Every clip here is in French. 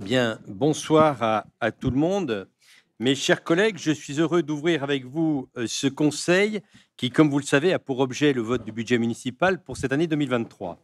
Bien, bonsoir à, tout le monde. Mes chers collègues, je suis heureux d'ouvrir avec vous euh, ce conseil qui, comme vous le savez, a pour objet le vote du budget municipal pour cette année 2023.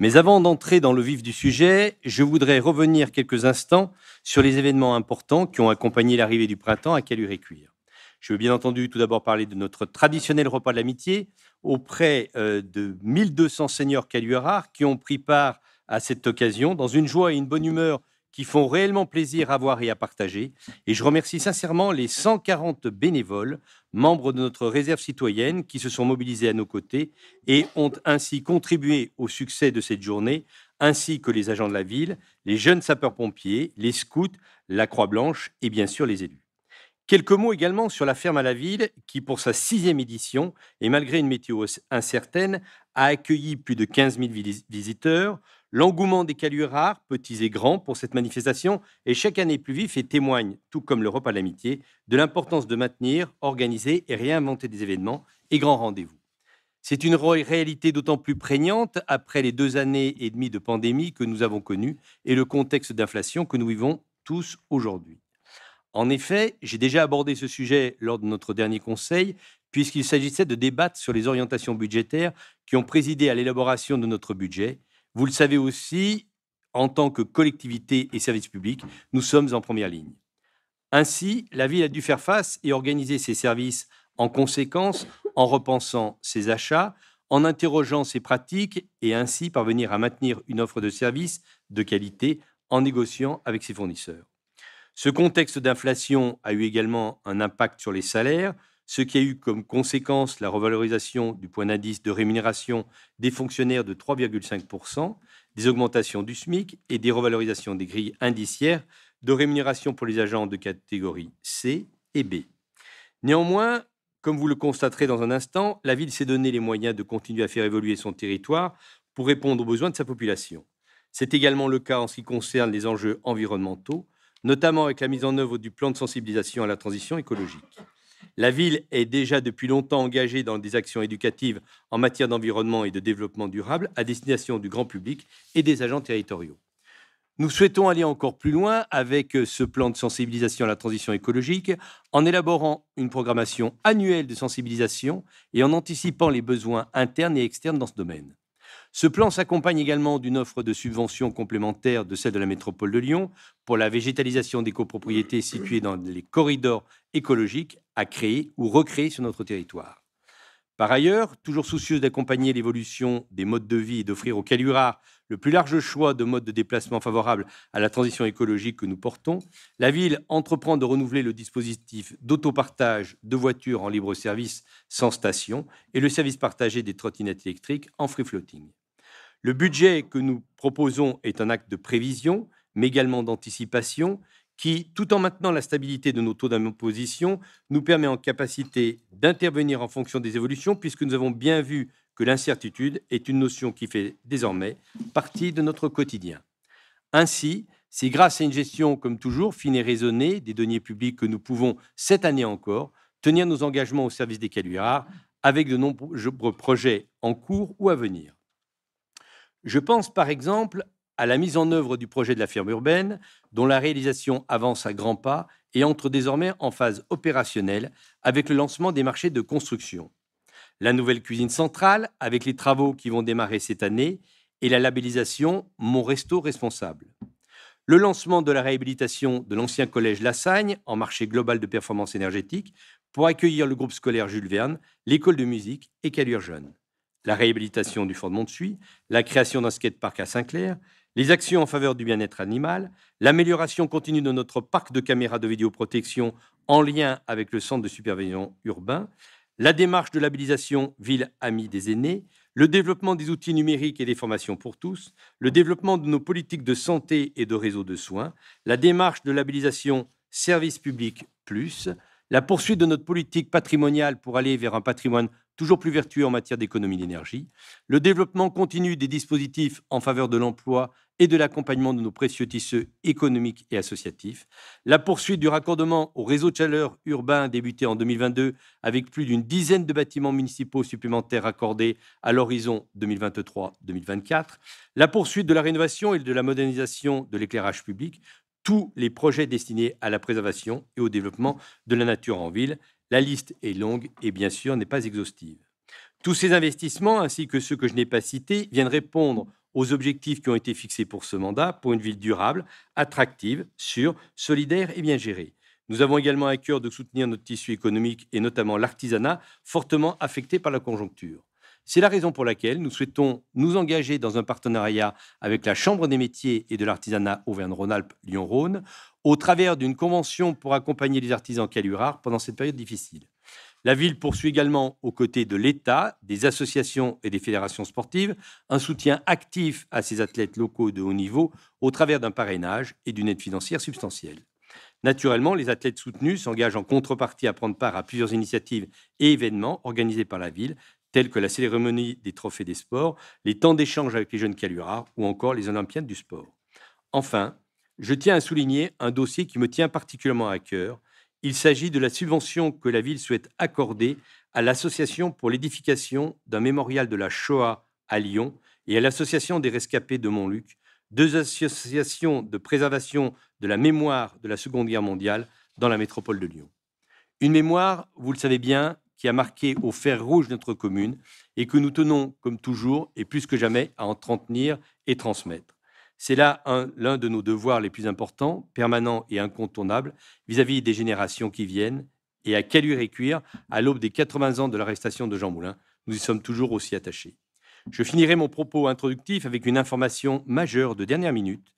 Mais avant d'entrer dans le vif du sujet, je voudrais revenir quelques instants sur les événements importants qui ont accompagné l'arrivée du printemps à caluire et Cuire. Je veux bien entendu tout d'abord parler de notre traditionnel repas de l'amitié auprès euh, de 1200 seigneurs caluards qui ont pris part à cette occasion dans une joie et une bonne humeur qui font réellement plaisir à voir et à partager. Et je remercie sincèrement les 140 bénévoles, membres de notre réserve citoyenne, qui se sont mobilisés à nos côtés et ont ainsi contribué au succès de cette journée, ainsi que les agents de la ville, les jeunes sapeurs-pompiers, les scouts, la Croix-Blanche et bien sûr les élus. Quelques mots également sur la ferme à la ville, qui pour sa sixième édition, et malgré une météo incertaine, a accueilli plus de 15 000 visiteurs, L'engouement des calus rares, petits et grands, pour cette manifestation est chaque année plus vif et témoigne, tout comme l'Europe à l'amitié, de l'importance de maintenir, organiser et réinventer des événements et grands rendez-vous. C'est une réalité d'autant plus prégnante après les deux années et demie de pandémie que nous avons connues et le contexte d'inflation que nous vivons tous aujourd'hui. En effet, j'ai déjà abordé ce sujet lors de notre dernier conseil, puisqu'il s'agissait de débattre sur les orientations budgétaires qui ont présidé à l'élaboration de notre budget vous le savez aussi, en tant que collectivité et service public, nous sommes en première ligne. Ainsi, la ville a dû faire face et organiser ses services en conséquence en repensant ses achats, en interrogeant ses pratiques et ainsi parvenir à maintenir une offre de services de qualité en négociant avec ses fournisseurs. Ce contexte d'inflation a eu également un impact sur les salaires, ce qui a eu comme conséquence la revalorisation du point d'indice de rémunération des fonctionnaires de 3,5%, des augmentations du SMIC et des revalorisations des grilles indiciaires de rémunération pour les agents de catégorie C et B. Néanmoins, comme vous le constaterez dans un instant, la ville s'est donné les moyens de continuer à faire évoluer son territoire pour répondre aux besoins de sa population. C'est également le cas en ce qui concerne les enjeux environnementaux, notamment avec la mise en œuvre du plan de sensibilisation à la transition écologique. La ville est déjà depuis longtemps engagée dans des actions éducatives en matière d'environnement et de développement durable à destination du grand public et des agents territoriaux. Nous souhaitons aller encore plus loin avec ce plan de sensibilisation à la transition écologique en élaborant une programmation annuelle de sensibilisation et en anticipant les besoins internes et externes dans ce domaine. Ce plan s'accompagne également d'une offre de subventions complémentaires de celle de la métropole de Lyon pour la végétalisation des copropriétés situées dans les corridors écologiques à créer ou recréer sur notre territoire. Par ailleurs, toujours soucieuse d'accompagner l'évolution des modes de vie et d'offrir aux Calurars le plus large choix de modes de déplacement favorables à la transition écologique que nous portons, la ville entreprend de renouveler le dispositif d'autopartage de voitures en libre service sans station et le service partagé des trottinettes électriques en free floating. Le budget que nous proposons est un acte de prévision, mais également d'anticipation, qui, tout en maintenant la stabilité de nos taux d'imposition, nous permet en capacité d'intervenir en fonction des évolutions, puisque nous avons bien vu que l'incertitude est une notion qui fait désormais partie de notre quotidien. Ainsi, c'est grâce à une gestion, comme toujours, fine et raisonnée des deniers publics que nous pouvons, cette année encore, tenir nos engagements au service des caluards, avec de nombreux projets en cours ou à venir. Je pense par exemple à la mise en œuvre du projet de la firme urbaine, dont la réalisation avance à grands pas et entre désormais en phase opérationnelle avec le lancement des marchés de construction. La nouvelle cuisine centrale, avec les travaux qui vont démarrer cette année, et la labellisation Mon Resto Responsable. Le lancement de la réhabilitation de l'ancien collège Lassagne en marché global de performance énergétique pour accueillir le groupe scolaire Jules Verne, l'école de musique et Calure Jeune la réhabilitation du fort de Montsuy, la création d'un skatepark à Saint-Clair, les actions en faveur du bien-être animal, l'amélioration continue de notre parc de caméras de vidéoprotection en lien avec le centre de supervision urbain, la démarche de labellisation Ville Amie des aînés, le développement des outils numériques et des formations pour tous, le développement de nos politiques de santé et de réseaux de soins, la démarche de labellisation Service public plus, la poursuite de notre politique patrimoniale pour aller vers un patrimoine toujours plus vertueux en matière d'économie d'énergie, le développement continu des dispositifs en faveur de l'emploi et de l'accompagnement de nos précieux tissus économiques et associatifs, la poursuite du raccordement au réseau de chaleur urbain débuté en 2022 avec plus d'une dizaine de bâtiments municipaux supplémentaires raccordés à l'horizon 2023-2024, la poursuite de la rénovation et de la modernisation de l'éclairage public, tous les projets destinés à la préservation et au développement de la nature en ville la liste est longue et bien sûr n'est pas exhaustive. Tous ces investissements, ainsi que ceux que je n'ai pas cités, viennent répondre aux objectifs qui ont été fixés pour ce mandat, pour une ville durable, attractive, sûre, solidaire et bien gérée. Nous avons également à cœur de soutenir notre tissu économique et notamment l'artisanat, fortement affecté par la conjoncture. C'est la raison pour laquelle nous souhaitons nous engager dans un partenariat avec la Chambre des métiers et de l'artisanat Auvergne-Rhône-Alpes Lyon-Rhône au travers d'une convention pour accompagner les artisans calurards pendant cette période difficile. La ville poursuit également, aux côtés de l'État, des associations et des fédérations sportives, un soutien actif à ces athlètes locaux de haut niveau au travers d'un parrainage et d'une aide financière substantielle. Naturellement, les athlètes soutenus s'engagent en contrepartie à prendre part à plusieurs initiatives et événements organisés par la ville, telles que la cérémonie des trophées des sports, les temps d'échange avec les jeunes Calurars ou encore les Olympiades du sport. Enfin, je tiens à souligner un dossier qui me tient particulièrement à cœur. Il s'agit de la subvention que la ville souhaite accorder à l'Association pour l'édification d'un mémorial de la Shoah à Lyon et à l'Association des rescapés de Montluc, deux associations de préservation de la mémoire de la Seconde Guerre mondiale dans la métropole de Lyon. Une mémoire, vous le savez bien, qui a marqué au fer rouge notre commune et que nous tenons, comme toujours et plus que jamais, à entretenir et transmettre. C'est là l'un de nos devoirs les plus importants, permanents et incontournables, vis-à-vis des générations qui viennent, et à caluire et cuire, à l'aube des 80 ans de l'arrestation de Jean Moulin, nous y sommes toujours aussi attachés. Je finirai mon propos introductif avec une information majeure de dernière minute.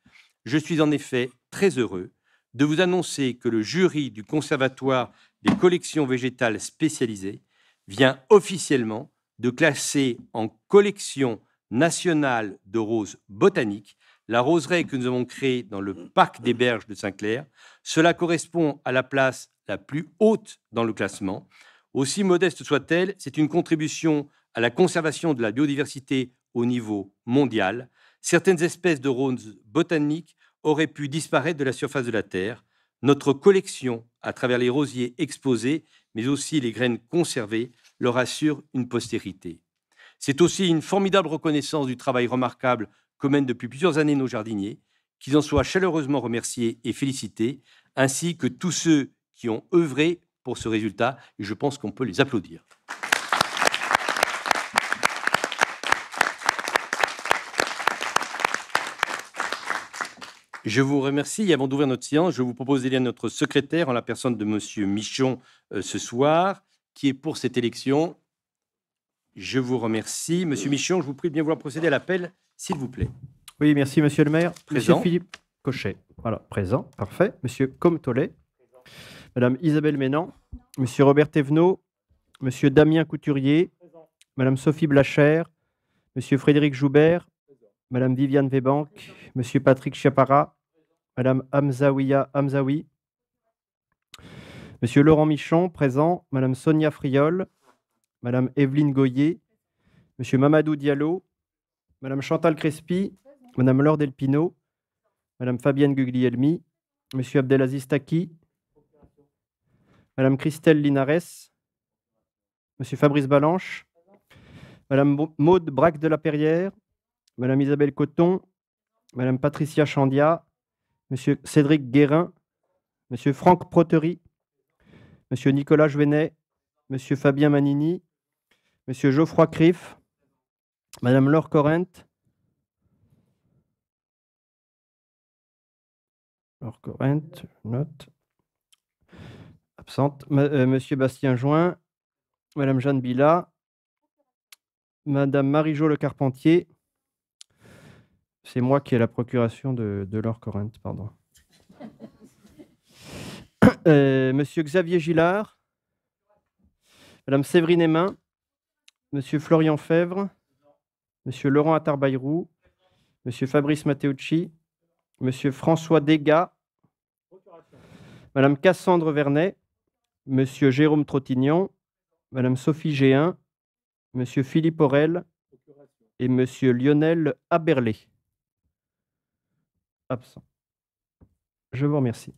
Je suis en effet très heureux de vous annoncer que le jury du Conservatoire des collections végétales spécialisées vient officiellement de classer en collection nationale de roses botaniques la roseraie que nous avons créée dans le parc des berges de Saint-Clair. Cela correspond à la place la plus haute dans le classement. Aussi modeste soit-elle, c'est une contribution à la conservation de la biodiversité au niveau mondial. Certaines espèces de roses botaniques aurait pu disparaître de la surface de la Terre, notre collection, à travers les rosiers exposés, mais aussi les graines conservées, leur assure une postérité. C'est aussi une formidable reconnaissance du travail remarquable que mènent depuis plusieurs années nos jardiniers, qu'ils en soient chaleureusement remerciés et félicités, ainsi que tous ceux qui ont œuvré pour ce résultat, et je pense qu'on peut les applaudir. Je vous remercie. avant d'ouvrir notre séance, je vous propose d'élire notre secrétaire en la personne de Monsieur Michon euh, ce soir, qui est pour cette élection. Je vous remercie. Monsieur Michon, je vous prie de bien vouloir procéder à l'appel, s'il vous plaît. Oui, merci, monsieur le maire. Présent. Philippe Cochet. Voilà, présent. Parfait. Monsieur Comtolet. Madame Isabelle Ménan. Monsieur Robert Thévenot. Monsieur Damien Couturier. Madame Sophie Blachère, Monsieur Frédéric Joubert. Madame Viviane Vébanque, Monsieur Patrick Chapara, Madame Hamzaouia Hamzaoui, Monsieur Laurent Michon, présent, Madame Sonia Friol, Madame Evelyne Goyer, Monsieur Mamadou Diallo, Madame Chantal Crespi, Madame Laure Delpino, Madame Fabienne Guglielmi, Monsieur Abdelaziz Taki, Madame Christelle Linares, Monsieur Fabrice Balanche, Madame Maude Braque de la Perrière, Madame Isabelle Coton, Madame Patricia Chandia, Monsieur Cédric Guérin, Monsieur Franck Protery, Monsieur Nicolas Jevenet, Monsieur Fabien Manini, Monsieur Geoffroy Criff, Madame Laure Corrente, Laure note, absente, euh, Monsieur Bastien Join, Madame Jeanne Billa, Madame Marie-Jo Le Carpentier, c'est moi qui ai la procuration de, de l'or Corinthe, pardon. Euh, Monsieur Xavier Gillard, Madame Séverine Hémin, Monsieur Florian Fèvre, Monsieur Laurent Attarbayrou, Monsieur Fabrice Matteucci, Monsieur François Degas, Madame Cassandre Vernet, Monsieur Jérôme Trottignon, Madame Sophie Géin, Monsieur Philippe Aurel et Monsieur Lionel Aberlé absent. Je vous remercie.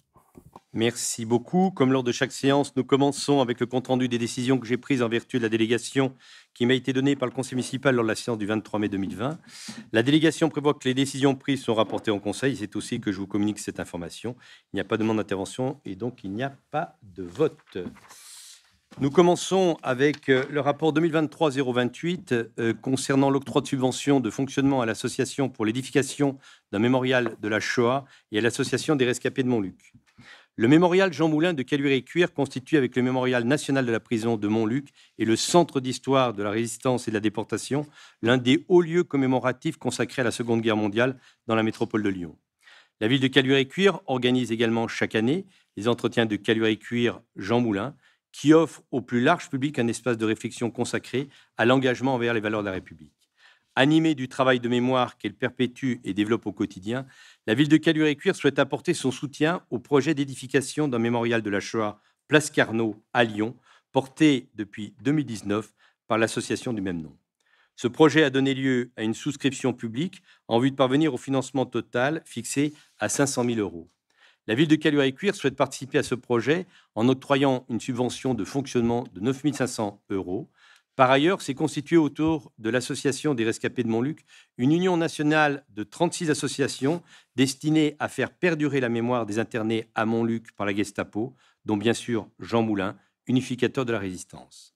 Merci beaucoup. Comme lors de chaque séance, nous commençons avec le compte-rendu des décisions que j'ai prises en vertu de la délégation qui m'a été donnée par le conseil municipal lors de la séance du 23 mai 2020. La délégation prévoit que les décisions prises sont rapportées au conseil. C'est aussi que je vous communique cette information. Il n'y a pas de demande d'intervention et donc il n'y a pas de vote. Nous commençons avec euh, le rapport 2023-028 euh, concernant l'octroi de subventions de fonctionnement à l'association pour l'édification d'un mémorial de la Shoah et à l'association des rescapés de Montluc. Le mémorial Jean Moulin de Caluire-et-Cuire constitue avec le mémorial national de la prison de Montluc et le centre d'histoire de la résistance et de la déportation l'un des hauts lieux commémoratifs consacrés à la Seconde Guerre mondiale dans la métropole de Lyon. La ville de Caluire-et-Cuire organise également chaque année les entretiens de Caluire-et-Cuire Jean Moulin qui offre au plus large public un espace de réflexion consacré à l'engagement envers les valeurs de la République. Animée du travail de mémoire qu'elle perpétue et développe au quotidien, la ville de Caluire-et-Cuire souhaite apporter son soutien au projet d'édification d'un mémorial de la Shoah Place Carnot à Lyon, porté depuis 2019 par l'association du même nom. Ce projet a donné lieu à une souscription publique en vue de parvenir au financement total fixé à 500 000 euros. La ville de Caluire et Cuire souhaite participer à ce projet en octroyant une subvention de fonctionnement de 9 500 euros. Par ailleurs, c'est constitué autour de l'Association des rescapés de Montluc une union nationale de 36 associations destinées à faire perdurer la mémoire des internés à Montluc par la Gestapo, dont bien sûr Jean Moulin, unificateur de la résistance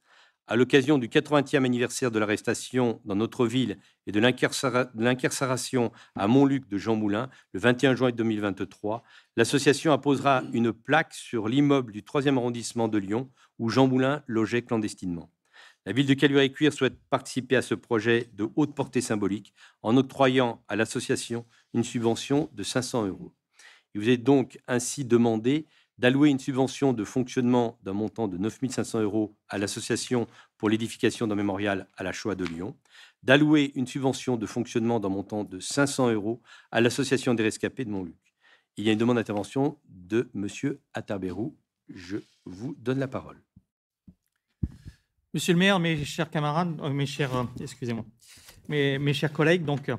à l'occasion du 80e anniversaire de l'arrestation dans notre ville et de l'incarcération à Montluc de Jean Moulin, le 21 juin 2023, l'association apposera une plaque sur l'immeuble du 3e arrondissement de Lyon où Jean Moulin logeait clandestinement. La ville de Caluire-et-Cuire souhaite participer à ce projet de haute portée symbolique en octroyant à l'association une subvention de 500 euros. Il vous est donc ainsi demandé d'allouer une subvention de fonctionnement d'un montant de 9 500 euros à l'association pour l'édification d'un mémorial à la Shoah de Lyon, d'allouer une subvention de fonctionnement d'un montant de 500 euros à l'association des rescapés de Montluc. Il y a une demande d'intervention de M. Attarberou. Je vous donne la parole. Monsieur le maire, mes chers camarades, euh, mes chers, euh, excusez-moi, mes chers collègues, donc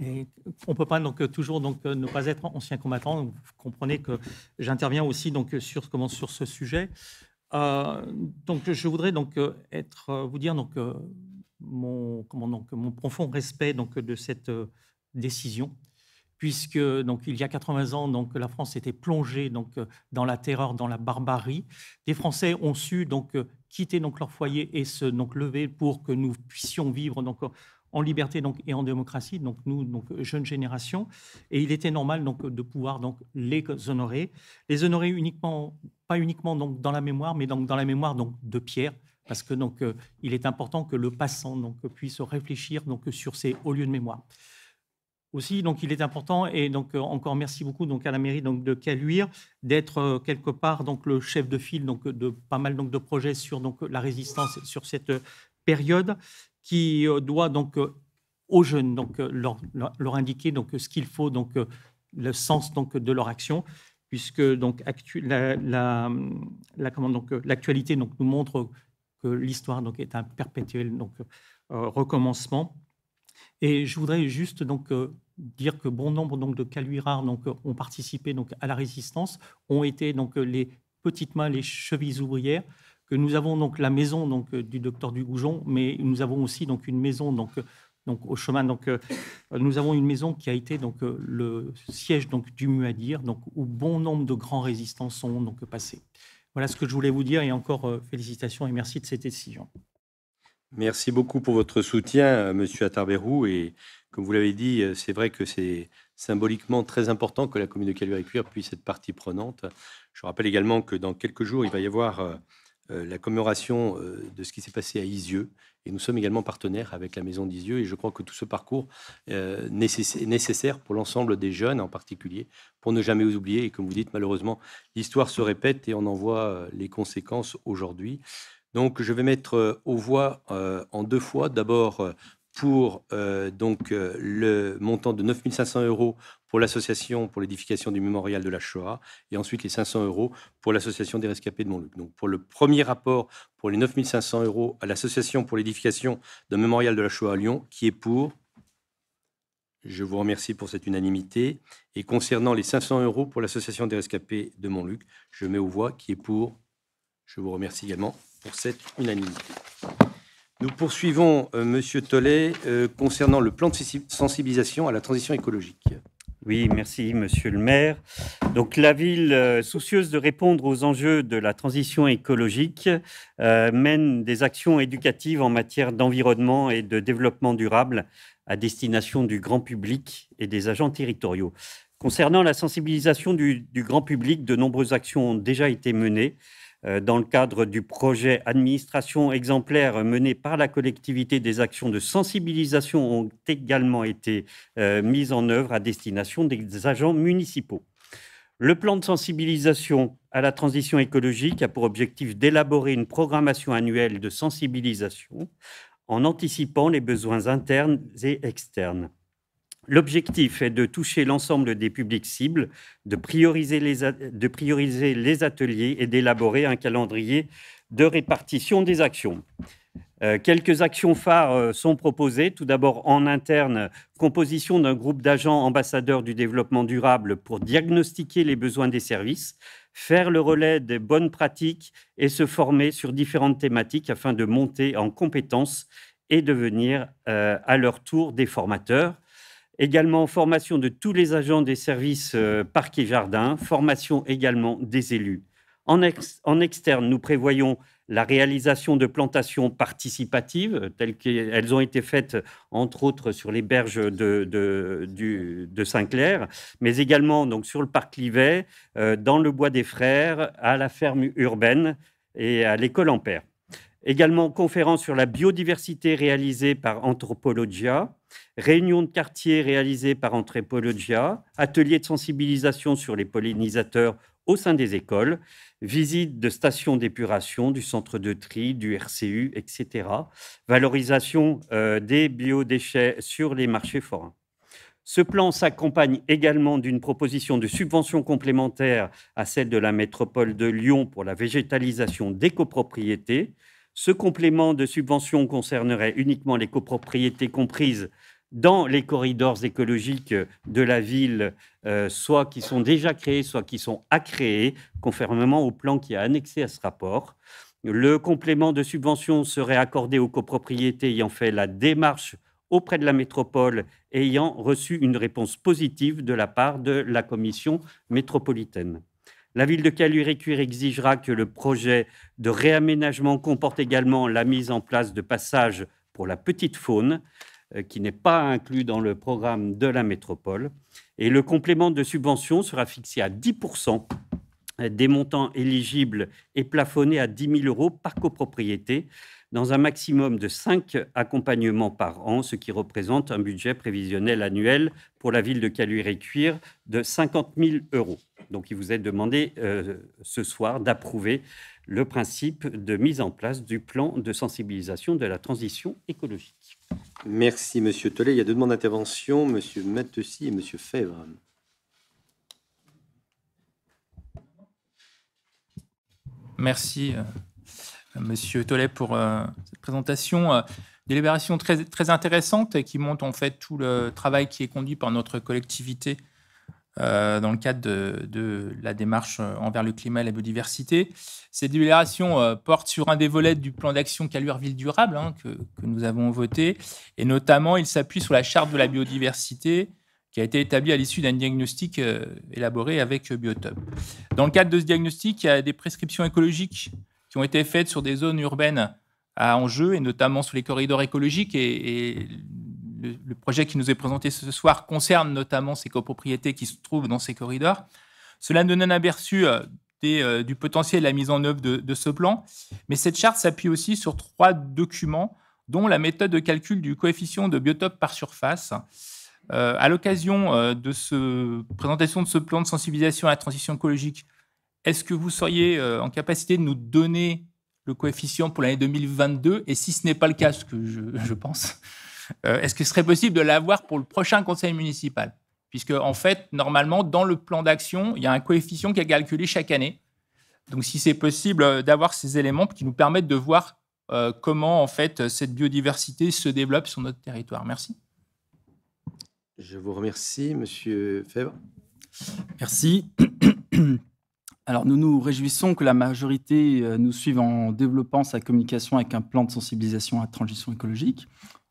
on ne peut pas donc toujours donc ne pas être ancien combattant. vous comprenez que j'interviens aussi donc sur comment sur ce sujet. Euh, donc je voudrais donc être vous dire donc mon mon profond respect donc de cette décision puisque donc il y a 80 ans donc la France était plongée donc dans la terreur, dans la barbarie. Des Français ont su donc quitter donc leur foyer et se donc lever pour que nous puissions vivre donc en liberté donc, et en démocratie, donc nous, donc, jeune génération. Et il était normal donc, de pouvoir donc, les honorer. Les honorer uniquement, pas uniquement donc, dans la mémoire, mais donc, dans la mémoire donc, de Pierre, parce que donc, euh, il est important que le passant donc, puisse réfléchir donc, sur ces hauts lieux de mémoire. Aussi, donc, il est important, et donc euh, encore merci beaucoup donc, à la mairie donc, de Caluire, d'être euh, quelque part donc, le chef de file donc, de pas mal donc, de projets sur donc, la résistance sur cette période qui euh, doit donc euh, aux jeunes donc euh, leur, indiquer donc ce qu'il faut donc le sens donc de leur action puisque donc donc l'actualité donc nous montre que l'histoire donc est un perpétuel donc recommencement et je voudrais juste donc dire que bon nombre donc de caluirards donc ont participé donc à la résistance ont été donc les petites mains les chevilles ouvrières que nous avons donc la maison donc euh, du docteur Dugoujon, mais nous avons aussi donc une maison donc euh, donc au chemin donc euh, nous avons une maison qui a été donc le siège donc du Muadir donc où bon nombre de grands résistants sont donc passés. Voilà ce que je voulais vous dire et encore félicitations et merci de cette décision. Merci beaucoup pour votre soutien, Monsieur Attarberou. Et comme vous l'avez dit, c'est vrai que c'est symboliquement très important que la commune de Caluire et Cuire puisse être partie prenante. Je rappelle également que dans quelques jours, il va y avoir euh, la commémoration euh, de ce qui s'est passé à Isieux. Et nous sommes également partenaires avec la Maison d'Isieux. Et je crois que tout ce parcours euh, est nécessaire pour l'ensemble des jeunes en particulier, pour ne jamais oublier. Et comme vous dites, malheureusement, l'histoire se répète et on en voit les conséquences aujourd'hui. Donc, je vais mettre aux voix en deux fois. D'abord, pour donc le montant de 9500 euros pour l'association pour l'édification du mémorial de la Shoah, et ensuite les 500 euros pour l'association des rescapés de Montluc. Donc pour le premier rapport, pour les 9500 euros à l'association pour l'édification d'un mémorial de la Shoah à Lyon, qui est pour je vous remercie pour cette unanimité. Et concernant les 500 euros pour l'association des rescapés de Montluc, je mets aux voix qui est pour. Je vous remercie également pour cette unanimité. Nous poursuivons, euh, Monsieur Tollet, euh, concernant le plan de sensibilisation à la transition écologique. Oui, merci Monsieur le maire. Donc la ville, euh, soucieuse de répondre aux enjeux de la transition écologique, euh, mène des actions éducatives en matière d'environnement et de développement durable à destination du grand public et des agents territoriaux. Concernant la sensibilisation du grand public, de nombreuses actions ont déjà été menées. Euh, dans le cadre du projet Administration exemplaire mené par la collectivité, des actions de sensibilisation ont également été euh, mises en œuvre à destination des agents municipaux. Le plan de sensibilisation à la transition écologique a pour objectif d'élaborer une programmation annuelle de sensibilisation en anticipant les besoins internes et externes. L'objectif est de toucher l'ensemble des publics cibles, de prioriser les, ateliers et d'élaborer un calendrier de répartition des actions. Euh, quelques actions phares euh, sont proposées. Tout d'abord, en interne, composition d'un groupe d'agents ambassadeurs du développement durable pour diagnostiquer les besoins des services, faire le relais des bonnes pratiques et se former sur différentes thématiques afin de monter en compétences et devenir euh, à leur tour des formateurs. Également, formation de tous les agents des services euh, parcs et jardins, formation également des élus. En, externe, nous prévoyons la réalisation de plantations participatives, euh, telles qu'elles ont été faites, entre autres, sur les berges de, Saint-Clair, mais également donc, sur le parc Livet, euh, dans le Bois des Frères, à la ferme urbaine et à l'école Ampère. Également, conférence sur la biodiversité réalisée par Anthropologia, réunion de quartier réalisée par Anthropologia, atelier de sensibilisation sur les pollinisateurs au sein des écoles, visite de stations d'épuration, du centre de tri, du RCU, etc. Valorisation euh, des biodéchets sur les marchés forains. Ce plan s'accompagne également d'une proposition de subvention complémentaire à celle de la métropole de Lyon pour la végétalisation des copropriétés, ce complément de subvention concernerait uniquement les copropriétés comprises dans les corridors écologiques de la ville, euh, soit qui sont déjà créés, soit qui sont à créer, conformément au plan qui a annexé à ce rapport. Le complément de subvention serait accordé aux copropriétés ayant fait la démarche auprès de la métropole ayant reçu une réponse positive de la part de la commission métropolitaine. La ville de caluire Caluire-et-Cuire exigera que le projet de réaménagement comporte également la mise en place de passages pour la petite faune, euh, qui n'est pas inclus dans le programme de la métropole. Et le complément de subvention sera fixé à 10% des montants éligibles et plafonné à 10 000 euros par copropriété, dans un maximum de 5 accompagnements par an, ce qui représente un budget prévisionnel annuel pour la ville de Caluire et Cuire de 50 000 euros. Donc il vous est demandé euh, ce soir d'approuver le principe de mise en place du plan de sensibilisation de la transition écologique. Merci Monsieur Tollet. Il y a deux demandes d'intervention, Monsieur Mattessi et Monsieur Fèvre. Merci euh, Monsieur Tollet pour euh, cette présentation délibération très, très intéressante qui montre en fait tout le travail qui est conduit par notre collectivité euh, dans le cadre de, la démarche euh, envers le climat et la biodiversité. Cette délibération euh, porte sur un des volets du plan d'action Caluire-Ville durable hein, que, nous avons voté, et notamment il s'appuie sur la charte de la biodiversité qui a été établie à l'issue d'un diagnostic élaboré avec Biotop. Dans le cadre de ce diagnostic, il y a des prescriptions écologiques qui ont été faites sur des zones urbaines à enjeu, et notamment sur les corridors écologiques. Et, et le, projet qui nous est présenté ce soir concerne notamment ces copropriétés qui se trouvent dans ces corridors. Cela donne un aperçu euh, euh, du potentiel de la mise en œuvre de, ce plan, mais cette charte s'appuie aussi sur trois documents, dont la méthode de calcul du coefficient de biotope par surface. Euh, à l'occasion de ce présentation de ce plan de sensibilisation à la transition écologique, est-ce que vous seriez en capacité de nous donner le coefficient pour l'année 2022 Et si ce n'est pas le cas, ce que je pense, euh, est-ce que ce serait possible de l'avoir pour le prochain conseil municipal Puisque, en fait, normalement, dans le plan d'action, il y a un coefficient qui est calculé chaque année. Donc, si c'est possible euh, d'avoir ces éléments qui nous permettent de voir euh, comment, en fait, cette biodiversité se développe sur notre territoire. Merci. Je vous remercie, Monsieur Fèvre. Merci. Alors, nous nous réjouissons que la majorité nous suive en développant sa communication avec un plan de sensibilisation à la transition écologique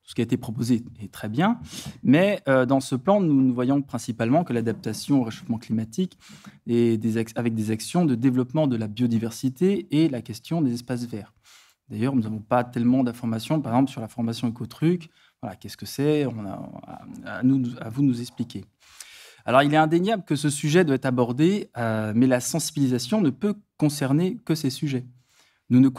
ce qui a été proposé est très bien, mais euh, dans ce plan, nous ne voyons principalement que l'adaptation au réchauffement climatique et des avec des actions de développement de la biodiversité et la question des espaces verts. D'ailleurs, nous n'avons pas tellement d'informations, par exemple, sur la formation écotruc. Voilà, qu'est-ce que c'est On a, à, nous, à vous de nous expliquer. Alors, il est indéniable que ce sujet doit être abordé, euh, mais la sensibilisation ne peut concerner que ces sujets. Nous ne,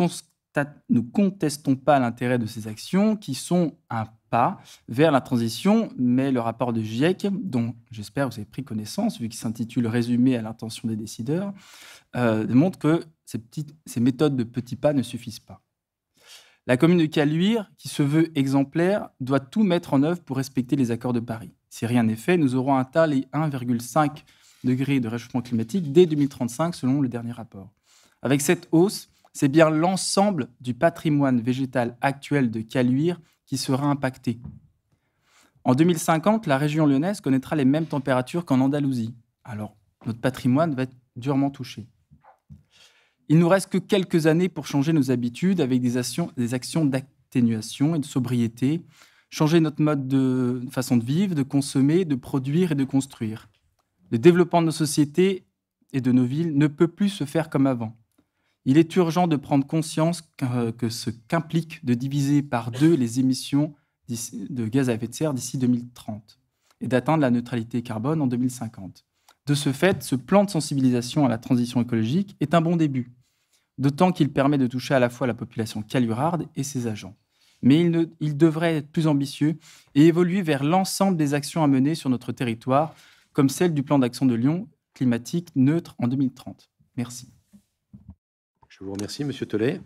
ne contestons pas l'intérêt de ces actions qui sont un pas vers la transition, mais le rapport de GIEC, dont j'espère vous avez pris connaissance, vu qu'il s'intitule Résumé à l'intention des décideurs, euh, que ces, ces méthodes de petits pas ne suffisent pas. La commune de Caluire, qui se veut exemplaire, doit tout mettre en œuvre pour respecter les accords de Paris. Si rien n'est fait, nous aurons tas les 1,5 degrés de réchauffement climatique dès 2035, selon le dernier rapport. Avec cette hausse, c'est bien l'ensemble du patrimoine végétal actuel de Caluire qui sera impacté. En 2050, la région lyonnaise connaîtra les mêmes températures qu'en Andalousie. Alors, notre patrimoine va être durement touché. Il nous reste que quelques années pour changer nos habitudes avec des actions, des actions d'atténuation et de sobriété, changer notre mode de façon de vivre, de consommer, de produire et de construire. Le développement de nos sociétés et de nos villes ne peut plus se faire comme avant. Il est urgent de prendre conscience euh, que, ce qu'implique de diviser par deux les émissions de gaz à effet de serre d'ici 2030 et d'atteindre la neutralité carbone en 2050. De ce fait, ce plan de sensibilisation à la transition écologique est un bon début, d'autant qu'il permet de toucher à la fois la population calurarde et ses agents. Mais il, il devrait être plus ambitieux et évoluer vers l'ensemble des actions à mener sur notre territoire, comme celle du plan d'action de Lyon climatique neutre en 2030. Merci. Je vous remercie, Monsieur Tollet.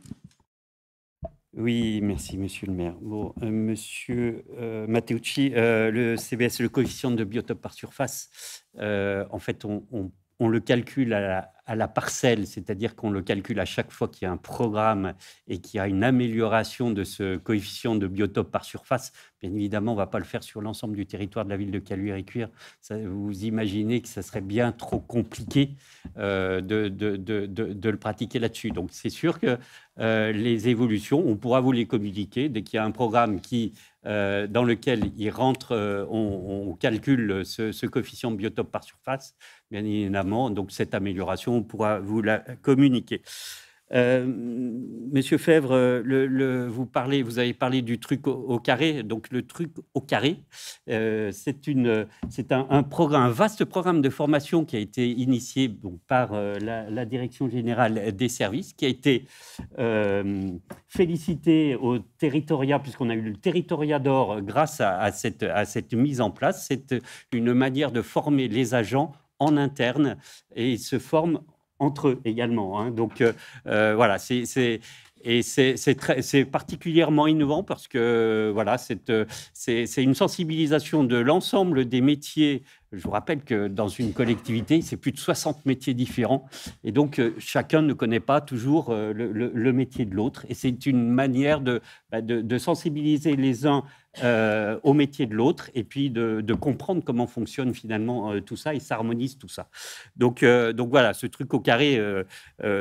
Oui, merci, monsieur le maire. Bon, euh, monsieur euh, Matteucci, euh, le CBS, le coefficient de biotope par surface, en fait, on, on on le calcule à la, parcelle, c'est-à-dire qu'on le calcule à chaque fois qu'il y a un programme et qu'il y a une amélioration de ce coefficient de biotope par surface, bien évidemment, on ne va pas le faire sur l'ensemble du territoire de la ville de Caluire et Cuire. vous imaginez que ça serait bien trop compliqué euh, de, le pratiquer là-dessus. Donc, c'est sûr que euh, les évolutions, on pourra vous les communiquer dès qu'il y a un programme qui, euh, dans lequel il rentre, on, calcule ce, ce coefficient de biotope par surface bien évidemment. Donc cette amélioration, on pourra vous la communiquer. Euh, Monsieur Fèvre, vous, parlez, vous avez parlé du truc au, carré. Donc, le truc au carré, euh, c'est un, programme, vaste programme de formation qui a été initié par euh, la, Direction générale des services, qui a été félicité au Territoria, puisqu'on a eu le Territoria d'or grâce à cette mise en place. C'est une manière de former les agents en interne et ils se forment entre eux également. Hein. Donc euh, euh, voilà, c'est et c'est particulièrement innovant parce que voilà, euh, c'est une sensibilisation de l'ensemble des métiers je vous rappelle que dans une collectivité, c'est plus de 60 métiers différents. Et donc, euh, chacun ne connaît pas toujours euh, le, métier de l'autre. Et c'est une manière de, bah, sensibiliser les uns euh, au métier de l'autre et puis de, comprendre comment fonctionne finalement tout ça et s'harmonise tout ça. Donc, voilà, ce truc au carré,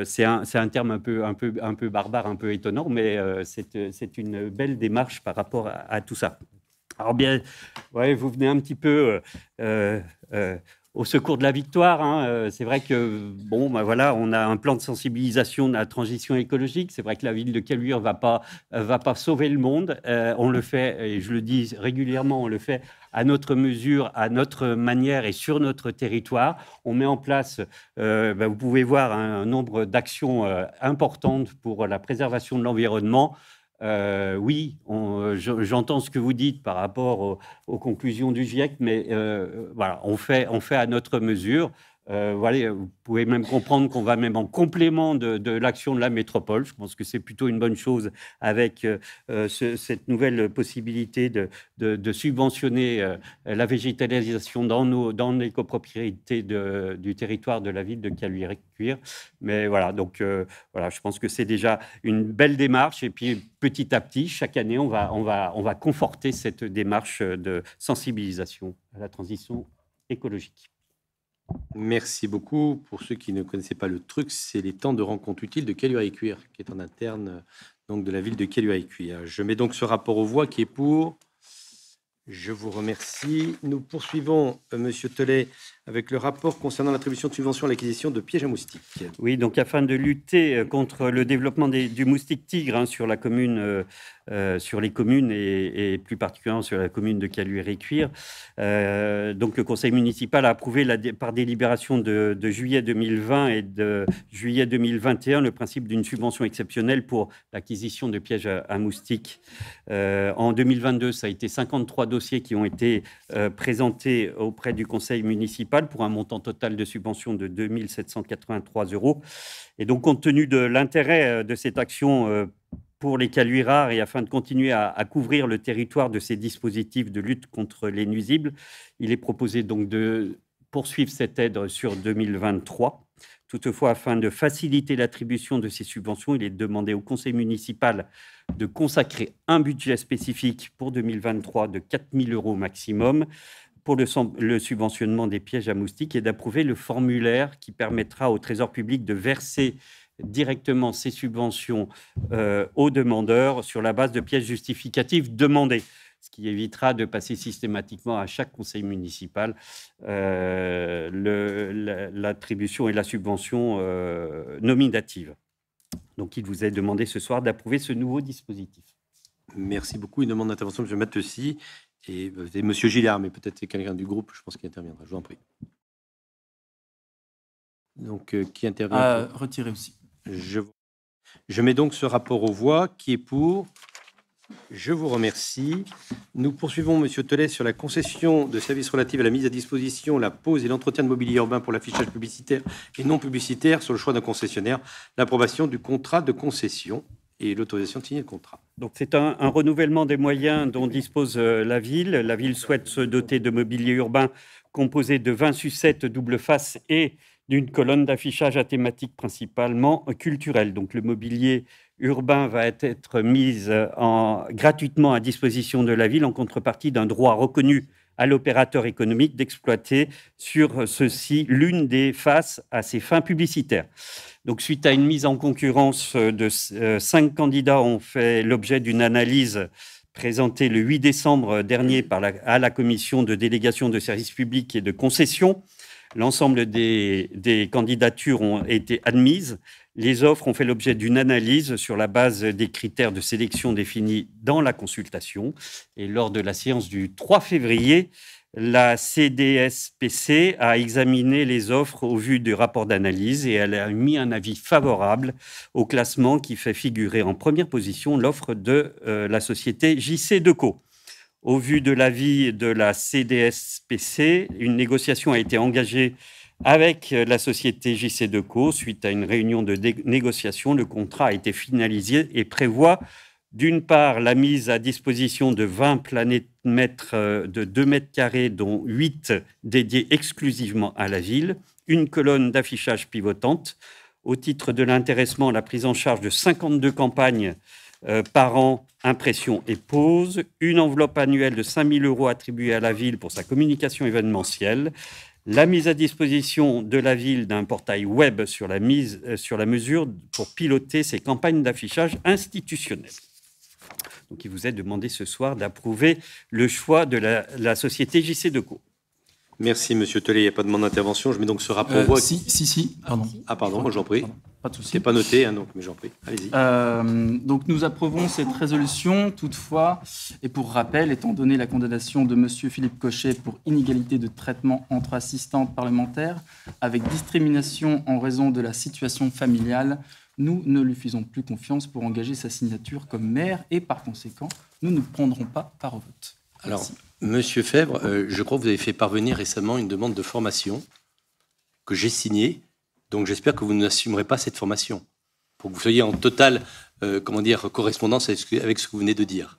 c'est un, terme un peu, barbare, un peu étonnant, mais c'est une belle démarche par rapport à tout ça. Alors bien, vous venez un petit peu euh, euh, euh, au secours de la victoire. Hein. C'est vrai que bon, ben voilà, on a un plan de sensibilisation de la transition écologique. C'est vrai que la ville de Caluire va pas va pas sauver le monde. on le fait, et je le dis régulièrement, on le fait à notre mesure, à notre manière et sur notre territoire. On met en place, ben vous pouvez voir, un, nombre d'actions importantes pour la préservation de l'environnement. Euh, oui, euh, j'entends ce que vous dites par rapport aux, conclusions du GIEC, mais euh, voilà, on fait à notre mesure. Euh, vous pouvez même comprendre qu'on va même en complément de, l'action de la métropole. Je pense que c'est plutôt une bonne chose avec euh, euh, cette nouvelle possibilité de, subventionner la végétalisation dans, nos, dans les copropriétés du territoire de la ville de Caluire-Cuire. Mais voilà, donc voilà, je pense que c'est déjà une belle démarche. Et puis petit à petit, chaque année, on va, on va, on va conforter cette démarche de sensibilisation à la transition écologique. Merci beaucoup. Pour ceux qui ne connaissaient pas le truc, c'est les temps de rencontre utiles de Caluire et Cuir, qui est en interne euh, donc de la ville de Caluire et Cuir. Je mets donc ce rapport aux voix qui est pour. Je vous remercie. Nous poursuivons, euh, Monsieur Telet, avec le rapport concernant l'attribution de subventions à l'acquisition de pièges à moustiques. Oui, donc afin de lutter euh, contre le développement du moustique tigre hein, sur la commune, euh, euh, sur les communes et, plus particulièrement sur la commune de Caluire et Cuire, donc le conseil municipal a approuvé par délibération de, juillet 2020 et de juillet 2021 le principe d'une subvention exceptionnelle pour l'acquisition de pièges à, moustiques. en 2022, ça a été 53 dossiers qui ont été présentés auprès du conseil municipal pour un montant total de subvention de 2 783 euros. Et donc, compte tenu de l'intérêt euh, de cette action euh, pour les caluires rares et afin de continuer à, à, couvrir le territoire de ces dispositifs de lutte contre les nuisibles, il est proposé donc de poursuivre cette aide sur 2023. Toutefois, afin de faciliter l'attribution de ces subventions, il est demandé au conseil municipal de consacrer un budget spécifique pour 2023 de 4 000 euros maximum, pour le, le, subventionnement des pièges à moustiques et d'approuver le formulaire qui permettra au Trésor public de verser directement ces subventions euh, aux demandeurs sur la base de pièces justificatives demandées, ce qui évitera de passer systématiquement à chaque conseil municipal euh, l'attribution et la subvention euh, nominative. Donc il vous est demandé ce soir d'approuver ce nouveau dispositif. Merci beaucoup. Une demande d'intervention M. aussi. Euh, et, Monsieur Gillard, mais peut-être c'est quelqu'un du groupe, je pense qu'il interviendra. Je vous en prie. Donc, euh, qui intervient ah, Retirer aussi. Je, mets donc ce rapport aux voix. Qui est pour je vous remercie. Nous poursuivons, Monsieur Telet, sur la concession de services relatifs à la mise à disposition, la pose et l'entretien de mobilier urbain pour l'affichage publicitaire et non publicitaire sur le choix d'un concessionnaire, l'approbation du contrat de concession et l'autorisation de signer le contrat. Donc c'est un, renouvellement des moyens dont dispose euh, la ville. La ville souhaite se doter de mobilier urbain composé de 20 sucettes double face et d'une colonne d'affichage à thématique principalement culturelle. Donc le mobilier urbain va être mis euh, gratuitement à disposition de la ville en contrepartie d'un droit reconnu à l'opérateur économique d'exploiter sur ceci l'une des faces à ses fins publicitaires. Donc, suite à une mise en concurrence de euh, cinq candidats, ont fait l'objet d'une analyse présentée le 8 décembre dernier à la commission de délégation de services publics et de concessions. L'ensemble des, candidatures ont été admises les offres ont fait l'objet d'une analyse sur la base des critères de sélection définis dans la consultation. Et lors de la séance du 3 février, la CDSPC a examiné les offres au vu du rapport d'analyse et elle a mis un avis favorable au classement qui fait figurer en première position l'offre de euh, la société JC Deco. Au vu de l'avis de la CDSPC, une négociation a été engagée avec euh, la société JC Deco, suite à une réunion de négociation, le contrat a été finalisé et prévoit d'une part la mise à disposition de 20 planètes euh, de 2 mètres carrés, dont 8 dédiés exclusivement à la ville, une colonne d'affichage pivotante. Au titre de l'intéressement, la prise en charge de 52 campagnes euh, par an, impression et pause, une enveloppe annuelle de 5 000 euros attribuée à la ville pour sa communication événementielle, la mise à disposition de la ville d'un portail web sur la, mise, euh, sur la mesure pour piloter ses campagnes d'affichage institutionnelles. Donc, il vous est demandé ce soir d'approuver le choix de la, société JC Deco. Merci, Monsieur Tellet. Il n'y a pas de demande d'intervention. Je mets donc ce rapport euh, Si, si, si. Pardon. Ah, pardon, j'en prie. Pas de C'est pas noté, hein, donc, mais j'en prie. Allez-y. Euh, donc nous approuvons cette résolution. Toutefois, et pour rappel, étant donné la condamnation de M. Philippe Cochet pour inégalité de traitement entre assistantes parlementaires, avec discrimination en raison de la situation familiale, nous ne lui faisons plus confiance pour engager sa signature comme maire et par conséquent, nous ne prendrons pas part au vote. Alors, M. Fèvre, euh, je crois que vous avez fait parvenir récemment une demande de formation que j'ai signée donc j'espère que vous n'assumerez pas cette formation, pour que vous soyez en totale euh, comment dire, correspondance avec ce, que, vous venez de dire.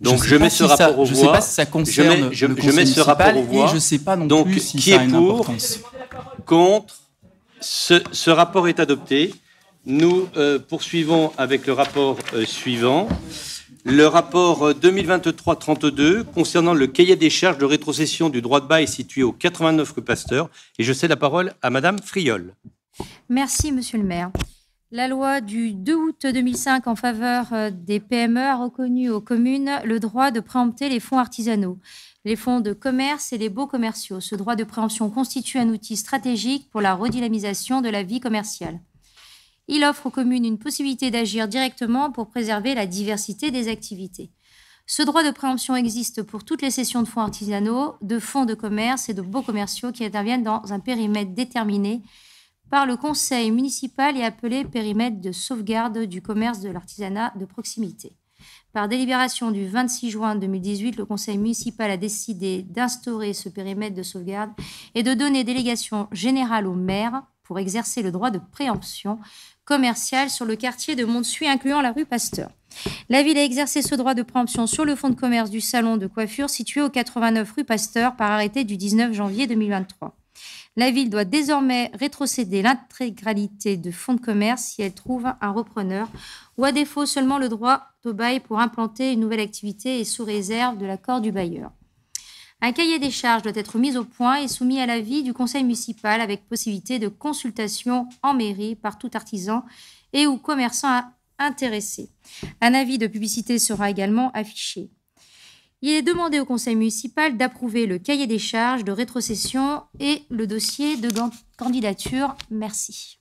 Donc je, mets ce rapport au voire. je sais pas si ça concerne mets, ce rapport je sais pas non Donc, plus qui est pour, contre, ce, rapport est adopté. Nous euh, poursuivons avec le rapport euh, suivant. Le rapport 2023-32 euh, concernant le cahier des charges de rétrocession du droit de bail situé au 89 rue Pasteur. Et je cède la parole à Madame Friol. Merci, Monsieur le maire. La loi du 2 août 2005 en faveur euh, des PME a reconnu aux communes le droit de préempter les fonds artisanaux, les fonds de commerce et les baux commerciaux. Ce droit de préemption constitue un outil stratégique pour la redynamisation de la vie commerciale. Il offre aux communes une possibilité d'agir directement pour préserver la diversité des activités. Ce droit de préemption existe pour toutes les sessions de fonds artisanaux, de fonds de commerce et de beaux commerciaux qui interviennent dans un périmètre déterminé par le conseil municipal et appelé périmètre de sauvegarde du commerce de l'artisanat de proximité. Par délibération du 26 juin 2018, le conseil municipal a décidé d'instaurer ce périmètre de sauvegarde et de donner délégation générale au maire pour exercer le droit de préemption commercial sur le quartier de Montsuy, incluant la rue Pasteur. La ville a exercé ce droit de préemption sur le fonds de commerce du salon de coiffure situé au 89 rue Pasteur par arrêté du 19 janvier 2023. La ville doit désormais rétrocéder l'intégralité de fonds de commerce si elle trouve un repreneur ou à défaut seulement le droit au bail pour implanter une nouvelle activité et sous réserve de l'accord du bailleur. Un cahier des charges doit être mis au point et soumis à l'avis du conseil municipal avec possibilité de consultation en mairie par tout artisan et ou commerçant intéressé. Un avis de publicité sera également affiché. Il est demandé au conseil municipal d'approuver le cahier des charges de rétrocession et le dossier de candidature. Merci.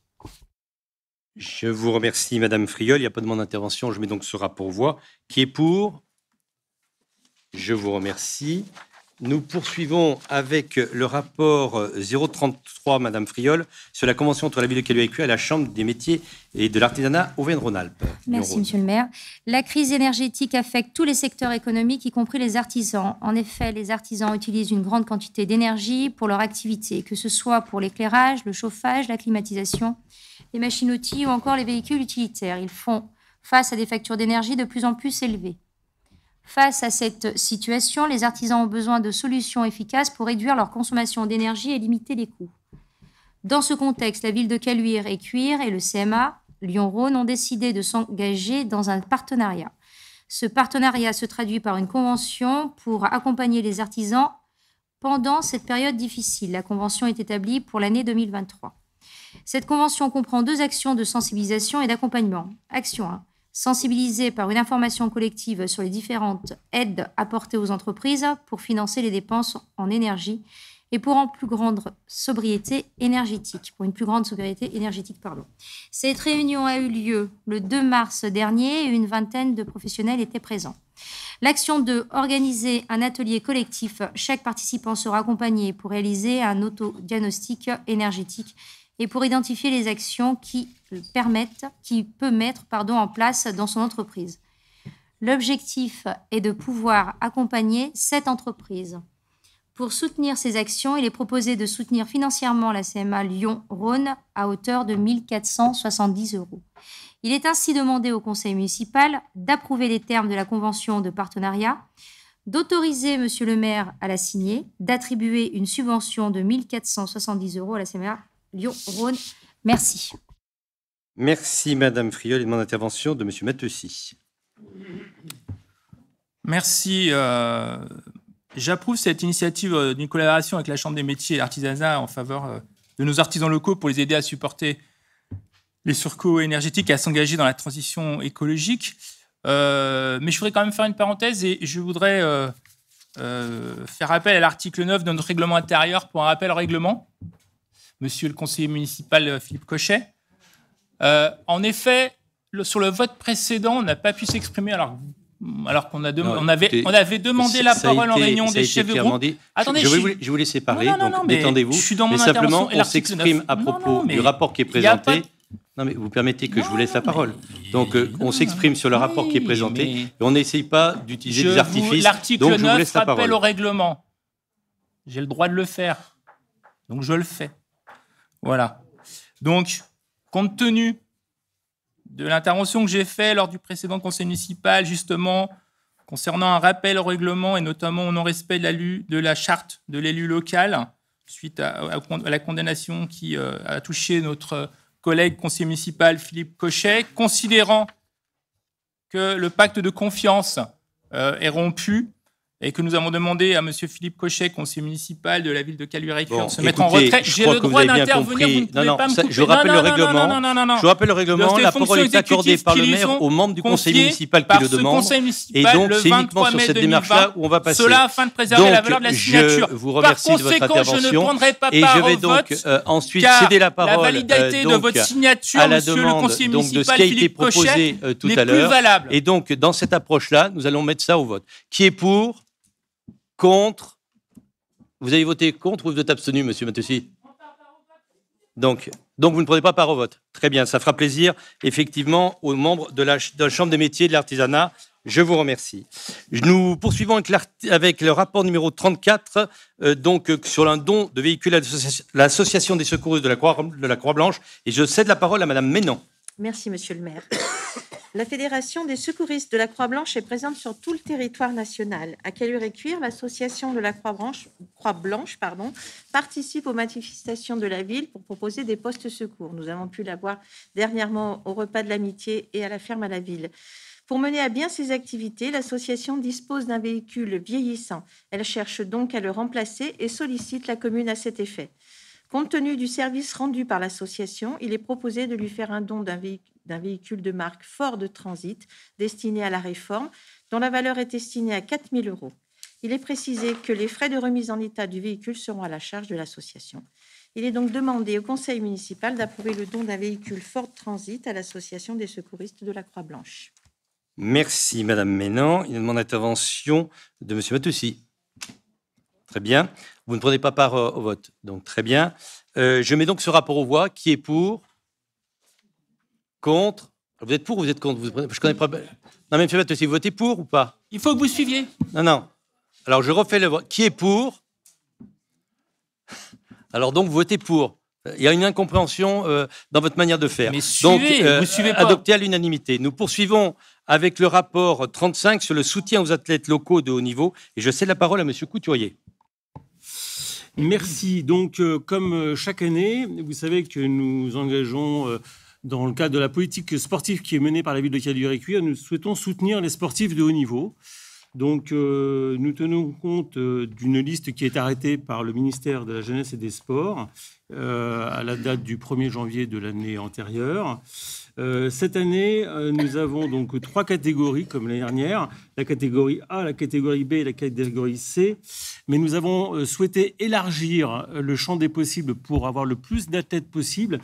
Je vous remercie, Madame Friol. Il n'y a pas de demande d'intervention. Je mets donc ce rapport voix. Qui est pour Je vous remercie. Nous poursuivons avec le rapport 033, euh, Madame Friol, sur la convention entre la ville de Caluacu et la Chambre des métiers et de l'artisanat Auvergne-Rhône-Alpes. Merci, Monsieur le maire. La crise énergétique affecte tous les secteurs économiques, y compris les artisans. En effet, les artisans utilisent une grande quantité d'énergie pour leur activité, que ce soit pour l'éclairage, le chauffage, la climatisation, les machines-outils ou encore les véhicules utilitaires. Ils font face à des factures d'énergie de plus en plus élevées. Face à cette situation, les artisans ont besoin de solutions efficaces pour réduire leur consommation d'énergie et limiter les coûts. Dans ce contexte, la ville de Caluire et Cuire et le CMA Lyon-Rhône ont décidé de s'engager dans un partenariat. Ce partenariat se traduit par une convention pour accompagner les artisans pendant cette période difficile. La convention est établie pour l'année 2023. Cette convention comprend deux actions de sensibilisation et d'accompagnement. Action 1 Sensibilisée par une information collective sur les différentes aides apportées aux entreprises pour financer les dépenses en énergie et pour une plus grande sobriété énergétique. Pour une plus grande énergétique, Cette réunion a eu lieu le 2 mars dernier et une vingtaine de professionnels étaient présents. L'action de organiser un atelier collectif. Chaque participant sera accompagné pour réaliser un autodiagnostic énergétique et pour identifier les actions qui permettent, qui peut mettre pardon, en place dans son entreprise. L'objectif est de pouvoir accompagner cette entreprise. Pour soutenir ces actions, il est proposé de soutenir financièrement la CMA Lyon-Rhône à hauteur de 1 470 euros. Il est ainsi demandé au conseil municipal d'approuver les termes de la convention de partenariat, d'autoriser Monsieur le maire à la signer, d'attribuer une subvention de 1 470 euros à la CMA Lyon-Rhône. Merci. Merci, Madame Friol, et de mon intervention de Monsieur Matteusi. Merci. Euh, j'approuve cette initiative euh, d'une collaboration avec la Chambre des métiers et l'artisanat en faveur euh, de nos artisans locaux pour les aider à supporter les surcoûts énergétiques et à s'engager dans la transition écologique. mais je voudrais quand même faire une parenthèse et je voudrais faire appel à l'article 9 de notre règlement intérieur pour un rappel au règlement monsieur le conseiller municipal euh, Philippe Cochet. Euh, en effet, sur le vote précédent, on n'a pas pu s'exprimer alors, qu'on avait, demandé la parole en réunion des chefs de groupe. Attendez, je, vous, laisse parler, donc détendez-vous. Je suis dans mon mais simplement, on s'exprime à propos du rapport qui est présenté. Non, mais vous permettez que je vous laisse la parole. Donc, euh, on s'exprime sur le rapport qui est présenté et on n'essaye pas d'utiliser des artifices. L'article 9 je rappelle au règlement. J'ai le droit de le faire. Donc, je le fais. Voilà. Donc, compte tenu de l'intervention que j'ai faite lors du précédent conseil municipal, justement, concernant un rappel au règlement et notamment au non-respect de, de, la charte de l'élu local, suite à, la condamnation qui euh, a touché notre collègue conseiller municipal Philippe Cochet, considérant que le pacte de confiance euh, est rompu, et que nous avons demandé à M. Philippe Cochet, conseiller municipal de la ville de Caluire-Cuire, de se mettre en retrait. J'ai le droit d'intervenir, vous ne non, pas Je rappelle non, le règlement. Non, je rappelle le règlement. La parole est accordée par le maire aux membres du conseil municipal qui le demandent. Et donc, c'est uniquement sur cette démarche-là où on va passer. Cela afin de préserver donc, la valeur de la signature. Je vous remercie de votre intervention. Je ne pas et je vais donc euh, ensuite céder la parole. Euh, à la demande, le municipal de ce qui a été proposé euh, tout à l'heure. Et donc, dans cette approche-là, nous allons mettre ça au vote. Qui est pour Contre Vous avez voté contre ou vous êtes abstenu, monsieur Matussi donc, donc, vous ne prenez pas part au vote. Très bien, ça fera plaisir, effectivement, aux membres de la, Chambre des métiers de l'artisanat. Je vous remercie. Nous poursuivons avec, le rapport numéro 34, euh, donc euh, sur un don de véhicules à l'Association des secouristes de la Croix-Blanche. De la Croix et je cède la parole à Madame Ménon. Merci, Monsieur le maire. La Fédération des secouristes de la Croix-Blanche est présente sur tout le territoire national. À Calure et Cuire, l'association de la Croix-Blanche Croix -Blanche, participe aux manifestations de la ville pour proposer des postes secours. Nous avons pu la voir dernièrement au repas de l'amitié et à la ferme à la ville. Pour mener à bien ses activités, l'association dispose d'un véhicule vieillissant. Elle cherche donc à le remplacer et sollicite la commune à cet effet. Compte tenu du service rendu par l'association, il est proposé de lui faire un don d'un véhicule d'un véhicule de marque Ford Transit destiné à la réforme, dont la valeur est estimée à 4 000 euros. Il est précisé que les frais de remise en état du véhicule seront à la charge de l'association. Il est donc demandé au conseil municipal d'approuver le don d'un véhicule Ford Transit à l'association des secouristes de la Croix-Blanche. Merci, Madame Ménan. Il demande d'intervention de Monsieur Matoussi. Très bien. Vous ne prenez pas part euh, au vote, donc très bien. Euh, je mets donc ce rapport aux voix. Qui est pour Contre Vous êtes pour ou vous êtes contre Je connais pas. Non, mais Fiabat, si vous votez pour ou pas Il faut que vous suiviez. Non, non. Alors, je refais le vote. Qui est pour Alors, donc, votez pour. Il y a une incompréhension euh, dans votre manière de faire. Mais suivez, donc, euh, adopté à l'unanimité. Nous poursuivons avec le rapport 35 sur le soutien aux athlètes locaux de haut niveau. Et je cède la parole à Monsieur Couturier. Merci. Donc, euh, comme chaque année, vous savez que nous engageons dans le cadre de la politique sportive qui est menée par la ville de Caluire-et-Cuire, nous souhaitons soutenir les sportifs de haut niveau. Donc, euh, nous tenons compte euh, d'une liste qui est arrêtée par le ministère de la Jeunesse et des Sports euh, à la date du 1er janvier de l'année antérieure. cette année, nous avons donc trois catégories comme l'année dernière la catégorie A, la catégorie B et la catégorie C. Mais nous avons souhaité élargir le champ des possibles pour avoir le plus d'athlètes possible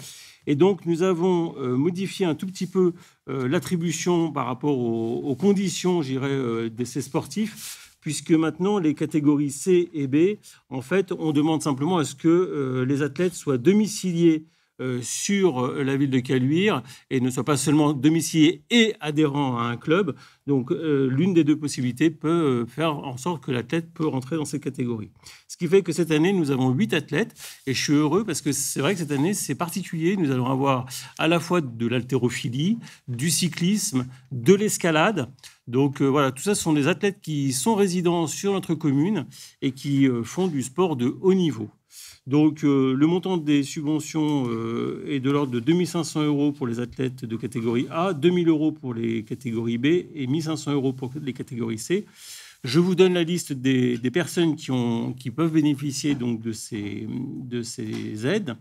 et donc, nous avons euh, modifié un tout petit peu euh, l'attribution par rapport aux, conditions, j'irais, euh, de ces sportifs puisque maintenant les catégories C et B, en fait, on demande simplement à ce que les athlètes soient domiciliés euh, sur euh, la ville de Caluire et ne soit pas seulement domicilié et adhérent à un club. Donc euh, l'une des deux possibilités peut faire en sorte que l'athlète peut rentrer dans cette catégorie. Ce qui fait que cette année, nous avons huit athlètes et je suis heureux parce que c'est vrai que cette année, c'est particulier. Nous allons avoir à la fois de l'haltérophilie, du cyclisme, de l'escalade. Donc voilà, tout ça ce sont des athlètes qui sont résidents sur notre commune et qui font du sport de haut niveau. Donc euh, le montant des subventions euh, est de l'ordre de 2500 euros pour les athlètes de catégorie A, 2000 euros pour les catégories B et 1500 euros pour les catégories C. Je vous donne la liste des, personnes qui, ont, qui, peuvent bénéficier de ces, de ces aides.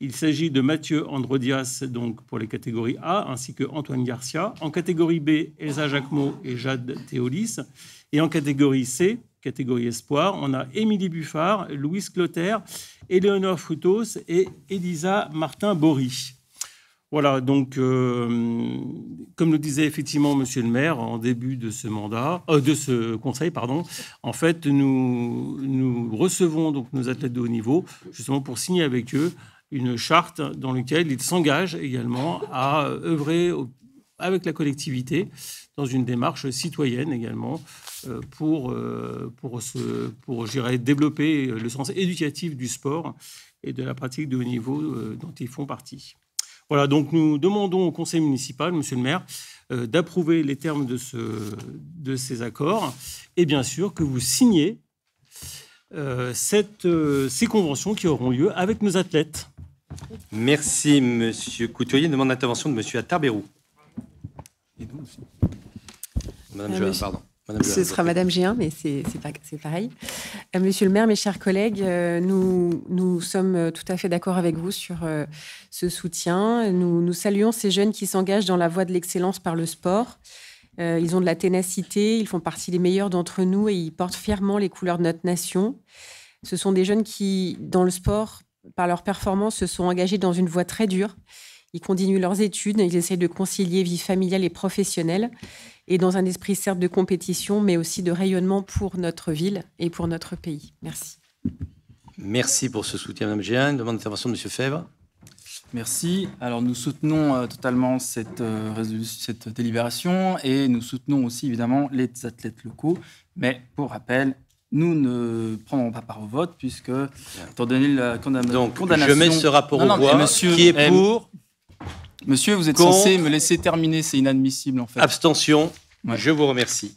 Il s'agit de Mathieu Androdias donc pour les catégories A ainsi que Antoine Garcia. En catégorie B, Elsa Jacquemot et Jade Théolis. Et en catégorie C, catégorie espoir. On a Émilie Buffard, Louise Clotaire, Éléonore Frutos et Elisa Martin-Bory. Voilà, donc, euh, comme le disait effectivement Monsieur le maire en début de ce mandat, euh, de ce conseil, pardon, en fait, nous, recevons donc nos athlètes de haut niveau, justement pour signer avec eux une charte dans laquelle ils s'engagent également à œuvrer avec la collectivité dans une démarche citoyenne également euh, pour, euh, pour, se, pour développer le sens éducatif du sport et de la pratique de haut niveau euh, dont ils font partie. Voilà, donc nous demandons au conseil municipal, monsieur le maire, d'approuver les termes de, ce, de, ces accords et bien sûr que vous signiez cette, ces conventions qui auront lieu avec nos athlètes. Merci, monsieur Couturier. Demande d'intervention de monsieur Attarberou. Madame ah, Joël, pardon. Ce sera Madame Géin, mais c'est pareil. Euh, Monsieur le maire, mes chers collègues, euh, nous, nous sommes euh, tout à fait d'accord avec vous sur ce soutien. Nous, nous saluons ces jeunes qui s'engagent dans la voie de l'excellence par le sport. Ils ont de la ténacité, ils font partie des meilleurs d'entre nous et ils portent fièrement les couleurs de notre nation. Ce sont des jeunes qui, dans le sport, par leur performance, se sont engagés dans une voie très dure. Ils continuent leurs études, ils essayent de concilier vie familiale et professionnelle et dans un esprit certes de compétition, mais aussi de rayonnement pour notre ville et pour notre pays. Merci. Merci pour ce soutien, Mme Géin. Demande d'intervention de M. Fèvre. Merci. Alors nous soutenons euh, totalement cette, euh, cette délibération et nous soutenons aussi évidemment les athlètes locaux. Mais pour rappel, nous ne prendrons pas part au vote puisque, étant donné la condamnation... Donc, je mets ce rapport au qui est pour Monsieur, vous êtes censé me laisser terminer, c'est inadmissible en fait. Abstention, je vous remercie.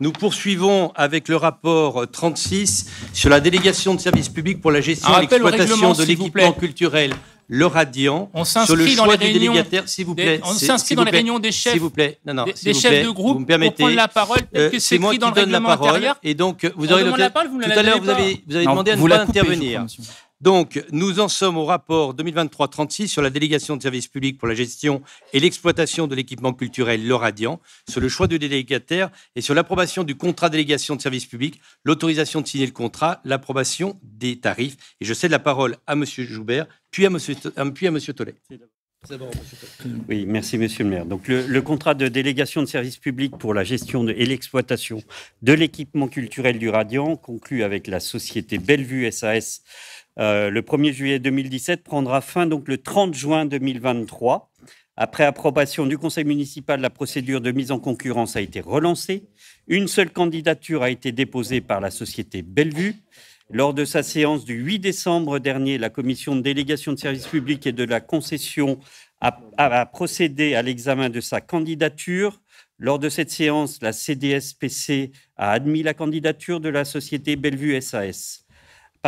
Nous poursuivons avec le rapport 36 euh, sur la délégation de services publics pour la gestion et l'exploitation de l'équipement culturel le radiant on le s'il vous plaît. on s'inscrit dans les réunions des chefs, vous plaît. chefs de groupe vous permettez. pour prendre la parole, puisque euh, que c'est écrit dans le règlement Et donc, vous le... Tout à l'heure, vous avez, vous avez demandé à ne pas intervenir. Donc, nous en sommes au rapport 2023-36 sur la délégation de services publics pour la gestion et l'exploitation de l'équipement culturel Le radian, sur le choix du délégataire et sur l'approbation du contrat de délégation de services publics, l'autorisation de signer le contrat, l'approbation des tarifs. Et je cède la parole à M. Joubert, puis à M. Euh, puis à Monsieur Tollet. Oui, merci Monsieur le maire. Donc le, contrat de délégation de services publics pour la gestion et l'exploitation de l'équipement culturel du radian conclu avec la société Bellevue SAS euh, le 1er juillet 2017 prendra fin donc le 30 juin 2023. Après approbation du conseil municipal, la procédure de mise en concurrence a été relancée. Une seule candidature a été déposée par la société Bellevue. Lors de sa séance du 8 décembre dernier, la commission de délégation de services public et de la concession a procédé à l'examen de sa candidature. Lors de cette séance, la CDSPC a admis la candidature de la société Bellevue SAS.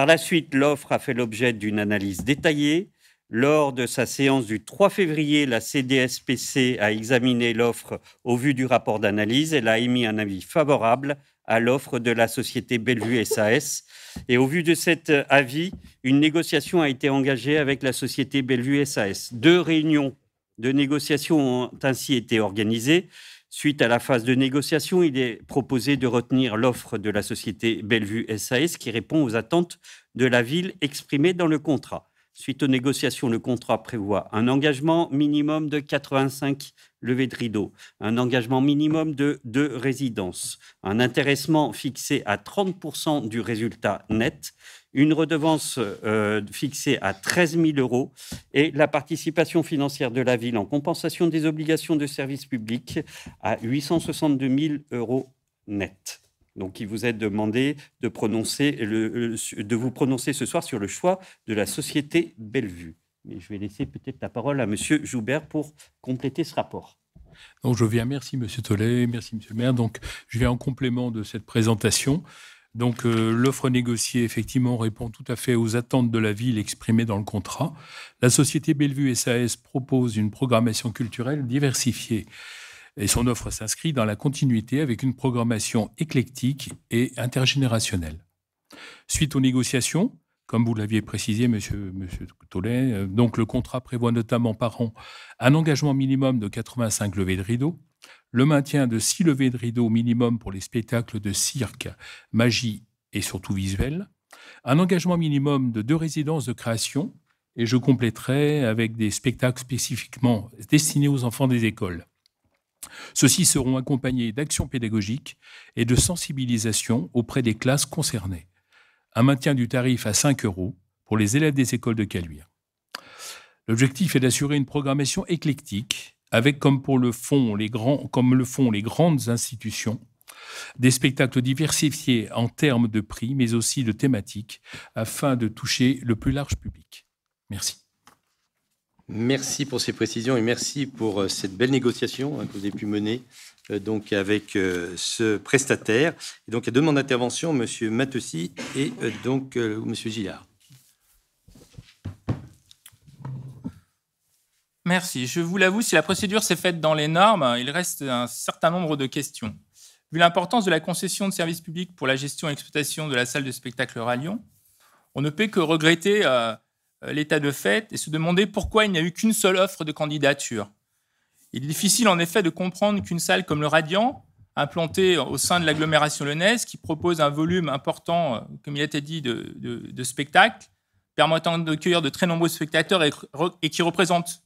Par la suite, l'offre a fait l'objet d'une analyse détaillée. Lors de sa séance du 3 février, la CDSPC a examiné l'offre au vu du rapport d'analyse. Elle a émis un avis favorable à l'offre de la société Bellevue SAS. Et au vu de cet euh, avis, une négociation a été engagée avec la société Bellevue SAS. Deux réunions de négociation ont ainsi été organisées Suite à la phase de négociation, il est proposé de retenir l'offre de la société Bellevue SAS qui répond aux attentes de la ville exprimées dans le contrat. Suite aux négociations, le contrat prévoit un engagement minimum de 85 levées de rideaux, un engagement minimum de deux résidences, un intéressement fixé à 30% du résultat net, une redevance euh, fixée à 13 000 euros et la participation financière de la ville en compensation des obligations de service public à 862 000 euros net. Donc, il vous est demandé de, prononcer euh, de vous prononcer ce soir sur le choix de la société Bellevue. Mais je vais laisser peut-être la parole à M. Joubert pour compléter ce rapport. Donc, je viens, merci Monsieur Tollet, merci Monsieur le maire. Donc, je viens en complément de cette présentation. Donc euh, l'offre négociée, effectivement, répond tout à fait aux attentes de la ville exprimées dans le contrat. La société Bellevue SAS propose une programmation culturelle diversifiée. Et son offre s'inscrit dans la continuité avec une programmation éclectique et intergénérationnelle. Suite aux négociations, comme vous l'aviez précisé, Monsieur, monsieur Tollet, euh, donc le contrat prévoit notamment par an un engagement minimum de 85 levées de rideaux, le maintien de six levées de rideaux minimum pour les spectacles de cirque, magie et surtout visuel, un engagement minimum de deux résidences de création, et je compléterai avec des spectacles spécifiquement destinés aux enfants des écoles. Ceux-ci seront accompagnés d'actions pédagogiques et de sensibilisation auprès des classes concernées. Un maintien du tarif à 5 euros pour les élèves des écoles de Caluire. L'objectif est d'assurer une programmation éclectique avec comme pour le fond les grands, comme le font les grandes institutions, des spectacles diversifiés en termes de prix, mais aussi de thématiques, afin de toucher le plus large public. Merci. Merci pour ces précisions et merci pour euh, cette belle négociation hein, que vous avez pu mener euh, donc avec euh, ce prestataire. donc, à y a deux d'intervention, M. Matossi et donc M. Gillard. Merci. Je vous l'avoue, si la procédure s'est faite dans les normes, il reste un certain nombre de questions. Vu l'importance de la concession de services publics pour la gestion et l'exploitation de la salle de spectacle à on ne peut que regretter euh, euh, l'état de fait et se demander pourquoi il n'y a eu qu'une seule offre de candidature. Il est difficile en effet de comprendre qu'une salle comme le Radiant, implantée au sein de l'agglomération lyonnaise, qui propose un volume important, euh, comme il a été dit, de, spectacles, permettant d'accueillir de très nombreux spectateurs et qui représente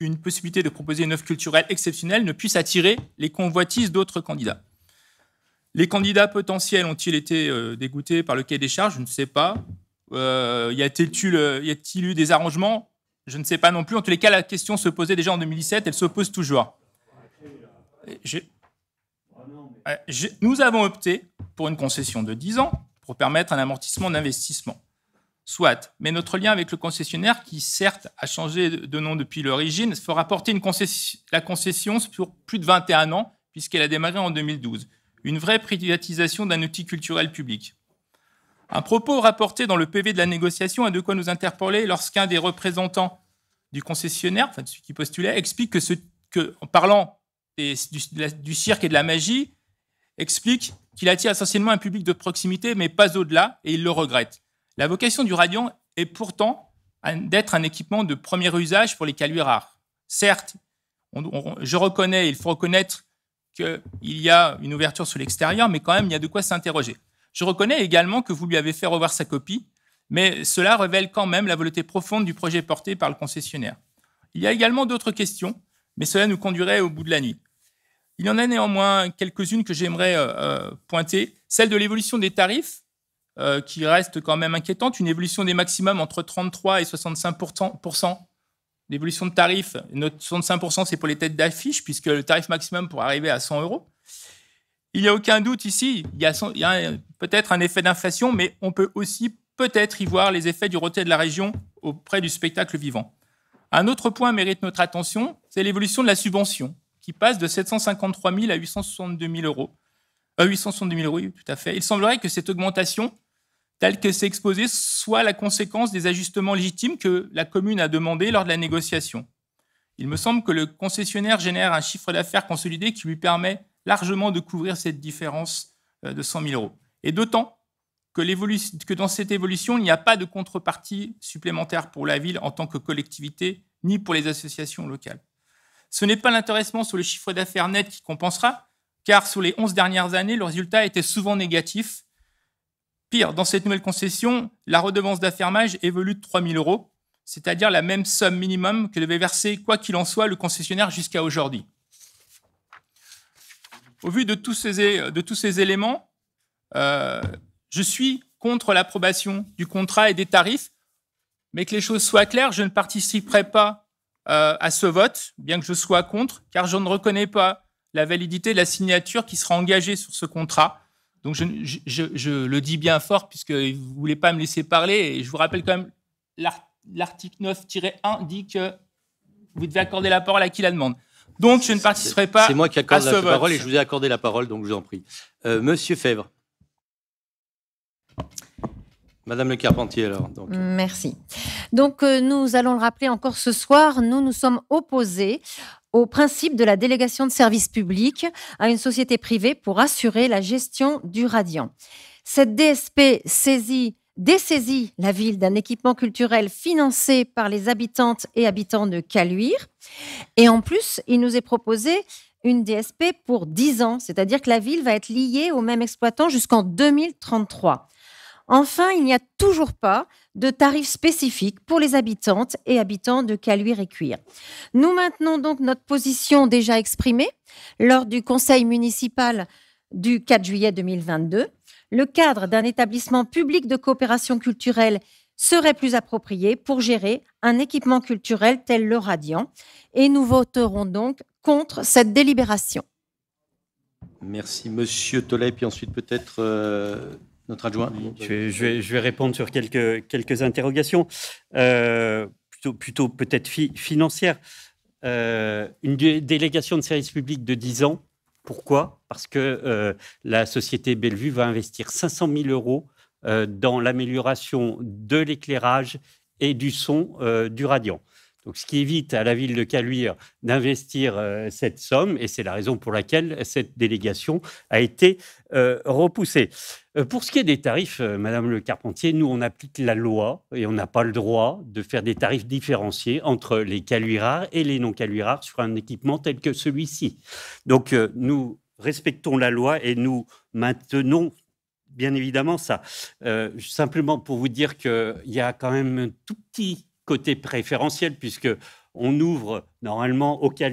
une possibilité de proposer une offre culturelle exceptionnelle ne puisse attirer les convoitises d'autres candidats. Les candidats potentiels ont-ils été euh, dégoûtés par le quai des charges Je ne sais pas. Euh, euh, y a-t-il eu des arrangements Je ne sais pas non plus. En tous les cas, la question se posait déjà en 2017, elle se pose toujours. Nous avons opté pour une concession de 10 ans pour permettre un amortissement d'investissement. Soit. Mais notre lien avec le concessionnaire, qui certes a changé de nom depuis l'origine, fera porter la concession sur plus de 21 ans, puisqu'elle a démarré en 2012. Une vraie privatisation d'un outil culturel public. Un propos rapporté dans le PV de la négociation a de quoi nous interpeller lorsqu'un des représentants du concessionnaire, enfin celui qui postulait, explique que, ce, en parlant du, cirque et de la magie, explique qu'il attire essentiellement un public de proximité, mais pas au-delà, et il le regrette. La vocation du radion est pourtant d'être un équipement de premier usage pour les caluts rares. Certes, je reconnais, il faut reconnaître qu'il y a une ouverture sur l'extérieur, mais quand même, il y a de quoi s'interroger. Je reconnais également que vous lui avez fait revoir sa copie, mais cela révèle quand même la volonté profonde du projet porté par le concessionnaire. Il y a également d'autres questions, mais cela nous conduirait au bout de la nuit. Il y en a néanmoins quelques-unes que j'aimerais euh, euh, pointer. Celle de l'évolution des tarifs, euh, qui reste quand même inquiétante, une évolution des maximums entre 33 et 65 L'évolution de tarifs, 65 c'est pour les têtes d'affiche, puisque le tarif maximum pour arriver à 100 euros. Il n'y a aucun doute ici, il y a, peut-être un effet d'inflation, mais on peut aussi peut-être y voir les effets du retrait de la région auprès du spectacle vivant. Un autre point mérite notre attention, c'est l'évolution de la subvention, qui passe de 753 000 à 862 000 euros. 870 000 euros, oui, tout à fait. Il semblerait que cette augmentation, telle que c'est exposée, soit la conséquence des ajustements légitimes que la commune a demandé lors de la négociation. Il me semble que le concessionnaire génère un chiffre d'affaires consolidé qui lui permet largement de couvrir cette différence euh, de 100 000 euros. Et d'autant que, que, dans cette évolution, il n'y a pas de contrepartie supplémentaire pour la ville en tant que collectivité, ni pour les associations locales. Ce n'est pas l'intéressement sur le chiffre d'affaires net qui compensera, car sous les 11 dernières années, le résultat était souvent négatif. Pire, dans cette nouvelle concession, la redevance d'affermage évolue de 3 000 euros, c'est-à-dire la même somme minimum que devait verser, quoi qu'il en soit, le concessionnaire jusqu'à aujourd'hui. Au vu de tous ces, de tous ces éléments, euh, je suis contre l'approbation du contrat et des tarifs, mais que les choses soient claires, je ne participerai pas euh, à ce vote, bien que je sois contre, car je ne reconnais pas la validité de la signature qui sera engagée sur ce contrat. Donc je, le dis bien fort puisque vous ne voulez pas me laisser parler. Et je vous rappelle quand même, l'article 9-1 dit que vous devez accorder la parole à qui la demande. Donc je ne participerai pas. C'est moi qui accorde la parole et je vous ai accordé la parole, donc je vous en prie. Euh, Monsieur Fèvre. Madame Le Carpentier, alors. Donc. Merci. Donc, euh, nous allons le rappeler encore ce soir, nous nous sommes opposés au principe de la délégation de services publics à une société privée pour assurer la gestion du radiant. Cette DSP saisit dessaisit la ville d'un équipement culturel financé par les habitantes et habitants de Caluire. Et en plus, il nous est proposé une DSP pour 10 ans, c'est-à-dire que la ville va être liée au même exploitant jusqu'en 2033. Enfin, il n'y a toujours pas de tarifs spécifiques pour les habitantes et habitants de Caluire et Cuire. Nous maintenons donc notre position déjà exprimée lors du conseil municipal du 4 juillet 2022. Le cadre d'un établissement public de coopération culturelle serait plus approprié pour gérer un équipement culturel tel le Radiant et nous voterons donc contre cette délibération. Merci Monsieur Tollet, puis ensuite peut-être euh, notre adjoint. Je vais, répondre sur quelques, quelques interrogations, euh, plutôt, peut-être financières. Euh, une délégation de service public de 10 ans, pourquoi Parce que euh, la société Bellevue va investir 500 000 euros dans l'amélioration de l'éclairage et du son du radiant. Donc, ce qui évite à la ville de Caluire d'investir euh, cette somme, et c'est la raison pour laquelle cette délégation a été euh, repoussée. Euh, pour ce qui est des tarifs, Madame le Carpentier, nous, on applique la loi et on n'a pas le droit de faire des tarifs différenciés entre les caluirards et les non-caluirards sur un équipement tel que celui-ci. Donc, nous respectons la loi et nous maintenons bien évidemment ça. simplement pour vous dire qu'il y a quand même un tout petit côté préférentiel, puisque on ouvre normalement au cas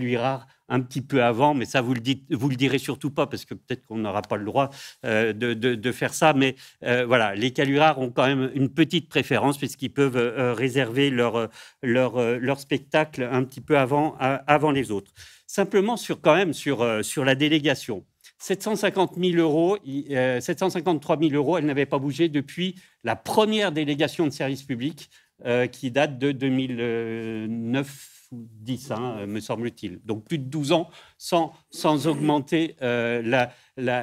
un petit peu avant, mais ça vous le dites, vous le direz surtout pas parce que peut-être qu'on n'aura pas le droit euh, de, de, faire ça. Mais euh, voilà, les calurars ont quand même une petite préférence puisqu'ils peuvent euh, réserver leur leur, leur spectacle un petit peu avant avant les autres. Simplement sur quand même sur sur la délégation. 750 000 euros, 753 000 euros, elle n'avait pas bougé depuis la première délégation de service public euh, qui date de 2009 ou 10, hein, euh, me semble-t-il. Donc plus de 12 ans sans, sans augmenter euh, la,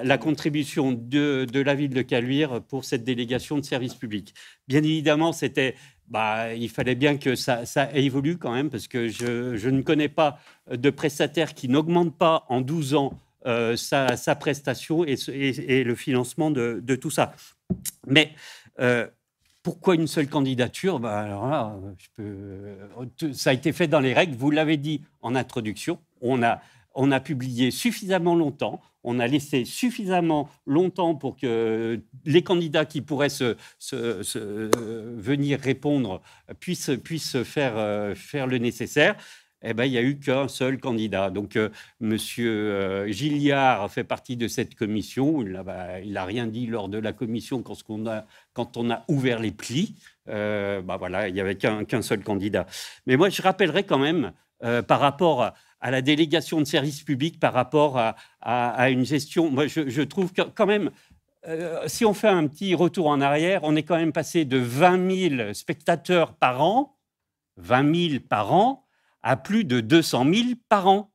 la, contribution de, de, la ville de Caluire pour cette délégation de services publics. Bien évidemment, c'était... Bah, il fallait bien que ça, ça, évolue quand même, parce que je, je ne connais pas de prestataire qui n'augmente pas en 12 ans sa, sa, prestation et, et, le financement de, de tout ça. Mais pourquoi une seule candidature ben, euh, Ça a été fait dans les règles, vous l'avez dit en introduction, on a, on a publié suffisamment longtemps, on a laissé suffisamment longtemps pour que les candidats qui pourraient euh, venir répondre puissent, faire, euh, faire le nécessaire eh ben, il n'y a eu qu'un seul candidat. Donc, M. Euh, monsieur euh, Gilliard fait partie de cette commission. Il n'a rien dit lors de la commission quand, a, quand on a ouvert les plis. Euh, bah voilà, il n'y avait qu'un seul candidat. Mais moi, je rappellerai quand même, par rapport à, la délégation de services publics, par rapport à, une gestion, moi, je, je, trouve que quand même, si on fait un petit retour en arrière, on est quand même passé de 20 000 spectateurs par an, 20 000 par an, à plus de 200 000 par an.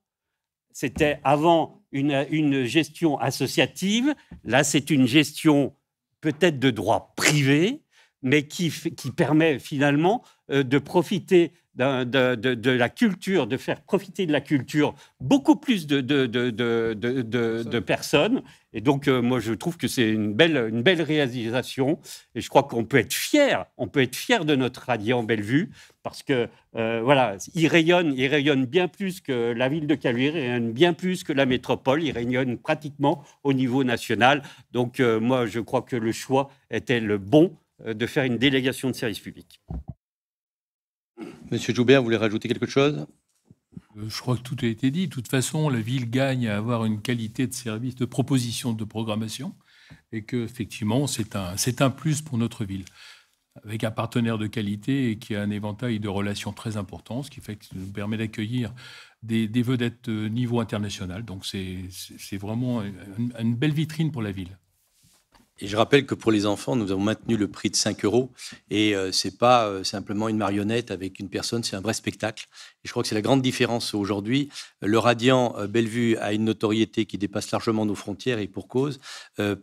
C'était avant une, gestion associative, là c'est une gestion peut-être de droit privé, mais qui permet finalement euh, de profiter de, la culture, de faire profiter de la culture beaucoup plus de, personnes. Et donc, euh, moi, je trouve que c'est une belle, réalisation. Et je crois qu'on peut être fier, on peut être fier de notre radier en Bellevue, parce que, euh, voilà, il rayonne, il rayonne bien plus que la ville de Caluire, il rayonne bien plus que la métropole, il rayonne pratiquement au niveau national. Donc, moi, je crois que le choix était le bon de faire une délégation de service public. Monsieur Joubert, vous voulez rajouter quelque chose euh, je crois que tout a été dit. De toute façon, la ville gagne à avoir une qualité de service, de proposition de programmation, et que effectivement, c'est un, c'est un plus pour notre ville, avec un partenaire de qualité et qui a un éventail de relations très important, ce qui fait que nous permet d'accueillir des, vedettes euh, niveau international. Donc c'est, c'est vraiment une belle vitrine pour la ville. Et je rappelle que pour les enfants, nous avons maintenu le prix de 5 euros. Et ce euh, c'est pas euh, simplement une marionnette avec une personne, c'est un vrai spectacle. Et je crois que c'est la grande différence aujourd'hui. Le Radiant euh, Bellevue a une notoriété qui dépasse largement nos frontières et pour cause.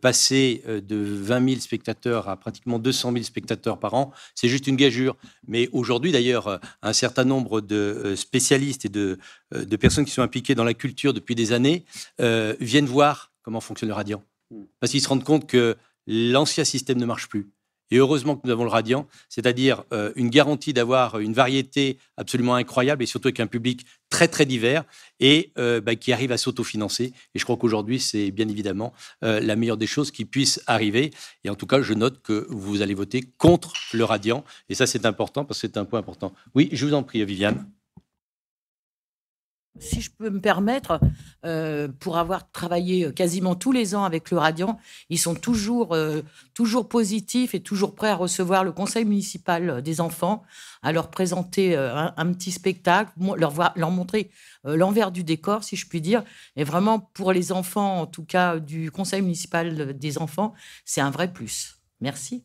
passer de 20 000 spectateurs à pratiquement 200 000 spectateurs par an, c'est juste une gageure. Mais aujourd'hui, d'ailleurs, un certain nombre de spécialistes et de, de, personnes qui sont impliquées dans la culture depuis des années viennent voir comment fonctionne le Radiant. Hmm. Parce qu'ils se rendent compte que l'ancien système ne marche plus. Et heureusement que nous avons le Radiant, c'est-à-dire euh, une garantie d'avoir une variété absolument incroyable et surtout avec un public très très divers et euh, bah, qui arrive à s'autofinancer. Et je crois qu'aujourd'hui, c'est bien évidemment euh, la meilleure des choses qui puisse arriver. Et en tout cas, je note que vous allez voter contre le Radiant. Et ça, c'est important parce que c'est un point important. Oui, je vous en prie, Viviane si je peux me permettre, euh, pour avoir travaillé euh, quasiment tous les ans avec le Radiant, ils sont toujours, euh, toujours positifs et toujours prêts à recevoir le conseil municipal des enfants, à leur présenter un, petit spectacle, leur, leur montrer l'envers du décor, si je puis dire. Et vraiment, pour les enfants, en tout cas, du conseil municipal des enfants, c'est un vrai plus. Merci.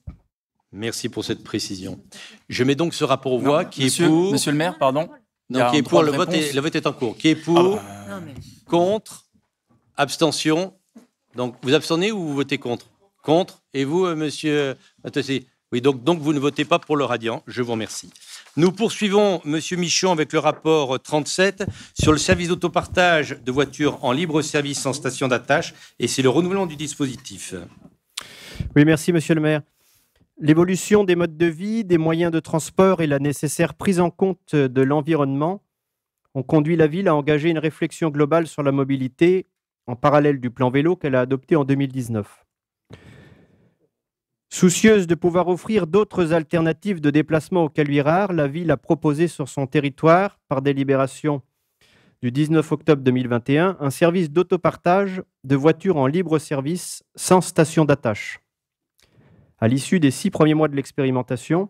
Merci pour cette précision. Je mets donc ce rapport aux voix qui est pour... Monsieur le maire, pardon donc est pour le vote est, en cours. Qui est pour ah bah. Contre Abstention Donc, vous abstenez ou vous votez contre Contre. Et vous, euh, monsieur Oui, donc, donc vous ne votez pas pour le radiant. Je vous remercie. Nous poursuivons, monsieur Michon, avec le rapport 37 sur le service d'autopartage de voitures en libre service en station d'attache. Et c'est le renouvellement du dispositif. Oui, merci, monsieur le maire. L'évolution des modes de vie, des moyens de transport et la nécessaire prise en compte de l'environnement ont conduit la ville à engager une réflexion globale sur la mobilité en parallèle du plan vélo qu'elle a adopté en 2019. Soucieuse de pouvoir offrir d'autres alternatives de déplacement lui rare, la ville a proposé sur son territoire, par délibération du 19 octobre 2021, un service d'autopartage de voitures en libre service sans station d'attache. À l'issue des six premiers mois de l'expérimentation,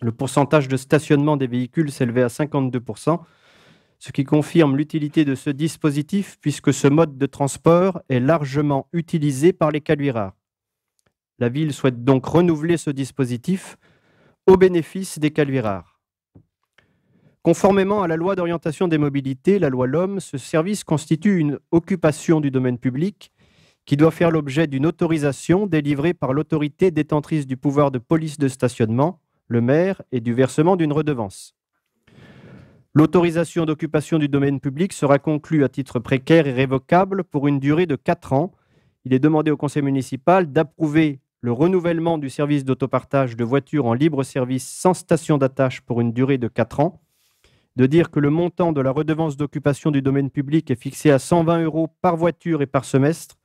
le pourcentage de stationnement des véhicules s'élevait à 52%, ce qui confirme l'utilité de ce dispositif puisque ce mode de transport est largement utilisé par les caluirards. La ville souhaite donc renouveler ce dispositif au bénéfice des caluirards. Conformément à la loi d'orientation des mobilités, la loi LOM, ce service constitue une occupation du domaine public qui doit faire l'objet d'une autorisation délivrée par l'autorité détentrice du pouvoir de police de stationnement, le maire, et du versement d'une redevance. L'autorisation d'occupation du domaine public sera conclue à titre précaire et révocable pour une durée de 4 ans. Il est demandé au conseil municipal d'approuver le renouvellement du service d'autopartage de voitures en libre service sans station d'attache pour une durée de 4 ans, de dire que le montant de la redevance d'occupation du domaine public est fixé à 120 euros par voiture et par semestre,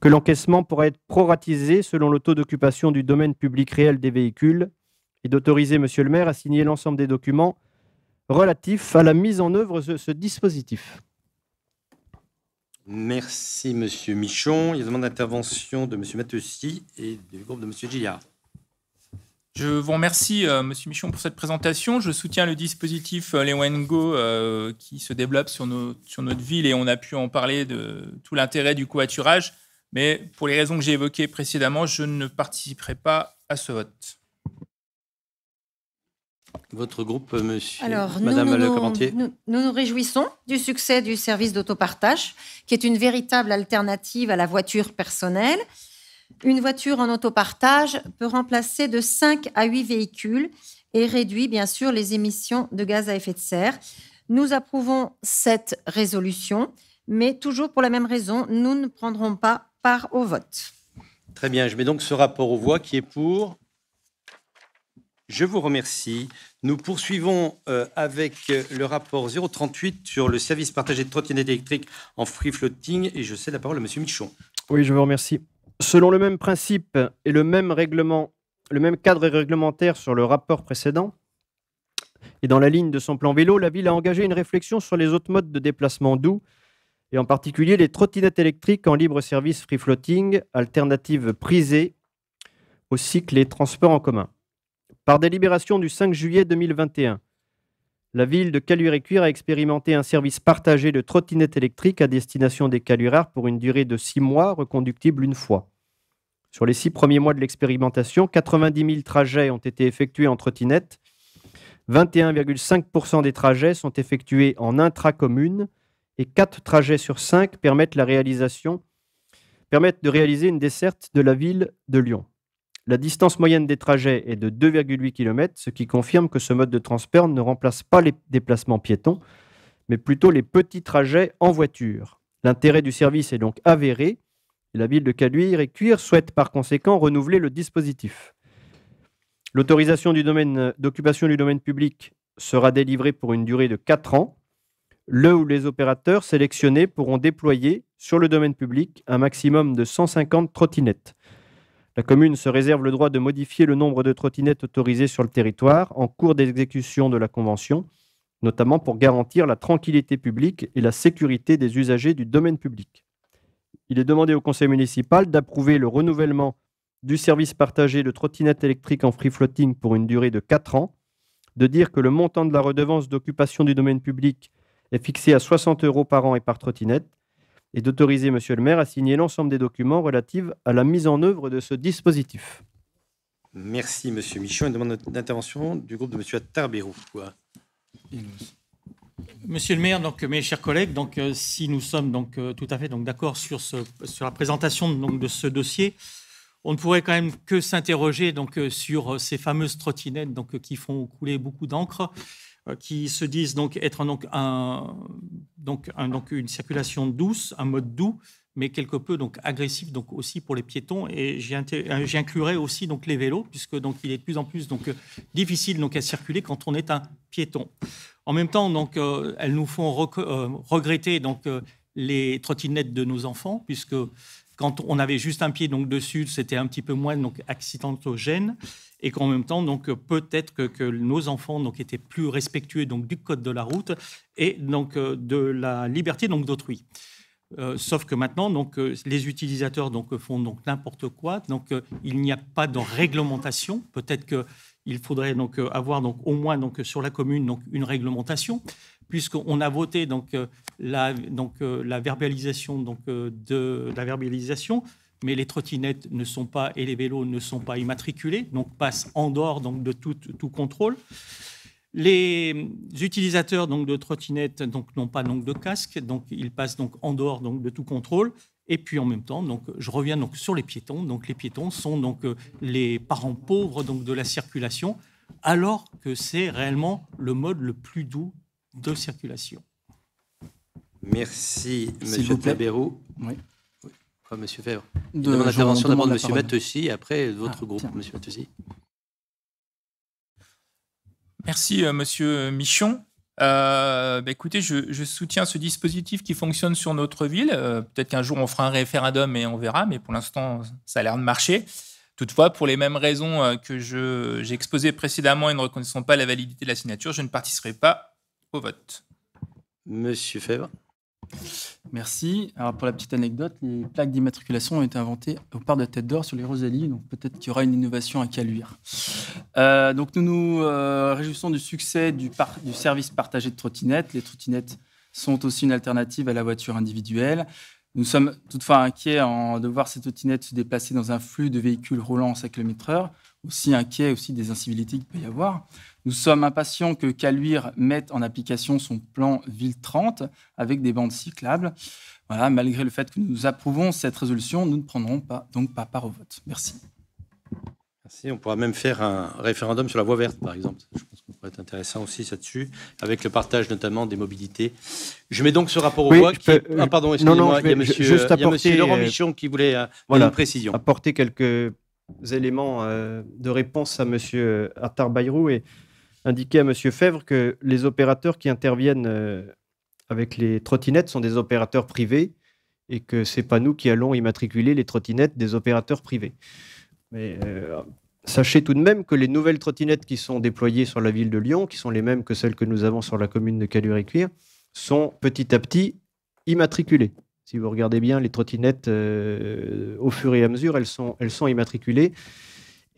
que l'encaissement pourrait être proratisé selon le taux d'occupation du domaine public réel des véhicules et d'autoriser Monsieur le maire à signer l'ensemble des documents relatifs à la mise en œuvre de ce dispositif. Merci Monsieur Michon. Il y a demande d'intervention de Monsieur Matteusi et du groupe de Monsieur Gillard. Je vous remercie, Monsieur Michon, pour cette présentation. Je soutiens le dispositif euh, Léon Go euh, qui se développe sur, notre ville et on a pu en parler de tout l'intérêt du covoiturage. Mais pour les raisons que j'ai évoquées précédemment, je ne participerai pas à ce vote. Votre groupe, monsieur, Alors, madame nous, le nous, nous, nous réjouissons du succès du service d'autopartage, qui est une véritable alternative à la voiture personnelle. Une voiture en autopartage peut remplacer de 5 à 8 véhicules et réduit bien sûr les émissions de gaz à effet de serre. Nous approuvons cette résolution, mais toujours pour la même raison, nous ne prendrons pas au vote. Très bien, je mets donc ce rapport aux voix qui est pour. Je vous remercie. Nous poursuivons euh, avec euh, le rapport 038 sur le service partagé de trottinette électrique en free floating et je cède la parole à Monsieur Michon. Oui, je vous remercie. Selon le même principe et le même règlement, le même cadre réglementaire sur le rapport précédent, et dans la ligne de son plan vélo, la ville a engagé une réflexion sur les autres modes de déplacement doux, et en particulier les trottinettes électriques en libre service free floating, alternative prisée au cycle et transports en commun. Par délibération du 5 juillet 2021, la ville de Caluire-et-Cuire a expérimenté un service partagé de trottinettes électriques à destination des Caluraires pour une durée de six mois, reconductible une fois. Sur les six premiers mois de l'expérimentation, 90 000 trajets ont été effectués en trottinette. 21,5% des trajets sont effectués en intra-commune et 4 trajets sur 5 permettent, la réalisation, permettent de réaliser une desserte de la ville de Lyon. La distance moyenne des trajets est de 2,8 km, ce qui confirme que ce mode de transport ne remplace pas les déplacements piétons, mais plutôt les petits trajets en voiture. L'intérêt du service est donc avéré. Et la ville de Caluire et Cuire souhaite par conséquent renouveler le dispositif. L'autorisation d'occupation du, du domaine public sera délivrée pour une durée de 4 ans le ou les opérateurs sélectionnés pourront déployer sur le domaine public un maximum de 150 trottinettes. La commune se réserve le droit de modifier le nombre de trottinettes autorisées sur le territoire en cours d'exécution de la convention, notamment pour garantir la tranquillité publique et la sécurité des usagers du domaine public. Il est demandé au conseil municipal d'approuver le renouvellement du service partagé de trottinettes électriques en free floating pour une durée de 4 ans, de dire que le montant de la redevance d'occupation du domaine public est fixé à 60 euros par an et par trottinette et d'autoriser Monsieur le maire à signer l'ensemble des documents relatifs à la mise en œuvre de ce dispositif. Merci Monsieur Michon. Une demande d'intervention du groupe de Monsieur Tarbérou. Monsieur le maire, donc, mes chers collègues, donc, euh, si nous sommes donc, euh, tout à fait d'accord sur, sur la présentation donc, de ce dossier, on ne pourrait quand même que s'interroger euh, sur ces fameuses trottinettes donc, qui font couler beaucoup d'encre euh, qui se disent donc être donc, un, donc, un, donc une circulation douce, un mode doux, mais quelque peu donc agressif donc aussi pour les piétons et euh, j'inclurai aussi donc les vélos puisque donc il est de plus en plus donc euh, difficile donc à circuler quand on est un piéton. En même temps donc elles nous font regretter donc les trottinettes de nos enfants puisque quand on avait juste un pied donc dessus, c'était un petit peu moins donc accidentogène et qu'en même temps, donc peut-être que, nos enfants donc étaient plus respectueux donc du code de la route et donc euh, de la liberté donc d'autrui. Euh, sauf que maintenant, donc euh, les utilisateurs donc font donc n'importe quoi, donc il n'y a pas de réglementation. Peut-être que il faudrait donc avoir donc au moins donc sur la commune donc une réglementation puisqu'on a voté donc, euh, la, donc, euh, la verbalisation, donc, euh, de la verbalisation, mais les trottinettes ne sont pas et les vélos ne sont pas immatriculés, donc passent en dehors donc, de tout, tout contrôle. Les utilisateurs donc, de trottinettes donc, n'ont pas donc, de casque, donc ils passent donc, en dehors donc, de tout contrôle. Et puis en même temps, donc, je reviens donc, sur les piétons. Donc, les piétons sont donc, les parents pauvres donc, de la circulation, alors que c'est réellement le mode le plus doux de circulation. Merci, Monsieur Taberou. Oui. Oh, enfin, Fèvre. De, demande intervention d'abord de Monsieur Mattessi, après votre ah, groupe, M. Monsieur Merci, euh, Monsieur Michon. Euh, bah, écoutez, je, soutiens ce dispositif qui fonctionne sur notre ville. Euh, peut-être qu'un jour on fera un référendum et on verra, mais pour l'instant, ça a l'air de marcher. Toutefois, pour les mêmes raisons que j'ai exposées précédemment et ne reconnaissant pas la validité de la signature, je ne participerai pas au vote. Monsieur Fèvre. Merci. pour la petite anecdote, les plaques d'immatriculation ont été inventées au parc de Tête d'Or sur les Rosalie. donc peut-être qu'il y aura une innovation à Caluire. Euh, donc nous nous euh, réjouissons du succès du, service partagé de trottinettes. Les trottinettes sont aussi une alternative à la voiture individuelle. Nous sommes toutefois inquiets de voir ces trottinettes se déplacer dans un flux de véhicules roulant en 5 km/h, aussi inquiets aussi des incivilités qu'il peut y avoir. Nous sommes impatients que Caluire mette en application son plan Ville 30 avec des bandes cyclables. Voilà, malgré le fait que nous approuvons cette résolution, nous ne prendrons pas, donc pas part au vote. Merci. Merci. On pourra même faire un référendum sur la voie verte, par exemple. Je pense qu'on pourrait être intéressant aussi là-dessus, avec le partage notamment des mobilités. Je mets donc ce rapport au voie. Euh, ah, pardon, excusez-moi. Il y a monsieur, Laurent Michon qui voulait euh, une précision. Apporter quelques éléments euh, de réponse à M. Euh, Attar Bayrou et indiquer à M. Fèvre que les opérateurs qui interviennent euh, avec les trottinettes sont des opérateurs privés et que ce n'est pas nous qui allons immatriculer les trottinettes des opérateurs privés. Mais sachez tout de même que les nouvelles trottinettes qui sont déployées sur la ville de Lyon, qui sont les mêmes que celles que nous avons sur la commune de Caluire et Cuire, sont petit à petit immatriculées. Si vous regardez bien, les trottinettes, euh, au fur et à mesure, elles sont, elles sont immatriculées.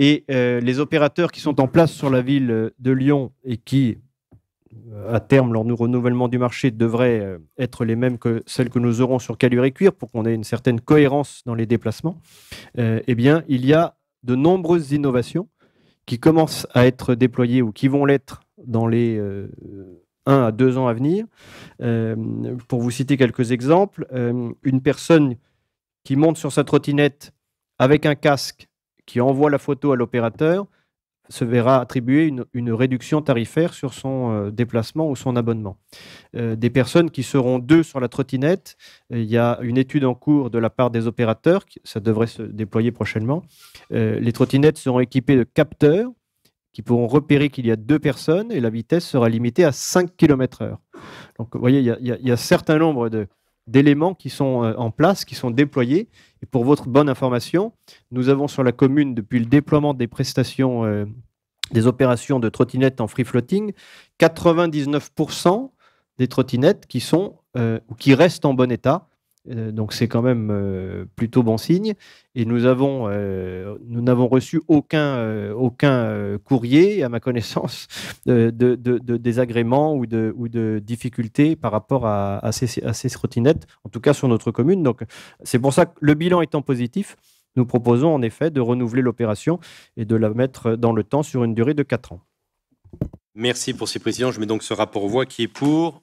Et euh, les opérateurs qui sont en place sur la ville de Lyon et qui, euh, à terme, lors du renouvellement du marché, devraient être les mêmes que celles que nous aurons sur Calure et Cuir pour qu'on ait une certaine cohérence dans les déplacements, eh bien, il y a de nombreuses innovations qui commencent à être déployées ou qui vont l'être dans les un à deux ans à venir. Euh, pour vous citer quelques exemples, euh, une personne qui monte sur sa trottinette avec un casque qui envoie la photo à l'opérateur se verra attribuer une, réduction tarifaire sur son euh, déplacement ou son abonnement. des personnes qui seront deux sur la trottinette, il y a une étude en cours de la part des opérateurs, ça devrait se déployer prochainement, les trottinettes seront équipées de capteurs qui pourront repérer qu'il y a deux personnes et la vitesse sera limitée à 5 km/h. Donc, vous voyez, il y, a un certain nombre d'éléments qui sont euh, en place, qui sont déployés. Et pour votre bonne information, nous avons sur la commune, depuis le déploiement des prestations euh, des opérations de trottinettes en free floating, 99% des trottinettes qui sont euh, qui restent en bon état euh, donc c'est quand même euh, plutôt bon signe. Et nous avons, euh, nous n'avons reçu aucun, aucun courrier, à ma connaissance, de, de, désagréments ou de, ou de difficultés par rapport à, ces, à en tout cas sur notre commune. Donc c'est pour ça que le bilan étant positif, nous proposons en effet de renouveler l'opération et de la mettre dans le temps sur une durée de 4 ans. Merci pour ces précisions. Je mets donc ce rapport voix qui est pour,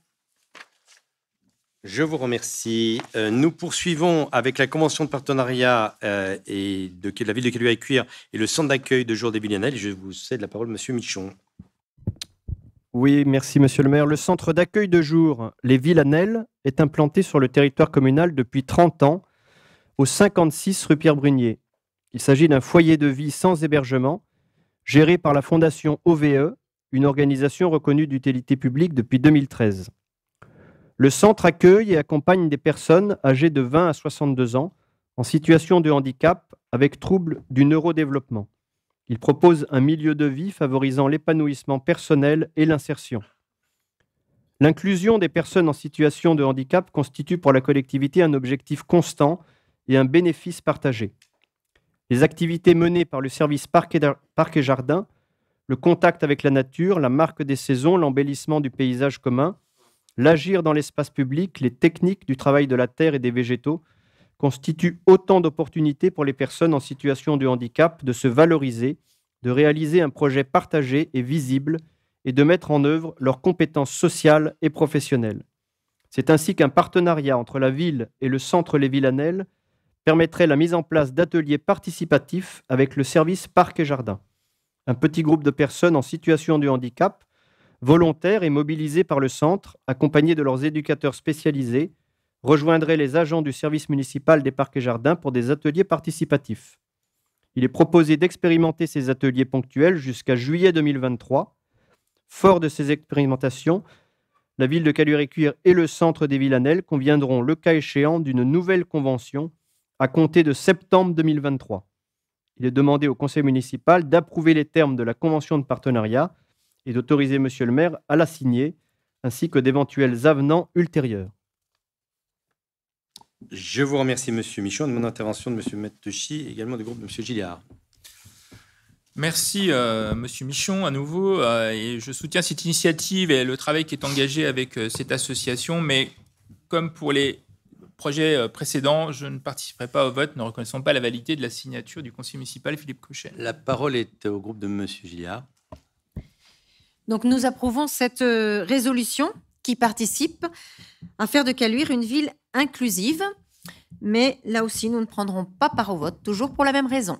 je vous remercie. Euh, nous poursuivons avec la convention de partenariat euh, et de, la ville de Calua et Cuire et le centre d'accueil de jour des Villanelles. Je vous cède la parole, Monsieur Michon. Oui, merci, Monsieur le maire. Le centre d'accueil de jour, les Villanelles, est implanté sur le territoire communal depuis 30 ans, au 56 rue Pierre-Brunier. Il s'agit d'un foyer de vie sans hébergement, géré par la Fondation OVE, une organisation reconnue d'utilité publique depuis 2013. Le centre accueille et accompagne des personnes âgées de 20 à 62 ans en situation de handicap avec troubles du neurodéveloppement. Il propose un milieu de vie favorisant l'épanouissement personnel et l'insertion. L'inclusion des personnes en situation de handicap constitue pour la collectivité un objectif constant et un bénéfice partagé. Les activités menées par le service parc et, parc et jardin, le contact avec la nature, la marque des saisons, l'embellissement du paysage commun, l'agir dans l'espace public, les techniques du travail de la terre et des végétaux constituent autant d'opportunités pour les personnes en situation de handicap de se valoriser, de réaliser un projet partagé et visible et de mettre en œuvre leurs compétences sociales et professionnelles. C'est ainsi qu'un partenariat entre la ville et le centre Les Villanelles permettrait la mise en place d'ateliers participatifs avec le service Parc et Jardin. Un petit groupe de personnes en situation de handicap volontaires et mobilisés par le centre, accompagnés de leurs éducateurs spécialisés, rejoindraient les agents du service municipal des parcs et jardins pour des ateliers participatifs. Il est proposé d'expérimenter ces ateliers ponctuels jusqu'à juillet 2023. Fort de ces expérimentations, la ville de Caluire-et-Cuire et le centre des Villanelles conviendront, le cas échéant, d'une nouvelle convention à compter de septembre 2023. Il est demandé au conseil municipal d'approuver les termes de la convention de partenariat et d'autoriser M. le maire à la signer, ainsi que d'éventuels avenants ultérieurs. Je vous remercie, M. Michon, de mon intervention de M. Matteuchy également du groupe de M. Gilliard. Merci, M. Euh, monsieur Michon, à nouveau. Euh, et je soutiens cette initiative et le travail qui est engagé avec euh, cette association. Mais comme pour les projets précédents, je ne participerai pas au vote, ne reconnaissant pas la validité de la signature du conseil municipal Philippe Cochet. La parole est au groupe de Monsieur Gilliard. Donc nous approuvons cette euh, résolution qui participe à faire de Caluire une ville inclusive. Mais là aussi, nous ne prendrons pas part au vote, toujours pour la même raison.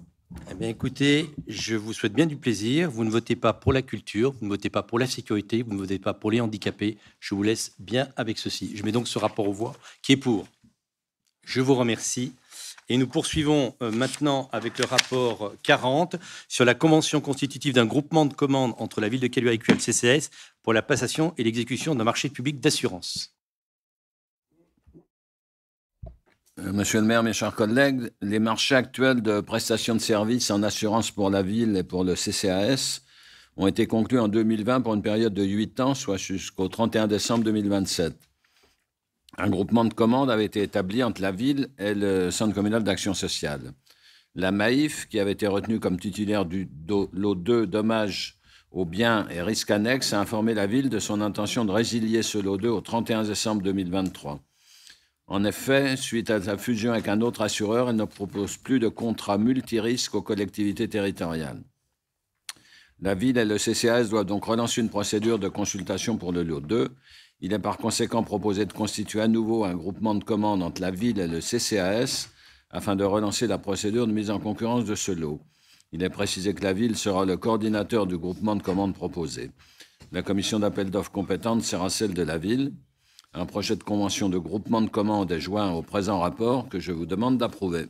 Eh bien, écoutez, je vous souhaite bien du plaisir. Vous ne votez pas pour la culture, vous ne votez pas pour la sécurité, vous ne votez pas pour les handicapés. Je vous laisse bien avec ceci. Je mets donc ce rapport au voix qui est pour. Je vous remercie. Et nous poursuivons euh, maintenant avec le rapport 40 sur la convention constitutive d'un groupement de commandes entre la ville de Caluire et CCAS pour la passation et l'exécution d'un marché public d'assurance. Euh, monsieur le maire, mes chers collègues, les marchés actuels de prestations de services en assurance pour la ville et pour le CCAS ont été conclus en 2020 pour une période de 8 ans, soit jusqu'au 31 décembre 2027. Un groupement de commandes avait été établi entre la ville et le Centre communal d'action sociale. La Maif, qui avait été retenue comme titulaire du lot 2 dommages aux biens et risques annexes, a informé la ville de son intention de résilier ce lot 2 au 31 décembre 2023. En effet, suite à sa fusion avec un autre assureur, elle ne propose plus de contrat multirisque aux collectivités territoriales. La ville et le CCAS doivent donc relancer une procédure de consultation pour le lot 2 il est par conséquent proposé de constituer à nouveau un groupement de commandes entre la ville et le CCAS afin de relancer la procédure de mise en concurrence de ce lot. Il est précisé que la ville sera le coordinateur du groupement de commandes proposé. La commission d'appel d'offres compétente sera celle de la ville. Un projet de convention de groupement de commandes est joint au présent rapport que je vous demande d'approuver.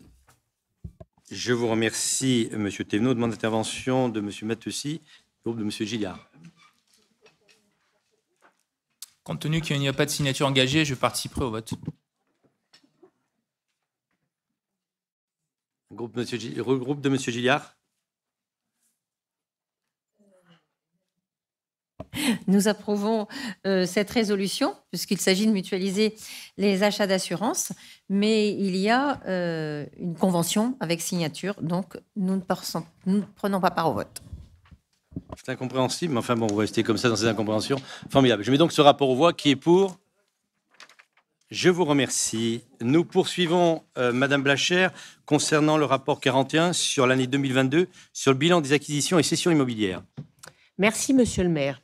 Je vous remercie, M. Thévenot. Demande d'intervention de M. Mattessi, groupe de M. Gillard. Compte tenu qu'il n'y a pas de signature engagée, je participerai au vote. Groupe, de Monsieur Gilliard Nous approuvons euh, cette résolution puisqu'il s'agit de mutualiser les achats d'assurance, mais il y a euh, une convention avec signature, donc nous ne prenons pas part au vote. C'est incompréhensible, mais enfin bon, vous restez comme ça dans ces incompréhensions. Formidable. Je mets donc ce rapport aux voix qui est pour. Je vous remercie. Nous poursuivons, euh, Madame Blacher, concernant le rapport 41 sur l'année 2022 sur le bilan des acquisitions et cessions immobilières. Merci, Monsieur le maire.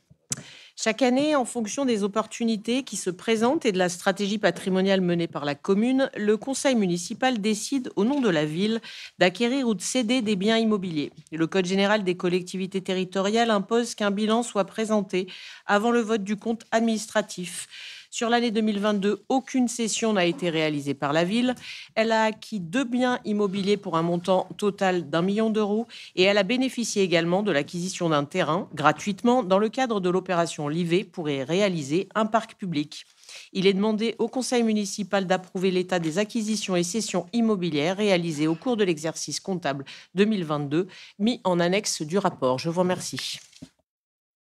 Chaque année, en fonction des opportunités qui se présentent et de la stratégie patrimoniale menée par la commune, le conseil municipal décide, au nom de la ville, d'acquérir ou de céder des biens immobiliers. Le Code général des collectivités territoriales impose qu'un bilan soit présenté avant le vote du compte administratif. Sur l'année 2022, aucune cession n'a été réalisée par la ville. Elle a acquis deux biens immobiliers pour un montant total d'un million d'euros et elle a bénéficié également de l'acquisition d'un terrain gratuitement dans le cadre de l'opération Livet pour y réaliser un parc public. Il est demandé au Conseil municipal d'approuver l'état des acquisitions et cessions immobilières réalisées au cours de l'exercice comptable 2022, mis en annexe du rapport. Je vous remercie.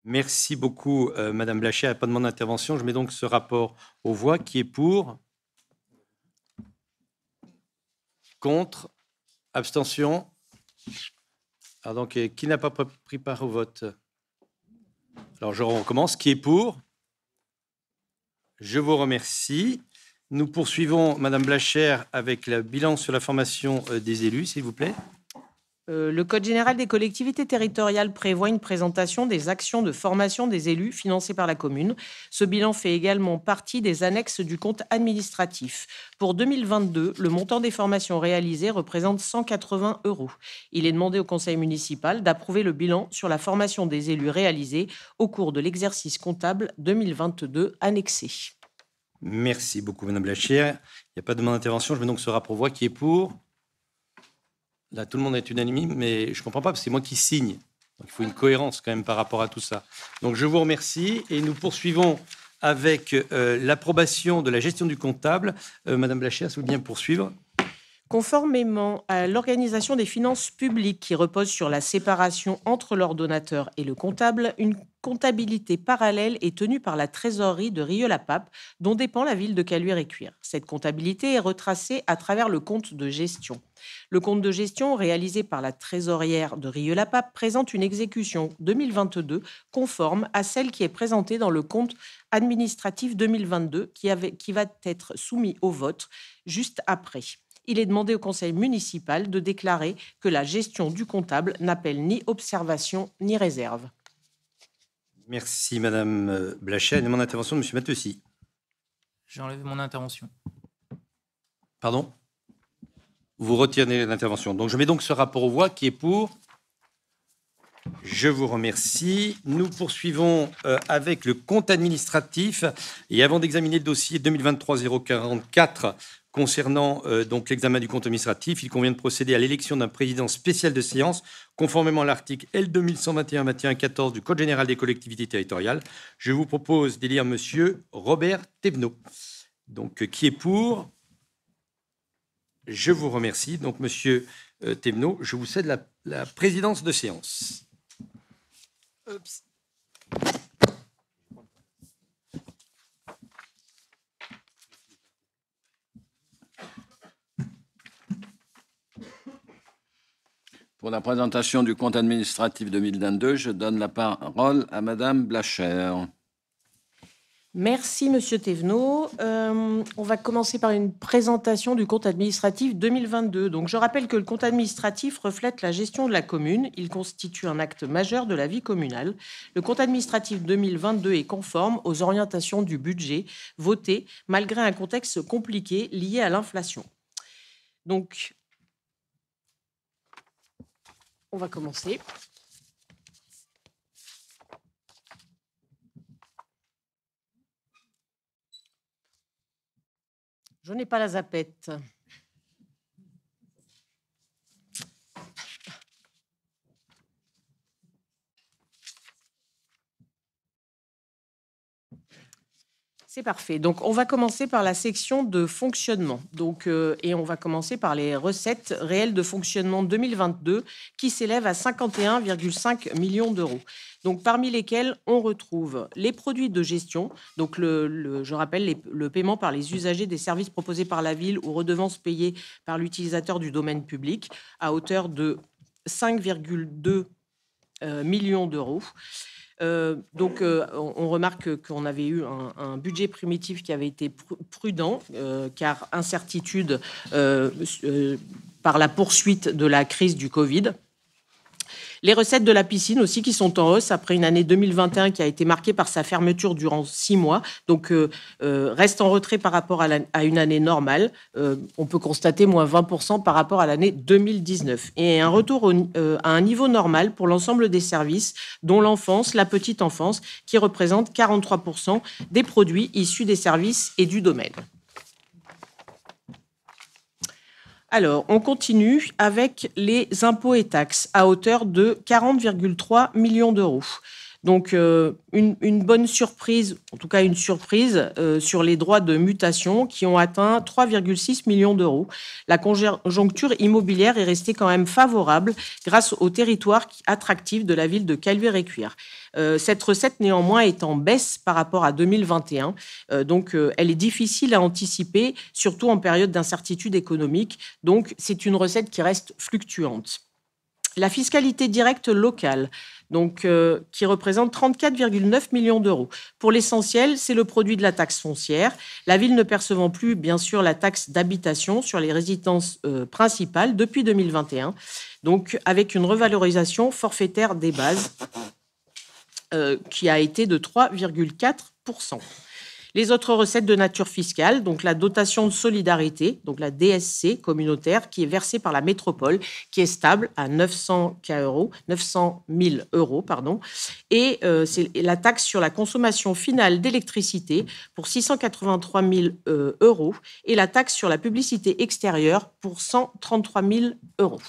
Merci beaucoup, euh, Madame Blachet. pas de mon intervention, je mets donc ce rapport aux voix qui est pour, contre, abstention. Alors donc, euh, qui n'a pas pris part au vote Alors, je recommence. Qui est pour Je vous remercie. Nous poursuivons, Madame Blacher, avec le bilan sur la formation euh, des élus, s'il vous plaît. Euh, le Code général des collectivités territoriales prévoit une présentation des actions de formation des élus financées par la commune. Ce bilan fait également partie des annexes du compte administratif. Pour 2022, le montant des formations réalisées représente 180 euros. Il est demandé au Conseil municipal d'approuver le bilan sur la formation des élus réalisée au cours de l'exercice comptable 2022 annexé. Merci beaucoup, Madame Blachier. Il n'y a pas de demande d'intervention. Je mets donc ce rapport qui est pour. Là, tout le monde est unanime, mais je ne comprends pas, parce que c'est moi qui signe. il faut une cohérence quand même par rapport à tout ça. Donc, je vous remercie et nous poursuivons avec euh, l'approbation de la gestion du comptable. Euh, Madame Blachère, si vous bien poursuivre. Conformément à l'organisation des finances publiques qui repose sur la séparation entre l'ordonnateur et le comptable, une comptabilité parallèle est tenue par la trésorerie de Rieux-la-Pape, dont dépend la ville de Caluire et Cuire. Cette comptabilité est retracée à travers le compte de gestion. Le compte de gestion réalisé par la trésorière de Rieux-la-Pape présente une exécution 2022 conforme à celle qui est présentée dans le compte administratif 2022 qui, avait, qui va être soumis au vote juste après il est demandé au conseil municipal de déclarer que la gestion du comptable n'appelle ni observation ni réserve. Merci Madame euh, Blachet. Mon intervention, Monsieur J'ai enlevé mon intervention. Pardon Vous retirez l'intervention. Donc je mets donc ce rapport aux voix qui est pour. Je vous remercie. Nous poursuivons euh, avec le compte administratif. Et avant d'examiner le dossier 2023-044 Concernant euh, donc l'examen du compte administratif, il convient de procéder à l'élection d'un président spécial de séance, conformément à l'article L2121-14 du Code général des collectivités territoriales. Je vous propose d'élire M. Robert Thévenot. Donc, euh, qui est pour Je vous remercie. Donc, Monsieur euh, je vous cède la, présidence de séance. Pour la présentation du compte administratif 2022, je donne la parole à Madame Blacher. Merci, Monsieur Thévenot. Euh, on va commencer par une présentation du compte administratif 2022. Donc, je rappelle que le compte administratif reflète la gestion de la commune. Il constitue un acte majeur de la vie communale. Le compte administratif 2022 est conforme aux orientations du budget voté, malgré un contexte compliqué lié à l'inflation. Donc, on va commencer. Je n'ai pas la zapette. C'est parfait. Donc, on va commencer par la section de fonctionnement. Donc, euh, et on va commencer par les recettes réelles de fonctionnement 2022 qui s'élèvent à 51,5 millions d'euros. Donc, parmi lesquels on retrouve les produits de gestion. Donc, je rappelle le paiement par les usagers des services proposés par la ville ou redevances payées par l'utilisateur du domaine public à hauteur de 5,2 euh, millions d'euros. Euh, donc, euh, on, remarque qu'on avait eu un, budget primitif qui avait été prudent, euh, car incertitude par la poursuite de la crise du Covid. Les recettes de la piscine aussi qui sont en hausse après une année 2021 qui a été marquée par sa fermeture durant six mois. Donc, euh, euh, reste en retrait par rapport à, une année normale. Euh, on peut constater moins 20% par rapport à l'année 2019. Et un retour à un niveau normal pour l'ensemble des services, dont l'enfance, la petite enfance, qui représente 43% des produits issus des services et du domaine. Alors, on continue avec les impôts et taxes à hauteur de 40,3 millions d'euros. Donc euh, une, bonne surprise, en tout cas une surprise euh, sur les droits de mutation qui ont atteint 3,6 millions d'euros. La conjoncture immobilière est restée quand même favorable grâce au territoire attractif de la ville de Caluire-et-Cuire. Euh, cette recette néanmoins est en baisse par rapport à 2021, donc elle est difficile à anticiper, surtout en période d'incertitude économique. Donc c'est une recette qui reste fluctuante. La fiscalité directe locale donc, euh, qui représente 34,9 millions d'euros. Pour l'essentiel, c'est le produit de la taxe foncière, la ville ne percevant plus, bien sûr, la taxe d'habitation sur les résidences euh, principales depuis 2021, donc avec une revalorisation forfaitaire des bases euh, qui a été de 3,4%. Les autres recettes de nature fiscale, donc la dotation de solidarité, donc la DSC communautaire, qui est versée par la métropole, qui est stable à 900, 000 euros. Pardon, et euh, c'est la taxe sur la consommation finale d'électricité pour 683 000 euh, euros et la taxe sur la publicité extérieure pour 133 000 euros.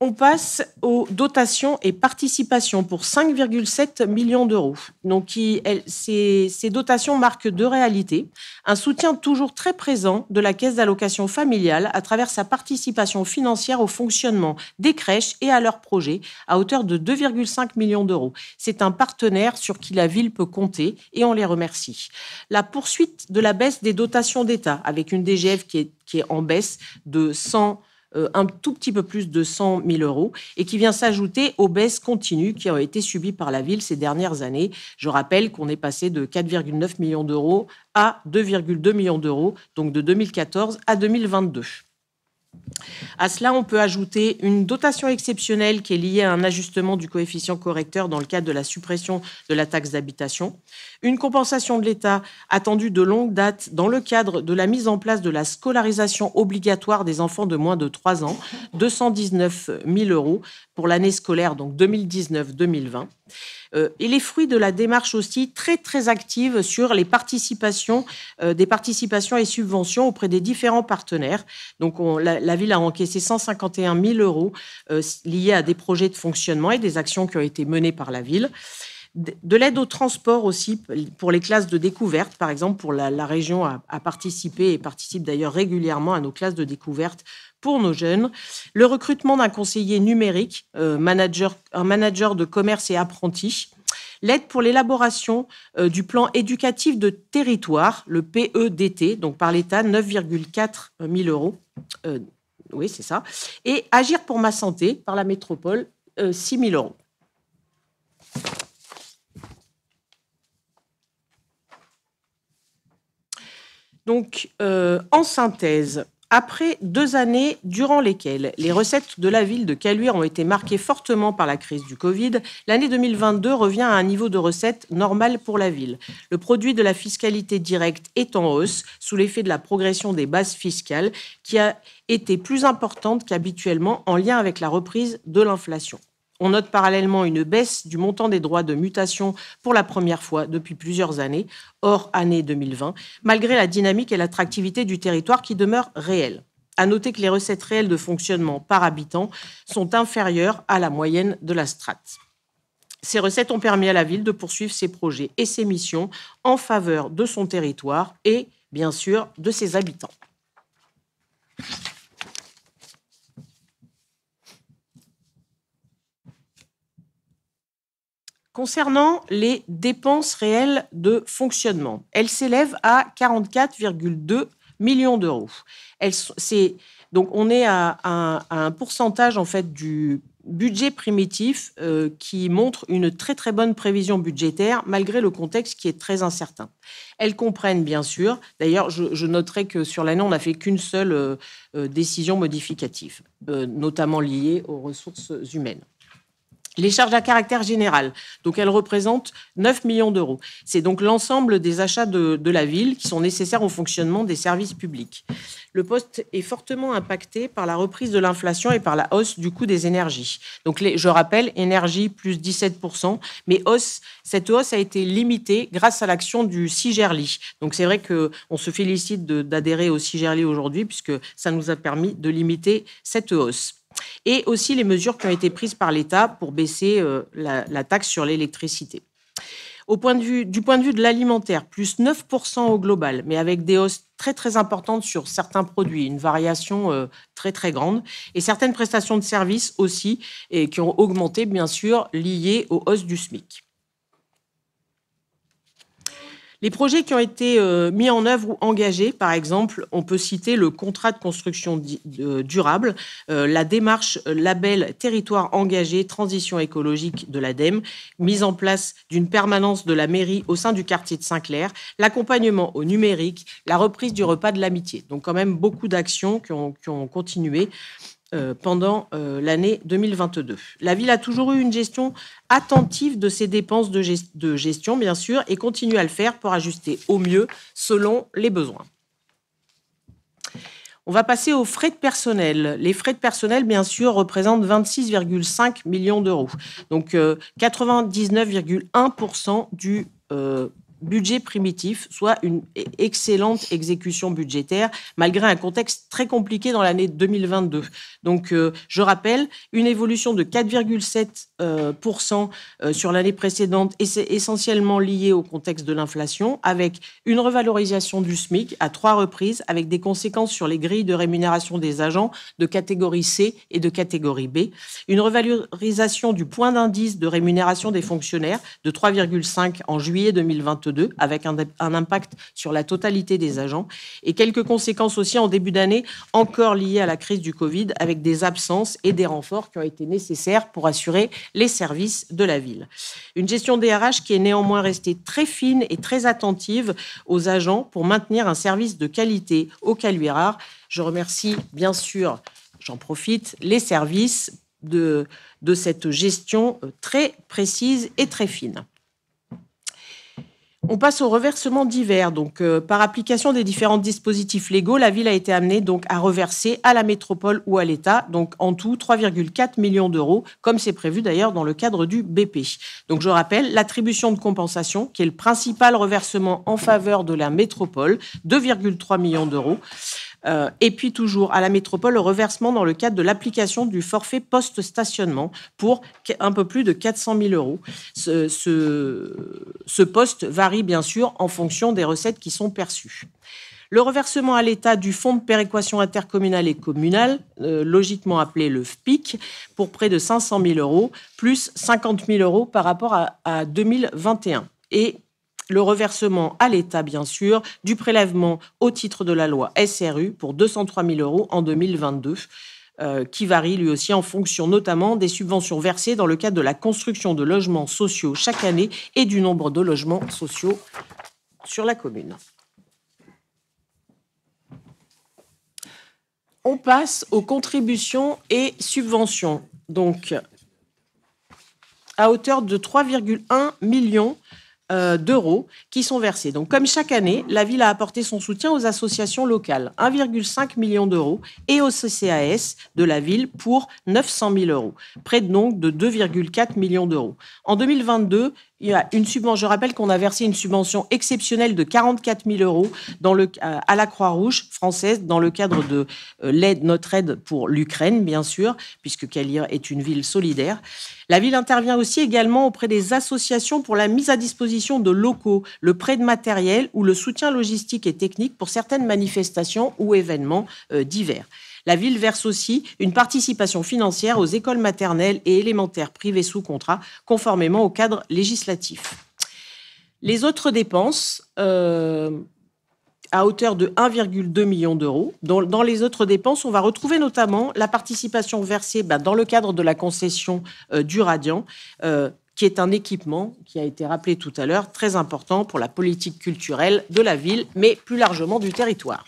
On passe aux dotations et participations pour 5,7 millions d'euros. Donc, ces, dotations marquent deux réalités. Un soutien toujours très présent de la caisse d'allocation familiale à travers sa participation financière au fonctionnement des crèches et à leurs projets à hauteur de 2,5 millions d'euros. C'est un partenaire sur qui la ville peut compter et on les remercie. La poursuite de la baisse des dotations d'État avec une DGF qui est, qui est en baisse de 100 euh, un tout petit peu plus de 100 000 euros et qui vient s'ajouter aux baisses continues qui ont été subies par la ville ces dernières années. Je rappelle qu'on est passé de 4,9 millions d'euros à 2,2 millions d'euros, donc de 2014 à 2022. À cela, on peut ajouter une dotation exceptionnelle qui est liée à un ajustement du coefficient correcteur dans le cadre de la suppression de la taxe d'habitation, une compensation de l'État attendue de longue date dans le cadre de la mise en place de la scolarisation obligatoire des enfants de moins de 3 ans, 219 000 euros, pour l'année scolaire donc 2019-2020. Euh, et les fruits de la démarche aussi très très active sur les participations, euh, des participations et subventions auprès des différents partenaires. Donc la, ville a encaissé 151 000 euros euh, liés à des projets de fonctionnement et des actions qui ont été menées par la ville de l'aide au transport aussi pour les classes de découverte, par exemple, pour la, région à a, participé et participe d'ailleurs régulièrement à nos classes de découverte pour nos jeunes, le recrutement d'un conseiller numérique, euh, manager, un manager de commerce et apprenti, l'aide pour l'élaboration euh, du plan éducatif de territoire, le PEDT, donc par l'État, 9,4 000 euros. Euh, oui, c'est ça. Et Agir pour ma santé, par la métropole, 6 000 euros. Donc, en synthèse, après deux années durant lesquelles les recettes de la ville de Caluire ont été marquées fortement par la crise du Covid, l'année 2022 revient à un niveau de recettes normal pour la ville. Le produit de la fiscalité directe est en hausse sous l'effet de la progression des bases fiscales qui a été plus importante qu'habituellement en lien avec la reprise de l'inflation. On note parallèlement une baisse du montant des droits de mutation pour la première fois depuis plusieurs années, hors année 2020, malgré la dynamique et l'attractivité du territoire qui demeure réelle. À noter que les recettes réelles de fonctionnement par habitant sont inférieures à la moyenne de la strate. Ces recettes ont permis à la ville de poursuivre ses projets et ses missions en faveur de son territoire et, bien sûr, de ses habitants. Concernant les dépenses réelles de fonctionnement, elles s'élèvent à 44,2 millions d'euros. Donc on est à un, pourcentage en fait du budget primitif euh, qui montre une très très bonne prévision budgétaire malgré le contexte qui est très incertain. Elles comprennent bien sûr, d'ailleurs je, noterai que sur l'année on n'a fait qu'une seule euh, euh, décision modificative, notamment liée aux ressources humaines. Les charges à caractère général, donc elles représentent 9 millions d'euros. C'est donc l'ensemble des achats de, la ville qui sont nécessaires au fonctionnement des services publics. Le poste est fortement impacté par la reprise de l'inflation et par la hausse du coût des énergies. Donc je rappelle, énergie plus 17%, mais hausse, cette hausse a été limitée grâce à l'action du CIGERLI. Donc c'est vrai qu'on se félicite d'adhérer au CIGERLI aujourd'hui puisque ça nous a permis de limiter cette hausse et aussi les mesures qui ont été prises par l'État pour baisser euh, la, taxe sur l'électricité. Au point de vue, du point de vue de l'alimentaire, plus 9% au global, mais avec des hausses très très importantes sur certains produits, une variation euh, très très grande, et certaines prestations de services aussi, et qui ont augmenté bien sûr, liées aux hausses du SMIC. Les projets qui ont été euh, mis en œuvre ou engagés, par exemple, on peut citer le contrat de construction durable, euh, la démarche euh, label territoire engagé transition écologique de l'ADEME, mise en place d'une permanence de la mairie au sein du quartier de Saint-Clair, l'accompagnement au numérique, la reprise du repas de l'amitié. Donc quand même beaucoup d'actions qui ont, qui ont continué. Euh, pendant euh, l'année 2022. La ville a toujours eu une gestion attentive de ses dépenses de, gestion, bien sûr, et continue à le faire pour ajuster au mieux selon les besoins. On va passer aux frais de personnel. Les frais de personnel, bien sûr, représentent 26,5 millions d'euros, donc 99,1% euh, du budget primitif, soit une excellente exécution budgétaire, malgré un contexte très compliqué dans l'année 2022. Donc, euh, je rappelle, une évolution de 4,7% euh, euh, sur l'année précédente, et c'est essentiellement lié au contexte de l'inflation, avec une revalorisation du SMIC à trois reprises, avec des conséquences sur les grilles de rémunération des agents de catégorie C et de catégorie B, une revalorisation du point d'indice de rémunération des fonctionnaires de 3,5 en juillet 2022, avec un, impact sur la totalité des agents, et quelques conséquences aussi en début d'année, encore liées à la crise du Covid, avec des absences et des renforts qui ont été nécessaires pour assurer les services de la ville. Une gestion des RH qui est néanmoins restée très fine et très attentive aux agents pour maintenir un service de qualité au Caluirard. Je remercie bien sûr, j'en profite, les services de cette gestion euh, très précise et très fine. On passe au reversement divers. Donc, euh, par application des différents dispositifs légaux, la ville a été amenée donc à reverser à la métropole ou à l'État, donc en tout 3,4 millions d'euros, comme c'est prévu d'ailleurs dans le cadre du BP. Donc, je rappelle l'attribution de compensation, qui est le principal reversement en faveur de la métropole, 2,3 millions d'euros. Euh, et puis toujours à la métropole, le reversement dans le cadre de l'application du forfait post-stationnement pour un peu plus de 400 000 euros. Ce, poste varie bien sûr en fonction des recettes qui sont perçues. Le reversement à l'État du Fonds de péréquation intercommunale et communale, euh, logiquement appelé le FPIC, pour près de 500 000 euros, plus 50 000 euros par rapport à, 2021. Et le reversement à l'État, bien sûr, du prélèvement au titre de la loi SRU pour 203 000 euros en 2022. Euh, qui varie lui aussi en fonction notamment des subventions versées dans le cadre de la construction de logements sociaux chaque année et du nombre de logements sociaux sur la commune. On passe aux contributions et subventions, donc à hauteur de 3,1 millions euh, d'euros qui sont versés. Donc, comme chaque année, la ville a apporté son soutien aux associations locales, 1,5 million d'euros, et au CCAS de la ville pour 900 000 euros, près de donc de 2,4 millions d'euros. En 2022, une subvention. Je rappelle qu'on a versé une subvention exceptionnelle de 44 000 euros euh, à la Croix-Rouge française dans le cadre de euh, l'aide, notre aide pour l'Ukraine, bien sûr, puisque Kalir est une ville solidaire. La ville intervient aussi également auprès des associations pour la mise à disposition de locaux, le prêt de matériel ou le soutien logistique et technique pour certaines manifestations ou événements euh, divers. La ville verse aussi une participation financière aux écoles maternelles et élémentaires privées sous contrat, conformément au cadre législatif. Les autres dépenses, euh, à hauteur de 1,2 million d'euros. Dans, les autres dépenses, on va retrouver notamment la participation versée bah, dans le cadre de la concession euh, du radian, euh, qui est un équipement qui a été rappelé tout à l'heure, très important pour la politique culturelle de la ville, mais plus largement du territoire.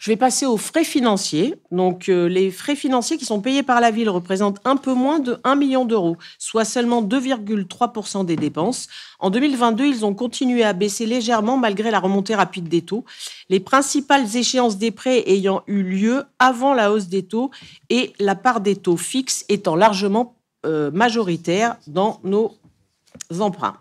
Je vais passer aux frais financiers. Donc, euh, les frais financiers qui sont payés par la ville représentent un peu moins de 1 million d'euros, soit seulement 2,3% des dépenses. En 2022, ils ont continué à baisser légèrement malgré la remontée rapide des taux. Les principales échéances des prêts ayant eu lieu avant la hausse des taux et la part des taux fixes étant largement euh, majoritaire dans nos emprunts.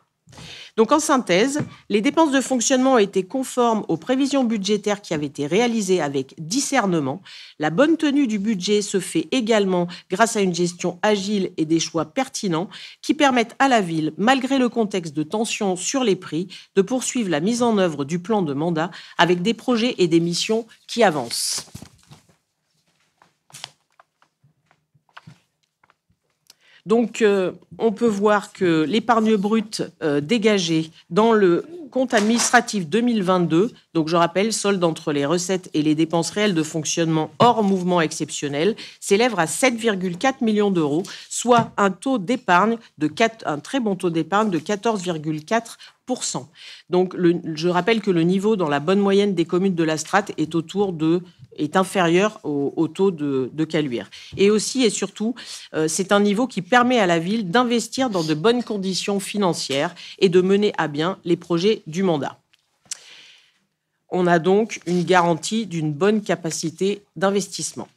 Donc en synthèse, les dépenses de fonctionnement ont été conformes aux prévisions budgétaires qui avaient été réalisées avec discernement. La bonne tenue du budget se fait également grâce à une gestion agile et des choix pertinents qui permettent à la ville, malgré le contexte de tension sur les prix, de poursuivre la mise en œuvre du plan de mandat avec des projets et des missions qui avancent. Donc, euh, on peut voir que l'épargne brute euh, dégagée dans le compte administratif 2022, donc je rappelle, solde entre les recettes et les dépenses réelles de fonctionnement hors mouvement exceptionnel, s'élève à 7,4 millions d'euros, soit un taux d'épargne de un très bon taux d'épargne de 14,4 donc, je rappelle que le niveau dans la bonne moyenne des communes de la strate est autour de est inférieur au, taux de, Caluire. Et aussi et surtout, euh, c'est un niveau qui permet à la ville d'investir dans de bonnes conditions financières et de mener à bien les projets du mandat. On a donc une garantie d'une bonne capacité d'investissement.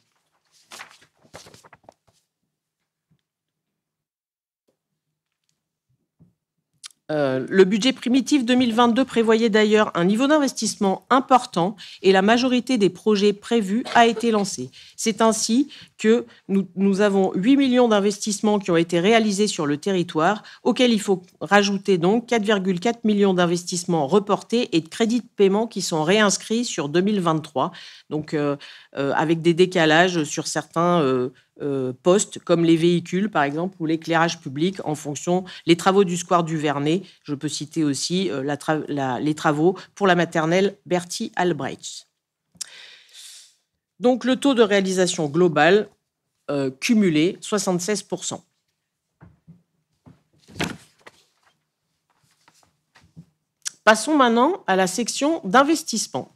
Euh, le budget primitif 2022 prévoyait d'ailleurs un niveau d'investissement important et la majorité des projets prévus a été lancée. C'est ainsi que nous, avons 8 millions d'investissements qui ont été réalisés sur le territoire, auxquels il faut rajouter donc 4,4 millions d'investissements reportés et de crédits de paiement qui sont réinscrits sur 2023, donc euh, euh, avec des décalages sur certains euh, postes, comme les véhicules, par exemple, ou l'éclairage public, en fonction les travaux du square du Vernet. Je peux citer aussi euh, les travaux pour la maternelle Bertie Albrecht. Donc le taux de réalisation global euh, cumulé, 76%. Passons maintenant à la section d'investissement.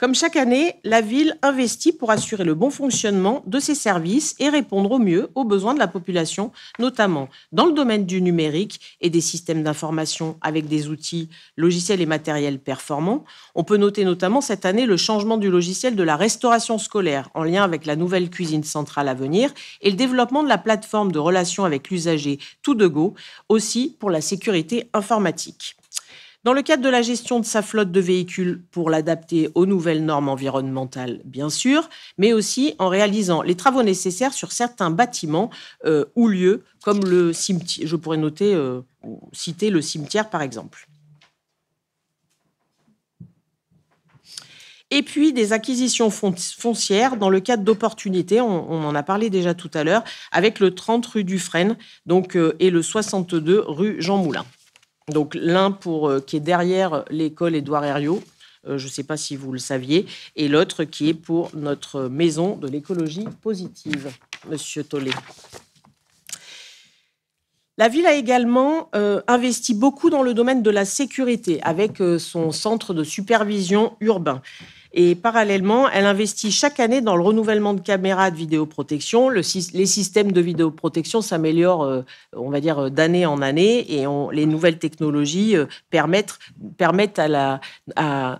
Comme chaque année, la ville investit pour assurer le bon fonctionnement de ses services et répondre au mieux aux besoins de la population, notamment dans le domaine du numérique et des systèmes d'information avec des outils logiciels et matériels performants. On peut noter notamment cette année le changement du logiciel de la restauration scolaire en lien avec la nouvelle cuisine centrale à venir et le développement de la plateforme de relations avec l'usager tout de go aussi pour la sécurité informatique. Dans le cadre de la gestion de sa flotte de véhicules pour l'adapter aux nouvelles normes environnementales, bien sûr, mais aussi en réalisant les travaux nécessaires sur certains bâtiments euh, ou lieux, comme le cimetière. Je pourrais noter, euh, citer le cimetière par exemple. et puis des acquisitions foncières dans le cadre d'opportunités, on, en a parlé déjà tout à l'heure, avec le 30 rue Dufresne donc, euh, et le 62 rue Jean Moulin. Donc l'un pour euh, qui est derrière l'école Édouard Herriot, euh, je ne sais pas si vous le saviez, et l'autre qui est pour notre maison de l'écologie positive, Monsieur Tollet. La ville a également euh, investi beaucoup dans le domaine de la sécurité avec son centre de supervision urbain. Et parallèlement, elle investit chaque année dans le renouvellement de caméras de vidéoprotection. Le, les systèmes de vidéoprotection s'améliorent, euh, on va dire, euh, d'année en année. Et les nouvelles technologies euh, permettent, permettent à la,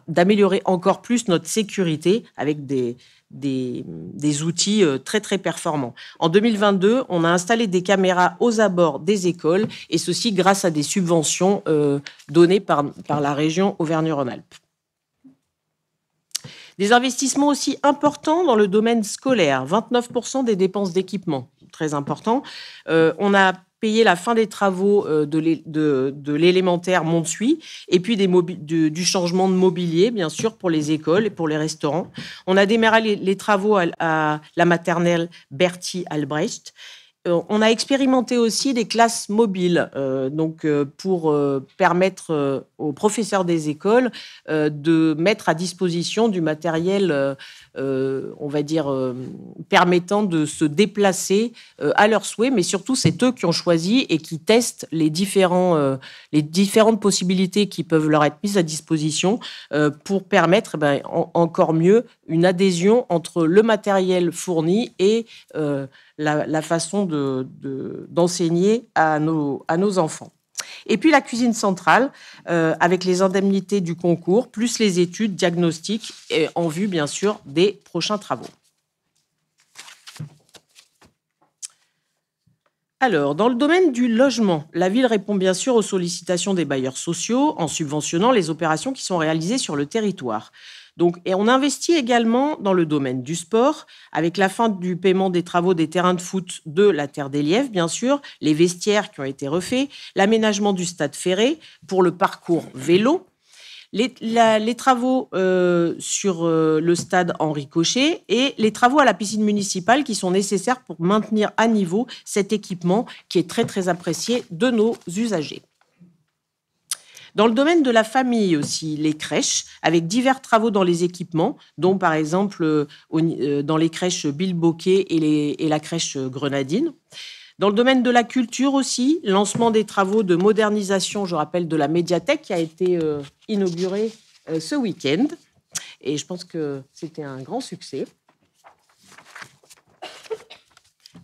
d'améliorer encore plus notre sécurité avec des, des, outils très très performants. En 2022, on a installé des caméras aux abords des écoles et ceci grâce à des subventions données par, par la région Auvergne-Rhône-Alpes. Des investissements aussi importants dans le domaine scolaire, 29% des dépenses d'équipement, très important. Euh, on a payé la fin des travaux euh, de l'élémentaire Montsuy et puis du, changement de mobilier, bien sûr, pour les écoles et pour les restaurants. On a démarré les, travaux à, la maternelle Bertie Albrecht euh, on a expérimenté aussi des classes mobiles, euh, donc euh, pour permettre aux professeurs des écoles de mettre à disposition du matériel euh, on va dire, euh, permettant de se déplacer euh, à leur souhait, mais surtout c'est eux qui ont choisi et qui testent les, différents, les différentes possibilités qui peuvent leur être mises à disposition pour permettre eh ben, encore mieux une adhésion entre le matériel fourni et la, façon d'enseigner à, nos, à nos enfants. Et puis la cuisine centrale, euh, avec les indemnités du concours, plus les études, diagnostiques et en vue bien sûr des prochains travaux. Alors, dans le domaine du logement, la ville répond bien sûr aux sollicitations des bailleurs sociaux en subventionnant les opérations qui sont réalisées sur le territoire et on investit également dans le domaine du sport, avec la fin du paiement des travaux des terrains de foot de la Terre des Lièvres, bien sûr, les vestiaires qui ont été refaits, l'aménagement du stade ferré pour le parcours vélo. Les, travaux euh, sur euh, le stade Henri Cochet et les travaux à la piscine municipale qui sont nécessaires pour maintenir à niveau cet équipement qui est très très apprécié de nos usagers. Dans le domaine de la famille aussi, les crèches, avec divers travaux dans les équipements, dont par exemple euh, euh, dans les crèches Bill et, et la crèche euh, Grenadine. Dans le domaine de la culture aussi, lancement des travaux de modernisation, je rappelle, de la médiathèque qui a été inaugurée ce week-end. Et je pense que c'était un grand succès.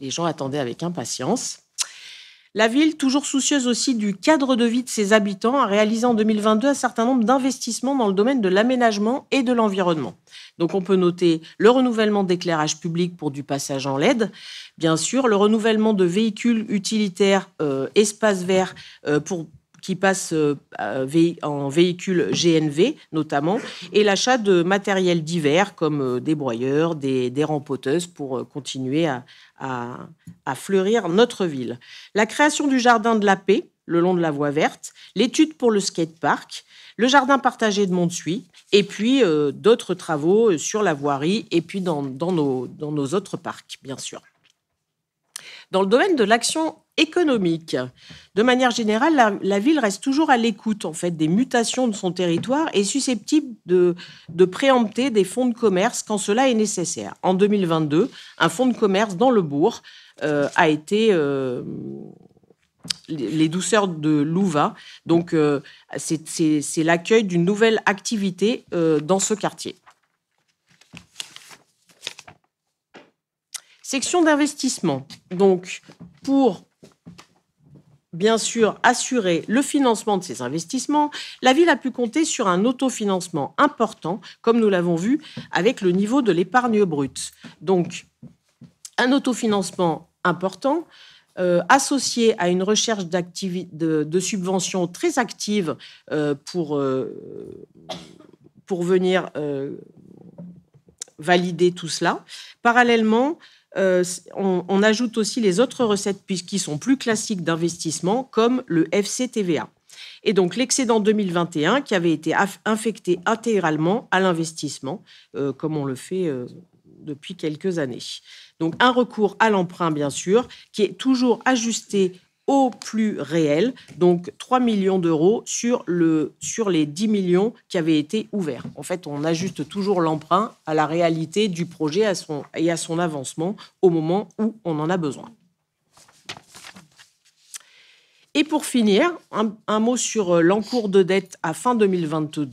Les gens attendaient avec impatience. La ville, toujours soucieuse aussi du cadre de vie de ses habitants, a réalisé en 2022 un certain nombre d'investissements dans le domaine de l'aménagement et de l'environnement. Donc on peut noter le renouvellement d'éclairage public pour du passage en LED, bien sûr, le renouvellement de véhicules utilitaires, euh, espaces verts euh, pour qui passent euh, euh, en véhicule GNV notamment, et l'achat de matériel divers comme euh, des broyeurs, des, des rampoteuses pour continuer à, fleurir notre ville. La création du Jardin de la Paix le long de la voie verte, l'étude pour le skatepark, le jardin partagé de Montsuy, et puis d'autres travaux sur la voirie, et puis dans, nos, dans nos autres parcs, bien sûr. Dans le domaine de l'action économique. De manière générale, la, ville reste toujours à l'écoute en fait des mutations de son territoire et susceptible de, préempter des fonds de commerce quand cela est nécessaire. En 2022, un fonds de commerce dans le bourg euh, a été euh, les douceurs de Louva. Donc, euh, c'est l'accueil d'une nouvelle activité dans ce quartier. Section d'investissement. Donc, pour bien sûr assurer le financement de ces investissements, la ville a pu compter sur un autofinancement important, comme nous l'avons vu avec le niveau de l'épargne brute. Donc, un autofinancement important euh, associé à une recherche de, subventions très active euh, pour, euh, pour venir valider tout cela. Parallèlement, euh, on, ajoute aussi les autres recettes qui sont plus classiques d'investissement, comme le FCTVA. Et donc l'excédent 2021 qui avait été infecté intégralement à l'investissement, euh, comme on le fait euh, depuis quelques années. Donc un recours à l'emprunt, bien sûr, qui est toujours ajusté au plus réel, donc 3 millions d'euros sur, le, sur les 10 millions qui avaient été ouverts. En fait, on ajuste toujours l'emprunt à la réalité du projet et à son avancement au moment où on en a besoin. Et pour finir, un, mot sur euh, l'encours de dette à fin 2022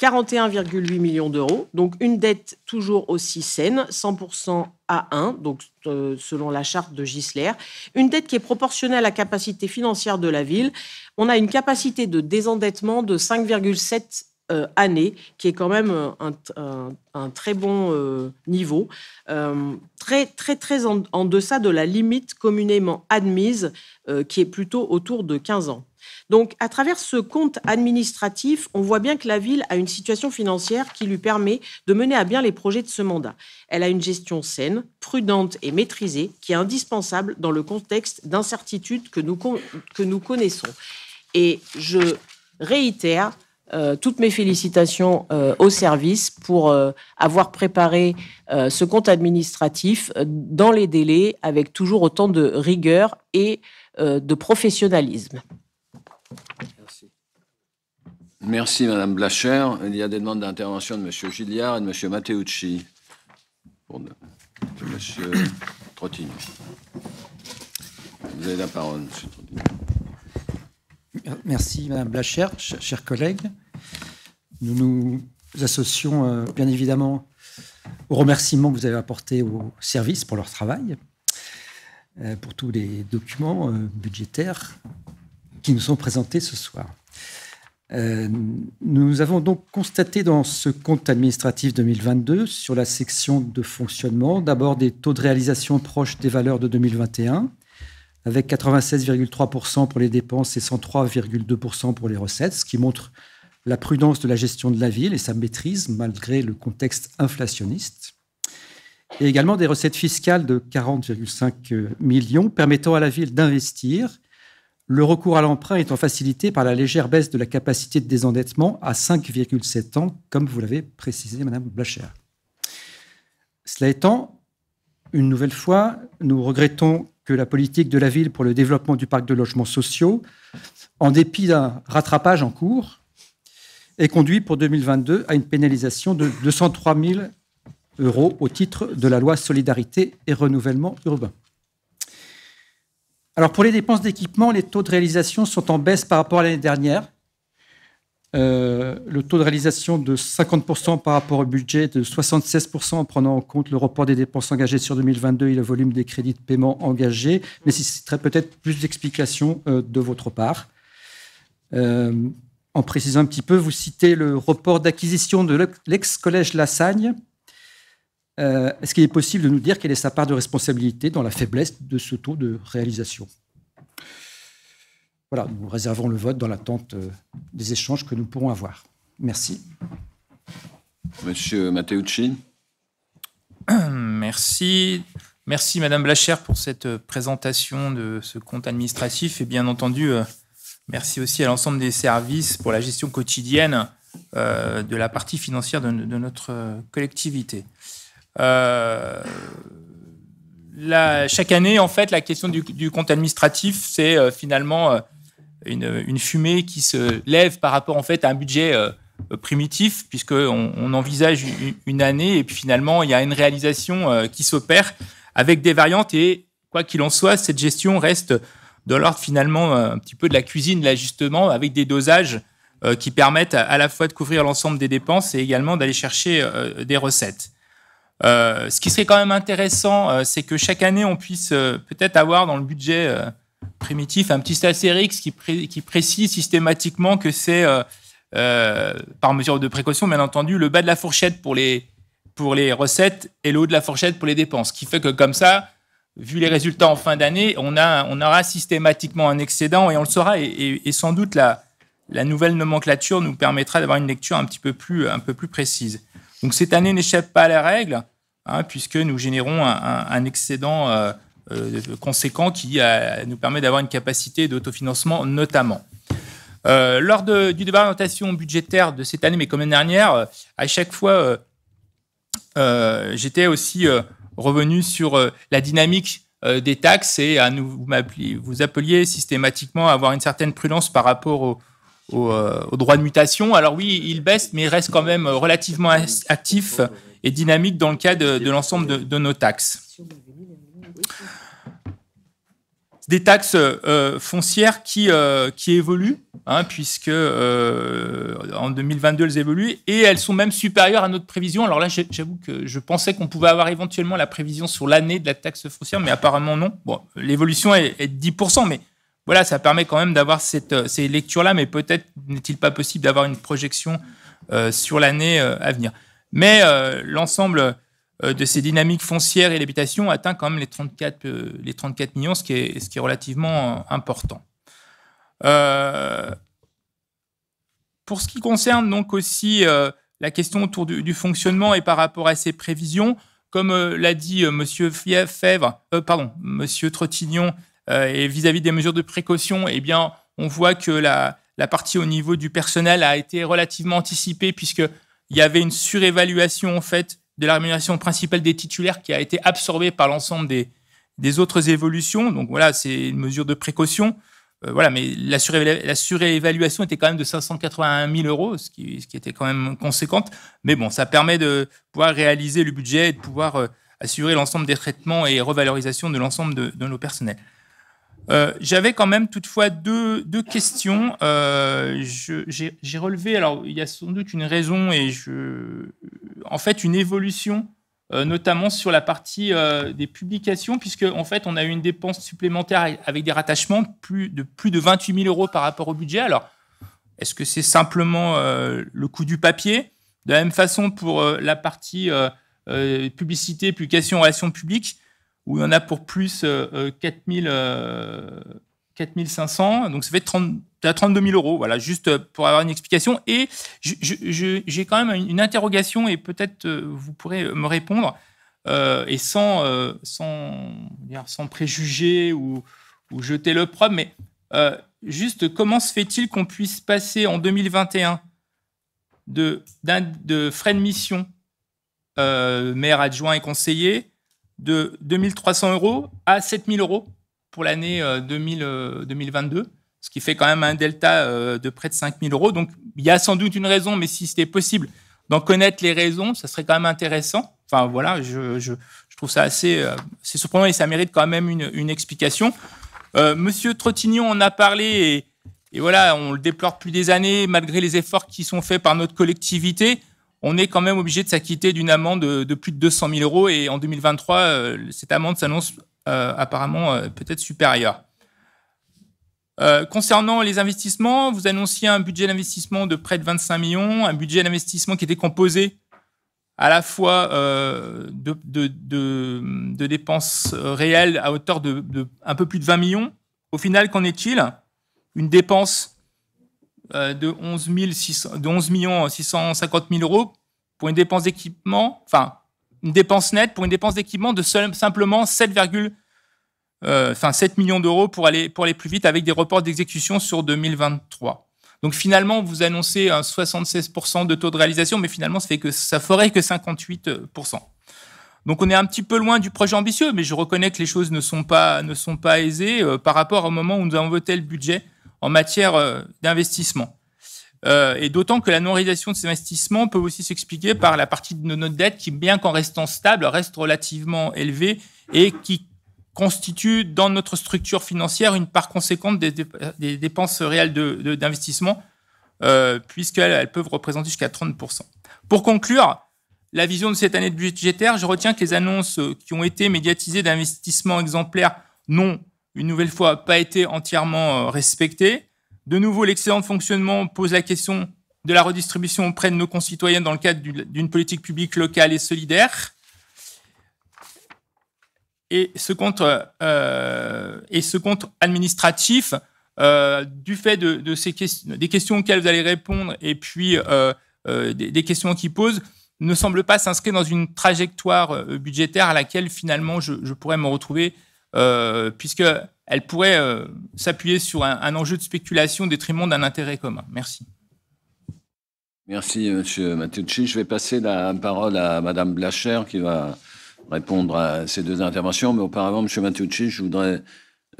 41,8 millions d'euros. Donc une dette toujours aussi saine, 100% à 1, donc euh, selon la charte de Gisler, une dette qui est proportionnelle à la capacité financière de la ville. On a une capacité de désendettement de 5,7 euh, années, qui est quand même euh, un, très bon niveau, très très très en, deçà de la limite communément admise, qui est plutôt autour de 15 ans. Donc, à travers ce compte administratif, on voit bien que la ville a une situation financière qui lui permet de mener à bien les projets de ce mandat. Elle a une gestion saine, prudente et maîtrisée qui est indispensable dans le contexte d'incertitude que nous, connaissons. Et je réitère euh, toutes mes félicitations euh, au service pour euh, avoir préparé ce compte administratif dans les délais avec toujours autant de rigueur et de professionnalisme. Merci, Madame Blacher. Il y a des demandes d'intervention de Monsieur Gilliard et de Monsieur Matteucci. Pour Monsieur Vous avez la parole, Monsieur Trottin. Merci, Madame Blacher, chers collègues. Nous nous associons euh, bien évidemment au remerciements que vous avez apporté aux services pour leur travail, euh, pour tous les documents euh, budgétaires qui nous sont présentés ce soir. Euh, nous avons donc constaté dans ce compte administratif 2022, sur la section de fonctionnement, d'abord des taux de réalisation proches des valeurs de 2021, avec 96,3% pour les dépenses et 103,2% pour les recettes, ce qui montre la prudence de la gestion de la ville et sa maîtrise malgré le contexte inflationniste. Et également des recettes fiscales de 40,5 millions permettant à la ville d'investir le recours à l'emprunt étant facilité par la légère baisse de la capacité de désendettement à 5,7 ans, comme vous l'avez précisé, Madame Blacher. Cela étant, une nouvelle fois, nous regrettons que la politique de la ville pour le développement du parc de logements sociaux, en dépit d'un rattrapage en cours, ait conduit pour 2022 à une pénalisation de 203 000 euros au titre de la loi Solidarité et Renouvellement urbain. Alors pour les dépenses d'équipement, les taux de réalisation sont en baisse par rapport à l'année dernière. Euh, le taux de réalisation de 50% par rapport au budget, de 76% en prenant en compte le report des dépenses engagées sur 2022 et le volume des crédits de paiement engagés, mais serait peut-être plus d'explications euh, de votre part. Euh, en précisant un petit peu, vous citez le report d'acquisition de l'ex-collège Lassagne euh, est-ce qu'il est possible de nous dire quelle est sa part de responsabilité dans la faiblesse de ce taux de réalisation Voilà, nous réservons le vote dans l'attente euh, des échanges que nous pourrons avoir. Merci. Monsieur Matteucci. Merci. Merci Madame Blacher pour cette euh, présentation de ce compte administratif et bien entendu merci aussi à l'ensemble des services pour la gestion quotidienne de la partie financière de, notre collectivité. Euh, la, chaque année, en fait, la question du, compte administratif, c'est euh, finalement euh, une, fumée qui se lève par rapport en fait à un budget primitif, puisqu'on on envisage une année et puis finalement il y a une réalisation qui s'opère avec des variantes et quoi qu'il en soit, cette gestion reste de l'ordre finalement un petit peu de la cuisine l'ajustement avec des dosages qui permettent à la fois de couvrir l'ensemble des dépenses et également d'aller chercher des recettes. Euh, ce qui serait quand même intéressant, euh, c'est que chaque année, on puisse euh, peut-être avoir dans le budget primitif un petit astérix qui, qui précise systématiquement que c'est, par mesure de précaution, bien entendu, le bas de la fourchette pour les, pour les recettes et le haut de la fourchette pour les dépenses. Ce qui fait que comme ça, vu les résultats en fin d'année, on, aura systématiquement un excédent et on le saura. Et, sans doute, la, la nouvelle nomenclature nous permettra d'avoir une lecture un petit peu plus, un peu plus précise. Donc cette année n'échappe pas à la règle, hein, puisque nous générons un, excédent euh, euh, conséquent qui euh, nous permet d'avoir une capacité d'autofinancement notamment. lors du débat d'orientation budgétaire de cette année, mais comme l'année dernière, à chaque fois, j'étais aussi revenu sur la dynamique des taxes et à nous, vous, vous appeliez systématiquement à avoir une certaine prudence par rapport aux, au, droits euh, droit de mutation. Alors oui, ils baissent, mais il reste quand même euh, relativement actifs et dynamiques dans le cadre de, l'ensemble de, nos taxes. Des taxes euh, foncières qui, qui évoluent, hein, puisque en 2022 elles évoluent, et elles sont même supérieures à notre prévision. Alors là, j'avoue que je pensais qu'on pouvait avoir éventuellement la prévision sur l'année de la taxe foncière, mais apparemment non. Bon, l'évolution est de 10%, mais voilà, ça permet quand même d'avoir euh, ces lectures-là, mais peut-être n'est-il pas possible d'avoir une projection euh, sur l'année euh, à venir. Mais l'ensemble de ces dynamiques foncières et l'habitation atteint quand même les 34, millions, ce qui est, relativement important. pour ce qui concerne donc aussi la question autour du, fonctionnement et par rapport à ces prévisions, comme l'a dit M. Fiefèvre, pardon, Monsieur Trottignon euh, et vis-à-vis des mesures de précaution, eh bien, on voit que la, partie au niveau du personnel a été relativement anticipée puisque il y avait une surévaluation en fait de la rémunération principale des titulaires qui a été absorbée par l'ensemble des, autres évolutions. Donc voilà, c'est une mesure de précaution. Euh, voilà, mais la, surévaluation était quand même de 581 000 euros, ce qui, était quand même conséquente. Mais bon, ça permet de pouvoir réaliser le budget et de pouvoir euh, assurer l'ensemble des traitements et revalorisation de l'ensemble de nos personnels. Euh, j'avais quand même toutefois deux, questions. Euh, j'ai relevé, alors il y a sans doute une raison et je, en fait une évolution, euh, notamment sur la partie des publications, puisque en fait on a eu une dépense supplémentaire avec des rattachements de plus de 28 000 euros par rapport au budget. Alors est-ce que c'est simplement le coût du papier De la même façon pour la partie publicité, publication, relations publiques où il y en a pour plus 4000, euh, 4500. Euh, euh, Donc ça fait 30, à 32 000 euros, voilà, juste pour avoir une explication. Et j'ai quand même une interrogation et peut-être vous pourrez me répondre. et sans, préjuger sans, sans ou, jeter le problème, mais juste comment se fait-il qu'on puisse passer en 2021 de, de frais de mission maire adjoint et conseiller de 2300 euros à 7000 euros pour l'année 2022, euh, euh, ce qui fait quand même un delta euh, de près de 5000 euros. Donc, il y a sans doute une raison, mais si c'était possible d'en connaître les raisons, ça serait quand même intéressant. Enfin, voilà, je, trouve ça assez, surprenant et ça mérite quand même une, explication. Monsieur Trottignon en a parlé et, et, voilà, on le déplore depuis des années, malgré les efforts qui sont faits par notre collectivité on est quand même obligé de s'acquitter d'une amende de, plus de 200 000 euros et en 2023, euh, cette amende s'annonce euh, apparemment euh, peut-être supérieure. concernant les investissements, vous annonciez un budget d'investissement de près de 25 millions, un budget d'investissement qui était composé à la fois de, de, dépenses réelles à hauteur de, un peu plus de 20 millions. Au final, qu'en est-il Une dépense euh, de 11, millions 650 000 euros pour une dépense d'équipement, enfin, une dépense nette pour une dépense d'équipement de simplement 7, euh, enfin 7 millions d'euros pour aller, pour aller plus vite avec des reports d'exécution sur 2023. Donc finalement, vous annoncez un 76% de taux de réalisation, mais finalement, ça fait que ça ferait que 58%. Euh, Donc on est un petit peu loin du projet ambitieux, mais je reconnais que les choses ne sont pas, ne sont pas aisées par rapport au moment où nous avons voté le budget en matière euh, d'investissement. Euh, et d'autant que la non-réalisation de ces investissements peut aussi s'expliquer par la partie de notre dette qui, bien qu'en restant stable, reste relativement élevée et qui constitue dans notre structure financière une part conséquente des, dépenses réelles d'investissement, de, euh, puisqu'elles peuvent représenter jusqu'à 30%. Pour conclure, la vision de cette année budgétaire, je retiens que les annonces qui ont été médiatisées d'investissements exemplaires n'ont une nouvelle fois pas été entièrement euh, respectée. De nouveau, l'excellent fonctionnement pose la question de la redistribution auprès de nos concitoyens dans le cadre d'une politique publique locale et solidaire. Et ce compte, euh, administratif, euh, du fait de, ces questions, des questions auxquelles vous allez répondre et puis des, questions qui posent, ne semble pas s'inscrire dans une trajectoire budgétaire à laquelle finalement je pourrais me retrouver euh, puisque puisqu'elle pourrait euh, s'appuyer sur un, enjeu de spéculation au détriment d'un intérêt commun. Merci. Merci, M. Matucci. Je vais passer la parole à Mme Blacher qui va répondre à ces deux interventions. Mais auparavant, M. Matucci, je voudrais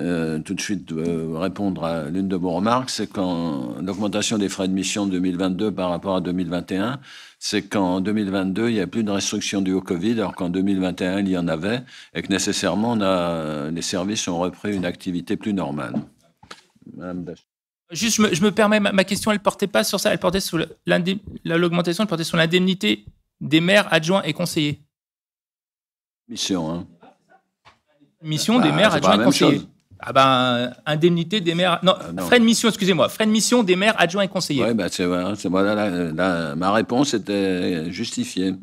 euh, tout de suite répondre à l'une de vos remarques, c'est qu'en l'augmentation des frais de mission 2022 par rapport à 2021, c'est qu'en 2022, il n'y a plus de restrictions du au Covid, alors qu'en 2021, il y en avait, et que nécessairement, les services ont repris une activité plus normale. Madame Juste, je me, permets, ma, question, elle ne portait pas sur ça, elle portait sur l'augmentation, elle portait sur l'indemnité des maires, adjoints et conseillers. Mission, hein. Mission des bah, maires, adjoints et conseillers. Ah ben, euh, indemnité des maires. Ah, non, frais de mission, excusez-moi. Frais de mission des maires adjoints et conseillers. Oui, ben c'est vrai, hein, ma réponse était justifiée.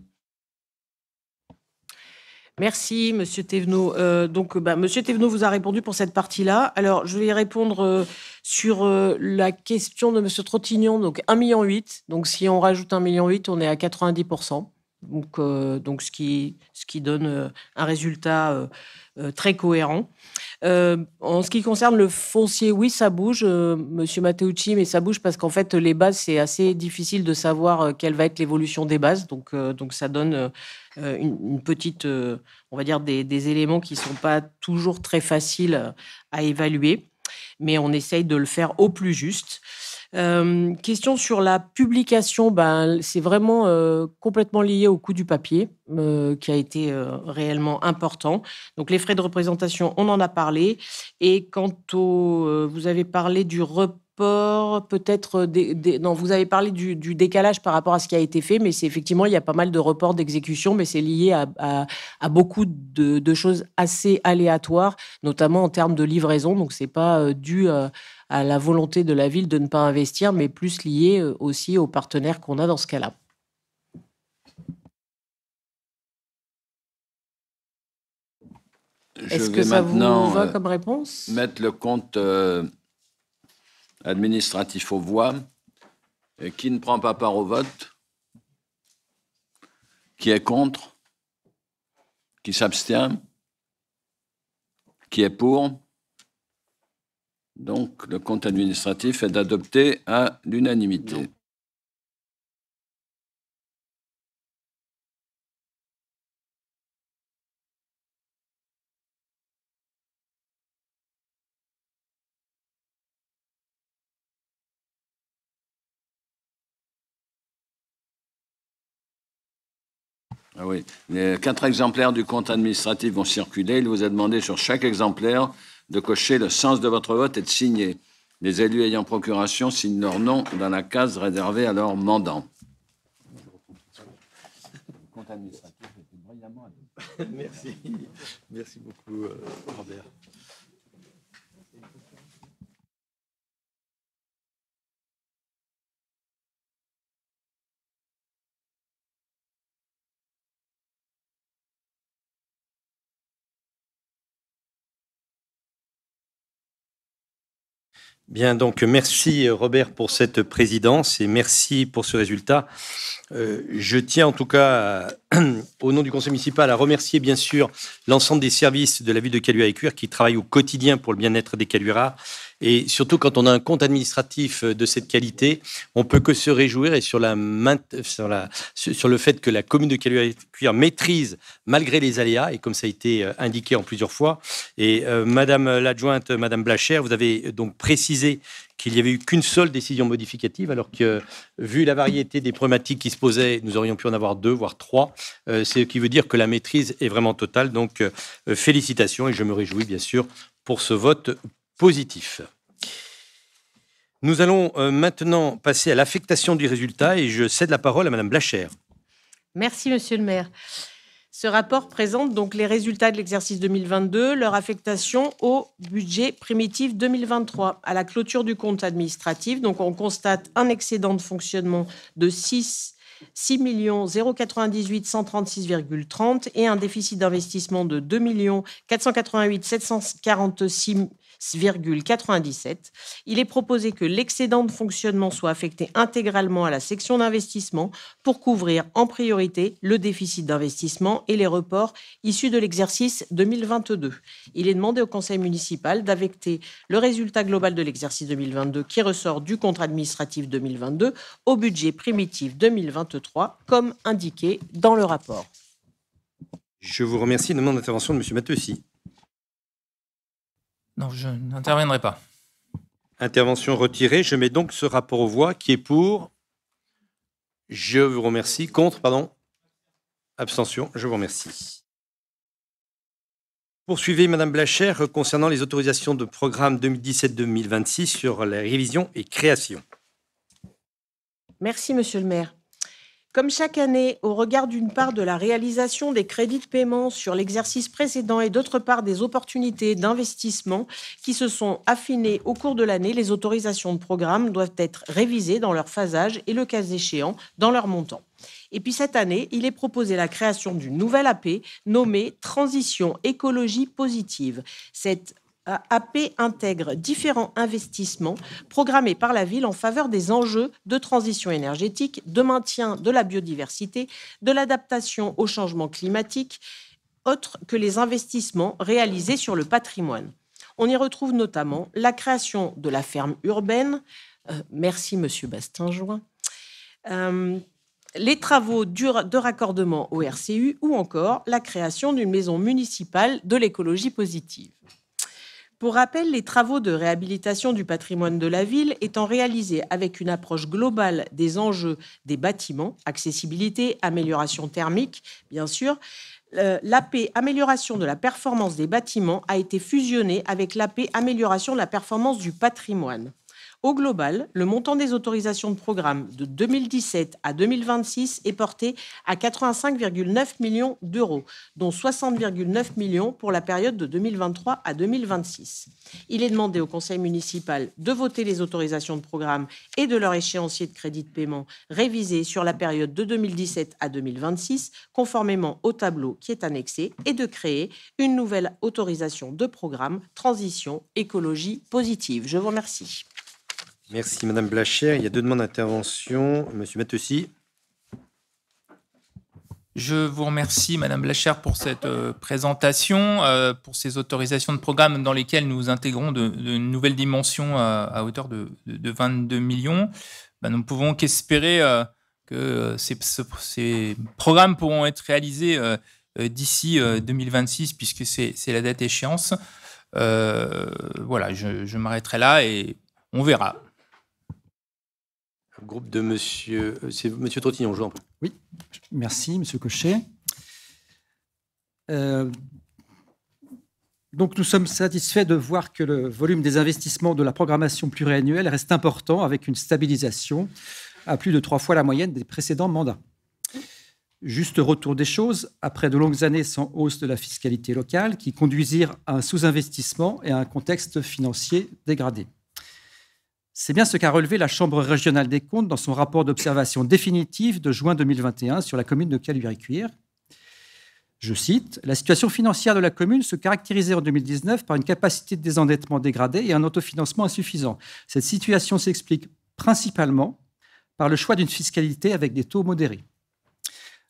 Merci, Monsieur Thévenot. Euh, donc, M. Ben, monsieur Thévenot vous a répondu pour cette partie-là. Alors, je vais répondre euh, sur la question de Monsieur Trottignon. Donc, 1,8 million. Donc, si on rajoute 1,8 million, on est à 90%. Donc, donc ce, qui, ce qui donne un résultat très cohérent. Euh, en ce qui concerne le foncier, oui, ça bouge, euh, Monsieur Matteucci, mais ça bouge parce qu'en fait, les bases, c'est assez difficile de savoir euh, quelle va être l'évolution des bases. Donc, donc ça donne une, petite, on va dire, des, des éléments qui ne sont pas toujours très faciles à évaluer, mais on essaye de le faire au plus juste. Euh, question sur la publication, ben, c'est vraiment euh, complètement lié au coût du papier euh, qui a été réellement important. Donc les frais de représentation, on en a parlé. Et quant au, vous avez parlé du repas peut-être. Non, vous avez parlé du, décalage par rapport à ce qui a été fait, mais c'est effectivement, il y a pas mal de reports d'exécution, mais c'est lié à, beaucoup de, choses assez aléatoires, notamment en termes de livraison. Donc, c'est pas euh, dû euh, à la volonté de la ville de ne pas investir, mais plus lié euh, aussi aux partenaires qu'on a dans ce cas-là. Est-ce que ça vous va comme réponse Mettre le compte administratif aux voix. Et qui ne prend pas part au vote Qui est contre Qui s'abstient Qui est pour Donc, le compte administratif est adopté à l'unanimité. Ah oui. Les quatre exemplaires du compte administratif vont circuler. Il vous est demandé sur chaque exemplaire de cocher le sens de votre vote et de signer. Les élus ayant procuration signent leur nom dans la case réservée à leur mandant. Merci. Merci beaucoup, euh, Robert. Bien, donc merci Robert pour cette présidence et merci pour ce résultat. Euh, je tiens en tout cas, au nom du conseil municipal, à remercier bien sûr l'ensemble des services de la ville de Caluire et Cuire qui travaillent au quotidien pour le bien-être des Caluirards et surtout, quand on a un compte administratif euh, de cette qualité, on peut que se réjouir et sur, la, la, sur le fait que la commune de Caluire maîtrise, malgré les aléas, et comme ça a été euh, indiqué en plusieurs fois. Et euh, Madame l'adjointe, Madame Blacher, vous avez donc précisé qu'il n'y avait eu qu'une seule décision modificative, alors que, vu la variété des problématiques qui se posaient, nous aurions pu en avoir deux, voire trois. C'est ce qui veut dire que la maîtrise est vraiment totale. Donc, félicitations et je me réjouis, bien sûr, pour ce vote positif. Nous allons euh, maintenant passer à l'affectation du résultat et je cède la parole à Madame Blacher. Merci, Monsieur le maire. Ce rapport présente donc les résultats de l'exercice 2022, leur affectation au budget primitif 2023. À la clôture du compte administratif, donc on constate un excédent de fonctionnement de 6 6 098 136,30 et un déficit d'investissement de 2 488 746 il est proposé que l'excédent de fonctionnement soit affecté intégralement à la section d'investissement pour couvrir en priorité le déficit d'investissement et les reports issus de l'exercice 2022. Il est demandé au Conseil municipal d'affecter le résultat global de l'exercice 2022 qui ressort du contrat administratif 2022 au budget primitif 2023 comme indiqué dans le rapport. Je vous remercie. Demande d'intervention de M. Matteussi. Non, je n'interviendrai pas. Intervention retirée. Je mets donc ce rapport aux voix qui est pour. Je vous remercie. Contre, pardon. Abstention. Je vous remercie. Poursuivez, Madame Blacher, concernant les autorisations de programme 2017-2026 sur la révision et création. Merci, Monsieur le maire. Comme chaque année, au regard d'une part de la réalisation des crédits de paiement sur l'exercice précédent et d'autre part des opportunités d'investissement qui se sont affinées au cours de l'année, les autorisations de programme doivent être révisées dans leur phasage et, le cas échéant, dans leur montant. Et puis cette année, il est proposé la création d'une nouvelle AP nommée Transition écologie positive. Cette AP intègre différents investissements programmés par la ville en faveur des enjeux de transition énergétique, de maintien de la biodiversité, de l'adaptation au changement climatique, autres que les investissements réalisés sur le patrimoine. On y retrouve notamment la création de la ferme urbaine, euh, merci Monsieur Bastin-Join, euh, les travaux de raccordement au RCU ou encore la création d'une maison municipale de l'écologie positive. Pour rappel, les travaux de réhabilitation du patrimoine de la ville étant réalisés avec une approche globale des enjeux des bâtiments, accessibilité, amélioration thermique, bien sûr, euh, l'AP Amélioration de la performance des bâtiments a été fusionnée avec l'AP Amélioration de la performance du patrimoine. Au global, le montant des autorisations de programme de 2017 à 2026 est porté à 85,9 millions d'euros, dont 60,9 millions pour la période de 2023 à 2026. Il est demandé au Conseil municipal de voter les autorisations de programme et de leur échéancier de crédit de paiement révisé sur la période de 2017 à 2026, conformément au tableau qui est annexé, et de créer une nouvelle autorisation de programme Transition écologie positive. Je vous remercie. Merci Madame Blacher. Il y a deux demandes d'intervention. Monsieur Mattessi. Je vous remercie, Madame Blacher, pour cette euh, présentation, euh, pour ces autorisations de programme dans lesquelles nous intégrons de, nouvelles dimensions euh, à, hauteur de, 22 millions. Bah, nous ne pouvons qu'espérer que ces, programmes pourront être réalisés d'ici 2026, puisque c'est la date échéance. voilà, je m'arrêterai là et on verra groupe de Monsieur, euh, c'est Monsieur Trottignon, je Oui, merci Monsieur Cochet. Euh, donc nous sommes satisfaits de voir que le volume des investissements de la programmation pluriannuelle reste important avec une stabilisation à plus de trois fois la moyenne des précédents mandats. Juste retour des choses, après de longues années sans hausse de la fiscalité locale qui conduisirent à un sous-investissement et à un contexte financier dégradé. C'est bien ce qu'a relevé la Chambre régionale des comptes dans son rapport d'observation définitive de juin 2021 sur la commune de Caluire-Cuire. Je cite La situation financière de la commune se caractérisait en 2019 par une capacité de désendettement dégradée et un autofinancement insuffisant. Cette situation s'explique principalement par le choix d'une fiscalité avec des taux modérés.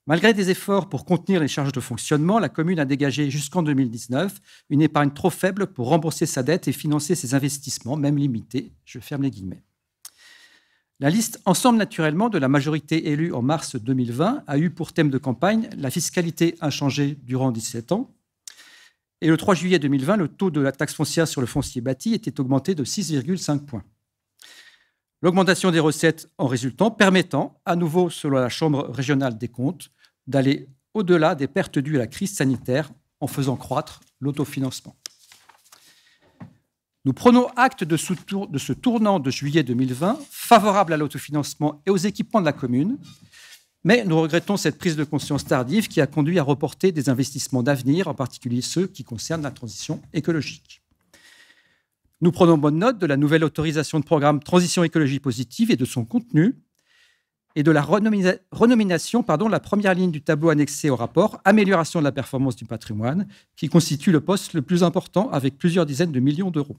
Malgré des efforts pour contenir les charges de fonctionnement, la commune a dégagé jusqu'en 2019 une épargne trop faible pour rembourser sa dette et financer ses investissements, même limités. Je ferme les guillemets. La liste Ensemble naturellement de la majorité élue en mars 2020 a eu pour thème de campagne la fiscalité inchangée durant 17 ans. Et le 3 juillet 2020, le taux de la taxe foncière sur le foncier bâti était augmenté de 6,5 points. L'augmentation des recettes en résultant permettant, à nouveau selon la Chambre régionale des comptes, d'aller au-delà des pertes dues à la crise sanitaire en faisant croître l'autofinancement. Nous prenons acte de ce tournant de juillet 2020 favorable à l'autofinancement et aux équipements de la commune, mais nous regrettons cette prise de conscience tardive qui a conduit à reporter des investissements d'avenir, en particulier ceux qui concernent la transition écologique. Nous prenons bonne note de la nouvelle autorisation de programme Transition écologie positive et de son contenu, et de la renomination pardon, de la première ligne du tableau annexé au rapport Amélioration de la performance du patrimoine, qui constitue le poste le plus important avec plusieurs dizaines de millions d'euros.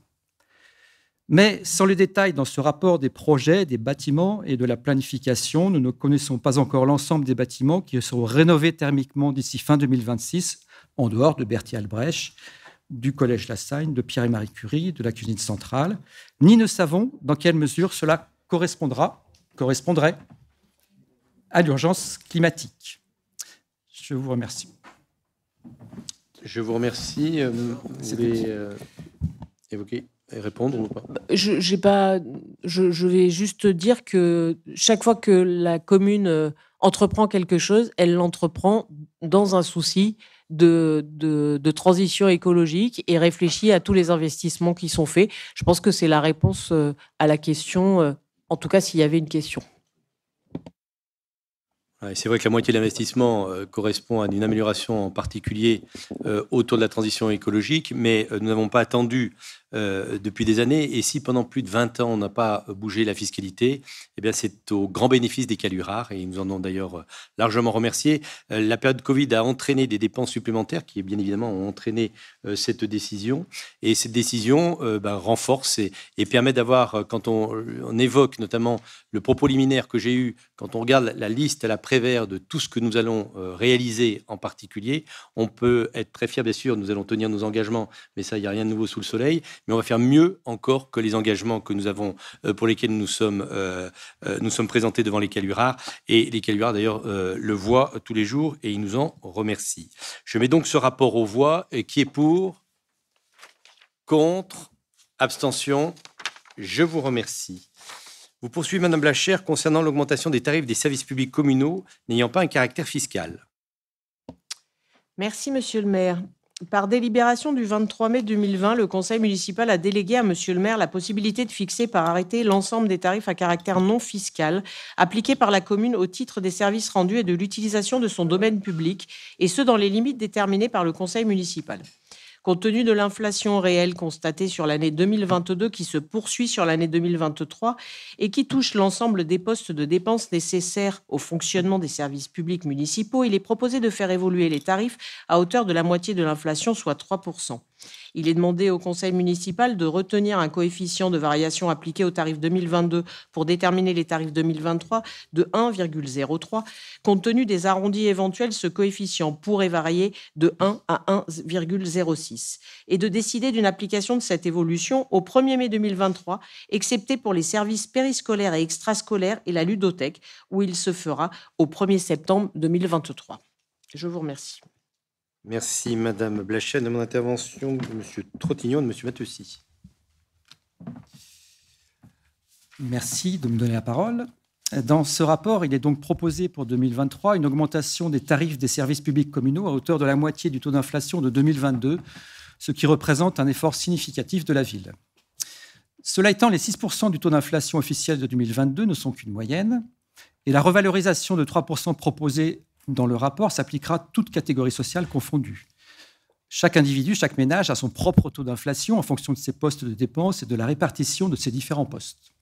Mais sans les détails dans ce rapport des projets, des bâtiments et de la planification, nous ne connaissons pas encore l'ensemble des bâtiments qui seront rénovés thermiquement d'ici fin 2026, en dehors de Berthier-Albrecht, du Collège Lassagne, de Pierre et Marie Curie, de la cuisine centrale, ni ne savons dans quelle mesure cela correspondra, correspondrait à l'urgence climatique. Je vous remercie. Je vous remercie. Euh, vous voulez euh, évoquer et répondre ou pas bah, je, pas je, vais juste dire que chaque fois que la commune euh, entreprend quelque chose, elle l'entreprend dans un souci de, de, transition écologique et réfléchit à tous les investissements qui sont faits. Je pense que c'est la réponse à la question, en tout cas s'il y avait une question c'est vrai que la moitié de l'investissement euh, correspond à une amélioration en particulier euh, autour de la transition écologique, mais euh, nous n'avons pas attendu euh, depuis des années. Et si pendant plus de 20 ans, on n'a pas bougé la fiscalité, eh bien c'est au grand bénéfice des calus rares, et ils nous en ont d'ailleurs euh, largement remercié. Euh, la période Covid a entraîné des dépenses supplémentaires qui, bien évidemment, ont entraîné cette décision. Et cette décision ben, renforce et, permet d'avoir, quand on, on, évoque notamment le propos liminaire que j'ai eu, quand on regarde la liste à la prévère de tout ce que nous allons réaliser en particulier, on peut être très fier, bien sûr, nous allons tenir nos engagements, mais ça, il n'y a rien de nouveau sous le soleil mais on va faire mieux encore que les engagements que nous avons, euh, pour lesquels nous sommes, euh, euh, nous sommes présentés devant les calurars. Et les calurars, d'ailleurs, le voient tous les jours et ils nous en remercient. Je mets donc ce rapport aux voix qui est pour, contre, abstention. Je vous remercie. Vous poursuivez, Madame Blachère, concernant l'augmentation des tarifs des services publics communaux n'ayant pas un caractère fiscal. Merci, Monsieur le maire. Par délibération du 23 mai 2020, le conseil municipal a délégué à monsieur le maire la possibilité de fixer par arrêté l'ensemble des tarifs à caractère non fiscal appliqués par la commune au titre des services rendus et de l'utilisation de son domaine public, et ce dans les limites déterminées par le conseil municipal. Compte tenu de l'inflation réelle constatée sur l'année 2022 qui se poursuit sur l'année 2023 et qui touche l'ensemble des postes de dépenses nécessaires au fonctionnement des services publics municipaux, il est proposé de faire évoluer les tarifs à hauteur de la moitié de l'inflation, soit 3% il est demandé au conseil municipal de retenir un coefficient de variation appliqué au tarif 2022 pour déterminer les tarifs 2023 de 1,03. Compte tenu des arrondis éventuels, ce coefficient pourrait varier de 1 à 1,06 et de décider d'une application de cette évolution au 1er mai 2023, excepté pour les services périscolaires et extrascolaires et la ludothèque, où il se fera au 1er septembre 2023. Je vous remercie. Merci Madame Blachet. De mon intervention Monsieur Trottignon et de Monsieur Matteusi. Merci de me donner la parole. Dans ce rapport, il est donc proposé pour 2023 une augmentation des tarifs des services publics communaux à hauteur de la moitié du taux d'inflation de 2022, ce qui représente un effort significatif de la ville. Cela étant, les 6% du taux d'inflation officiel de 2022 ne sont qu'une moyenne, et la revalorisation de 3% proposée dans le rapport s'appliquera toute catégorie sociale confondue. Chaque individu, chaque ménage a son propre taux d'inflation en fonction de ses postes de dépenses et de la répartition de ses différents postes.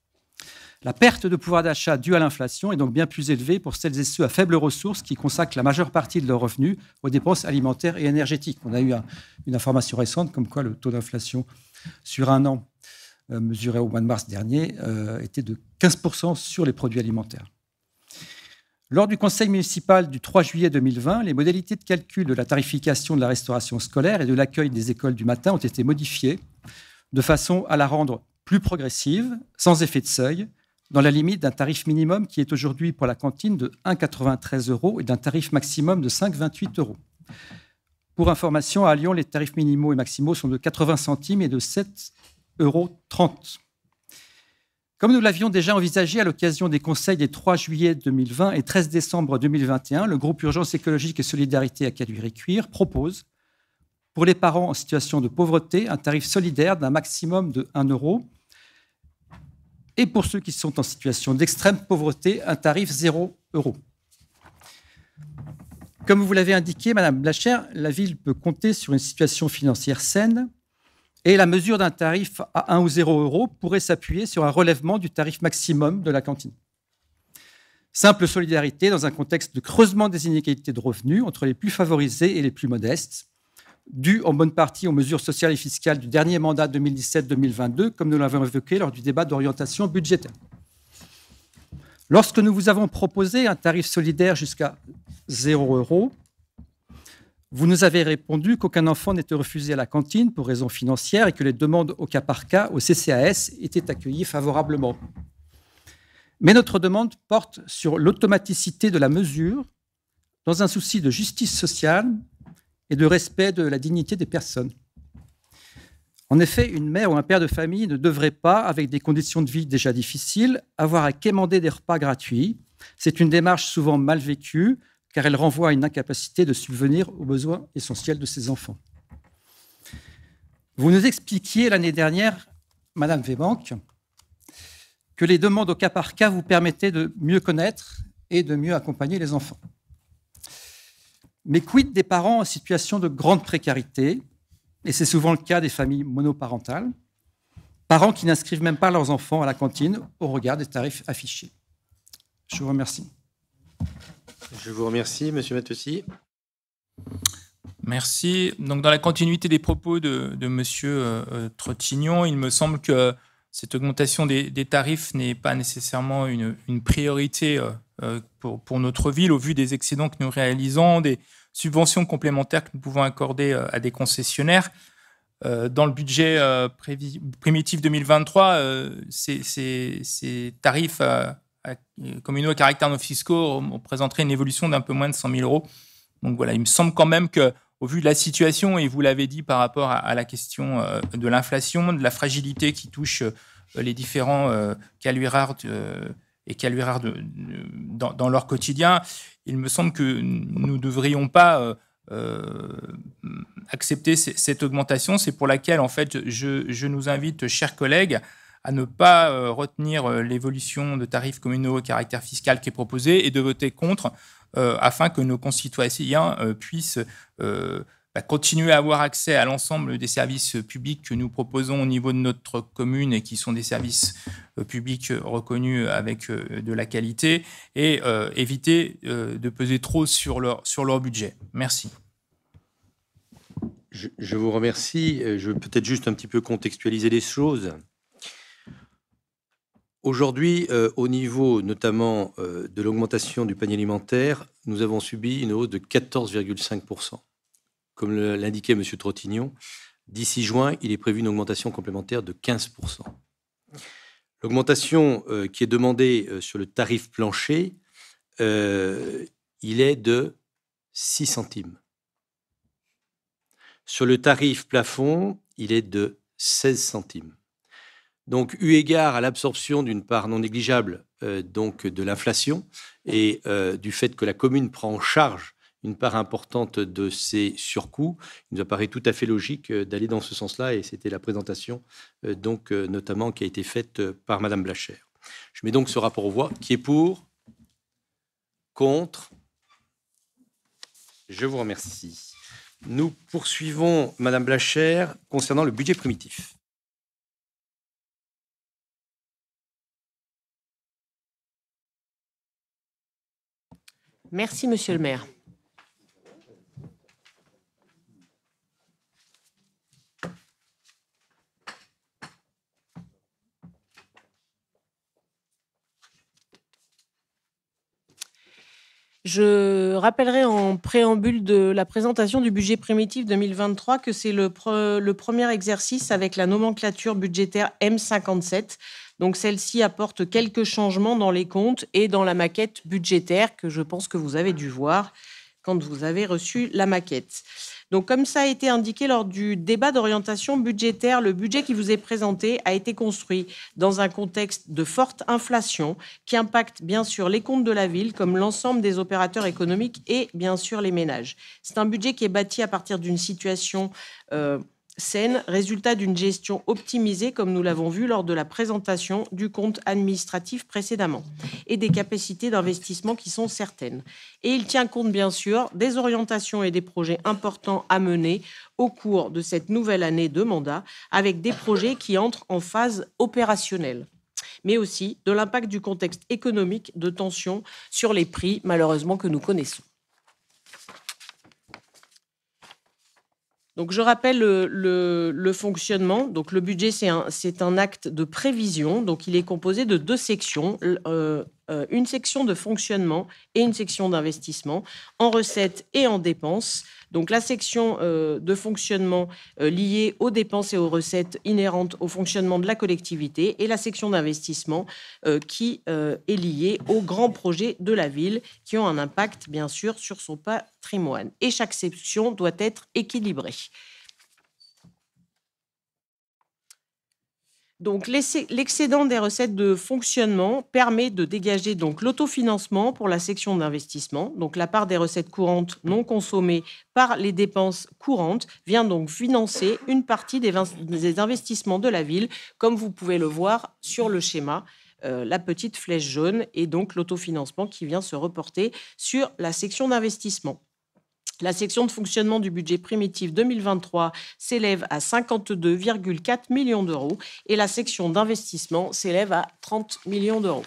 La perte de pouvoir d'achat due à l'inflation est donc bien plus élevée pour celles et ceux à faibles ressources qui consacrent la majeure partie de leurs revenus aux dépenses alimentaires et énergétiques. On a eu une information récente comme quoi le taux d'inflation sur un an euh, mesuré au mois de mars dernier euh, était de 15% sur les produits alimentaires. Lors du conseil municipal du 3 juillet 2020, les modalités de calcul de la tarification de la restauration scolaire et de l'accueil des écoles du matin ont été modifiées de façon à la rendre plus progressive, sans effet de seuil, dans la limite d'un tarif minimum qui est aujourd'hui pour la cantine de 1,93 euros et d'un tarif maximum de 5,28 euros. Pour information, à Lyon, les tarifs minimaux et maximaux sont de 80 centimes et de 7,30 euros. Comme nous l'avions déjà envisagé à l'occasion des conseils des 3 juillet 2020 et 13 décembre 2021, le groupe Urgence écologique et solidarité à Caluire-et-Cuire propose, pour les parents en situation de pauvreté, un tarif solidaire d'un maximum de 1 euro et pour ceux qui sont en situation d'extrême pauvreté, un tarif 0 euro. Comme vous l'avez indiqué, Madame Blacher, la ville peut compter sur une situation financière saine et la mesure d'un tarif à 1 ou 0 euros pourrait s'appuyer sur un relèvement du tarif maximum de la cantine. Simple solidarité dans un contexte de creusement des inégalités de revenus entre les plus favorisés et les plus modestes, dû en bonne partie aux mesures sociales et fiscales du dernier mandat 2017-2022, comme nous l'avons évoqué lors du débat d'orientation budgétaire. Lorsque nous vous avons proposé un tarif solidaire jusqu'à 0 euros, vous nous avez répondu qu'aucun enfant n'était refusé à la cantine pour raisons financières et que les demandes au cas par cas au CCAS étaient accueillies favorablement. Mais notre demande porte sur l'automaticité de la mesure dans un souci de justice sociale et de respect de la dignité des personnes. En effet, une mère ou un père de famille ne devrait pas, avec des conditions de vie déjà difficiles, avoir à quémander des repas gratuits. C'est une démarche souvent mal vécue, car elle renvoie à une incapacité de subvenir aux besoins essentiels de ses enfants. Vous nous expliquiez l'année dernière, Madame Vébanque, que les demandes au cas par cas vous permettaient de mieux connaître et de mieux accompagner les enfants. Mais quid des parents en situation de grande précarité Et c'est souvent le cas des familles monoparentales, parents qui n'inscrivent même pas leurs enfants à la cantine au regard des tarifs affichés. Je vous remercie. Je vous remercie, Monsieur Mattessi. Merci. Donc, dans la continuité des propos de, de Monsieur euh, euh, Trottignon, il me semble que cette augmentation des, tarifs n'est pas nécessairement une, priorité euh, pour, notre ville au vu des excédents que nous réalisons, des subventions complémentaires que nous pouvons accorder à des concessionnaires. dans le budget primitif 2023, ces, ces, ces tarifs communaux à caractère non fiscaux présenterait une évolution d'un peu moins de 100 000 euros. Donc voilà, il me semble quand même que, au vu de la situation, et vous l'avez dit par rapport à, la question euh, de l'inflation, de la fragilité qui touche euh, les différents euh, euh et caluirards dans, leur quotidien, il me semble que nous ne devrions pas accepter cette augmentation. C'est pour laquelle, en fait, je nous invite, chers collègues, à ne pas euh, retenir euh, l'évolution de tarifs communaux au caractère fiscal qui est proposé et de voter contre euh, afin que nos concitoyens puissent bah, continuer à avoir accès à l'ensemble des services publics que nous proposons au niveau de notre commune et qui sont des services publics reconnus avec de la qualité et éviter de peser trop sur leur, sur leur budget. Merci. Je, je vous remercie. Je vais peut-être juste un petit peu contextualiser les choses. Aujourd'hui, euh, au niveau notamment euh, de l'augmentation du panier alimentaire, nous avons subi une hausse de 14,5%. Comme l'indiquait M. Trottignon, d'ici juin, il est prévu une augmentation complémentaire de 15%. L'augmentation euh, qui est demandée sur le tarif plancher, il est de 6 centimes. Sur le tarif plafond, il est de 16 centimes. Donc, eu égard à l'absorption d'une part non négligeable euh, donc de l'inflation et euh, du fait que la commune prend en charge une part importante de ces surcoûts, il nous apparaît tout à fait logique euh, d'aller dans ce sens-là. Et c'était la présentation donc notamment qui a été faite par Madame Blacher. Je mets donc ce rapport aux voix. Qui est pour Contre Je vous remercie. Nous poursuivons, Madame Blacher, concernant le budget primitif. Merci, Monsieur le maire. Je rappellerai en préambule de la présentation du budget primitif 2023 que c'est le, le, premier exercice avec la nomenclature budgétaire M57 donc celle-ci apporte quelques changements dans les comptes et dans la maquette budgétaire que je pense que vous avez dû voir quand vous avez reçu la maquette. Donc, comme ça a été indiqué lors du débat d'orientation budgétaire, le budget qui vous est présenté a été construit dans un contexte de forte inflation qui impacte bien sûr les comptes de la ville comme l'ensemble des opérateurs économiques et bien sûr les ménages. C'est un budget qui est bâti à partir d'une situation euh, saine, résultat d'une gestion optimisée, comme nous l'avons vu lors de la présentation du compte administratif précédemment, et des capacités d'investissement qui sont certaines. Et il tient compte, bien sûr, des orientations et des projets importants à mener au cours de cette nouvelle année de mandat, avec des projets qui entrent en phase opérationnelle mais aussi de l'impact du contexte économique de tension sur les prix, malheureusement, que nous connaissons. Donc je rappelle le, fonctionnement. Donc le budget, c'est un, acte de prévision. Donc il est composé de deux sections, euh, euh, une section de fonctionnement et une section d'investissement, en recettes et en dépenses. Donc la section euh, de fonctionnement euh, liée aux dépenses et aux recettes inhérentes au fonctionnement de la collectivité et la section d'investissement euh, qui est liée aux grands projets de la ville qui ont un impact bien sûr sur son patrimoine. Et chaque section doit être équilibrée. Donc l'excédent des recettes de fonctionnement permet de dégager donc l'autofinancement pour la section d'investissement. Donc la part des recettes courantes non consommées par les dépenses courantes vient donc financer une partie des, investissements de la ville, comme vous pouvez le voir sur le schéma. Euh, la petite flèche jaune et donc l'autofinancement qui vient se reporter sur la section d'investissement. La section de fonctionnement du budget primitif 2023 s'élève à 52,4 millions d'euros et la section d'investissement s'élève à 30 millions d'euros.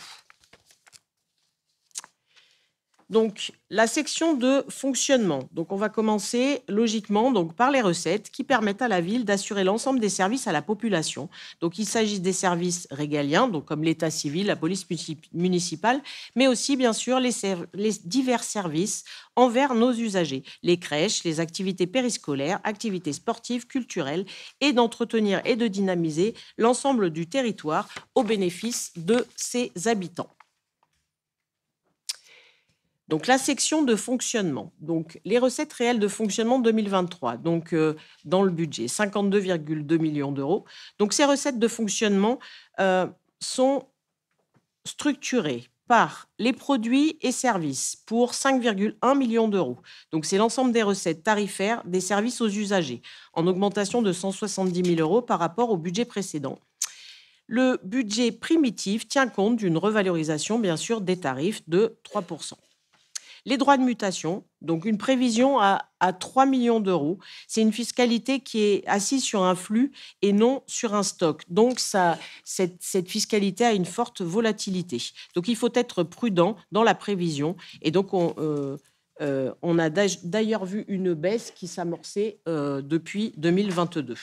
Donc, la section de fonctionnement. Donc, on va commencer logiquement donc, par les recettes qui permettent à la ville d'assurer l'ensemble des services à la population. Donc, il s'agit des services régaliens, donc comme l'état civil, la police municipale, mais aussi, bien sûr, les divers services envers nos usagers, les crèches, les activités périscolaires, activités sportives, culturelles, et d'entretenir et de dynamiser l'ensemble du territoire au bénéfice de ses habitants. Donc la section de fonctionnement, donc les recettes réelles de fonctionnement 2023, donc euh, dans le budget, 52,2 millions d'euros. Donc ces recettes de fonctionnement euh, sont structurées par les produits et services pour 5,1 millions d'euros. Donc c'est l'ensemble des recettes tarifaires des services aux usagers, en augmentation de 170 000 euros par rapport au budget précédent. Le budget primitif tient compte d'une revalorisation, bien sûr, des tarifs de 3 les droits de mutation, donc une prévision à, 3 millions d'euros. C'est une fiscalité qui est assise sur un flux et non sur un stock. Donc ça, cette, fiscalité a une forte volatilité. Donc il faut être prudent dans la prévision. Et donc on, euh, euh, a d'ailleurs vu une baisse qui s'amorçait euh, depuis 2022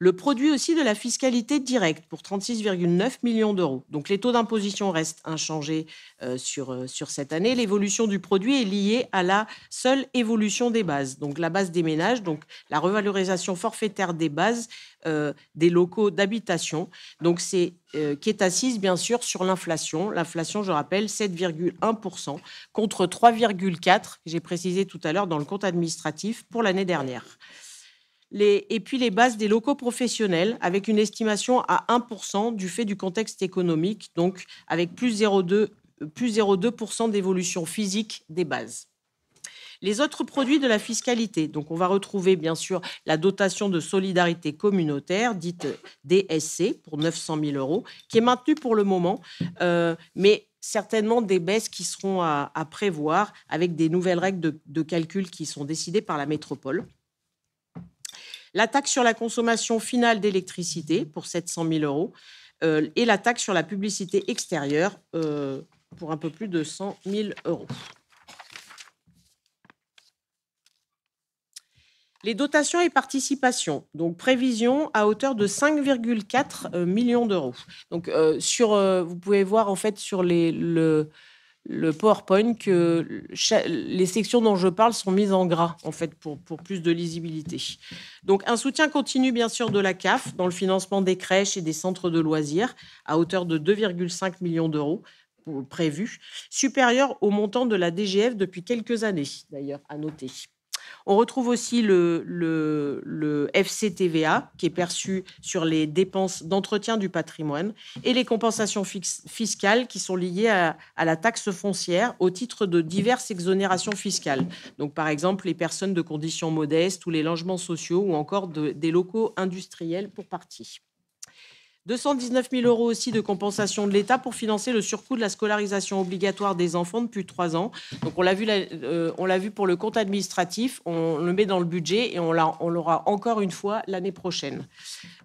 le produit aussi de la fiscalité directe pour 36,9 millions d'euros. Donc les taux d'imposition restent inchangés euh, sur, euh, sur cette année. L'évolution du produit est liée à la seule évolution des bases. Donc la base des ménages, donc la revalorisation forfaitaire des bases euh, des locaux d'habitation. Donc c'est qui est assise bien sûr sur l'inflation. L'inflation, je rappelle, 7,1% contre 3,4, j'ai précisé tout à l'heure dans le compte administratif pour l'année dernière et puis les bases des locaux professionnels, avec une estimation à 1% du fait du contexte économique, donc avec plus 0,2% plus 0,2% d'évolution physique des bases. Les autres produits de la fiscalité, donc on va retrouver bien sûr la dotation de solidarité communautaire, dite DSC, pour 900 000 euros, qui est maintenue pour le moment, euh, mais certainement des baisses qui seront à, prévoir avec des nouvelles règles de, calcul qui sont décidées par la métropole la taxe sur la consommation finale d'électricité pour 700 000 euros euh, et la taxe sur la publicité extérieure euh, pour un peu plus de 100 000 euros. Les dotations et participations, donc prévision à hauteur de 5,4 euh, millions d'euros. Donc sur, vous pouvez voir en fait sur les, le, le PowerPoint que les sections dont je parle sont mises en gras, en fait, pour, pour, plus de lisibilité. Donc, un soutien continu, bien sûr, de la CAF dans le financement des crèches et des centres de loisirs à hauteur de 2,5 millions d'euros prévus, supérieur au montant de la DGF depuis quelques années, d'ailleurs, à noter. On retrouve aussi le, le, FCTVA, qui est perçu sur les dépenses d'entretien du patrimoine, et les compensations fiscales qui sont liées à, la taxe foncière au titre de diverses exonérations fiscales. Donc, par exemple, les personnes de conditions modestes ou les logements sociaux ou encore des locaux industriels pour partie. 219 000 euros aussi de compensation de l'État pour financer le surcoût de la scolarisation obligatoire des enfants depuis trois ans. Donc on l'a vu, euh, on l'a vu pour le compte administratif, on le met dans le budget et on, l'aura encore une fois l'année prochaine.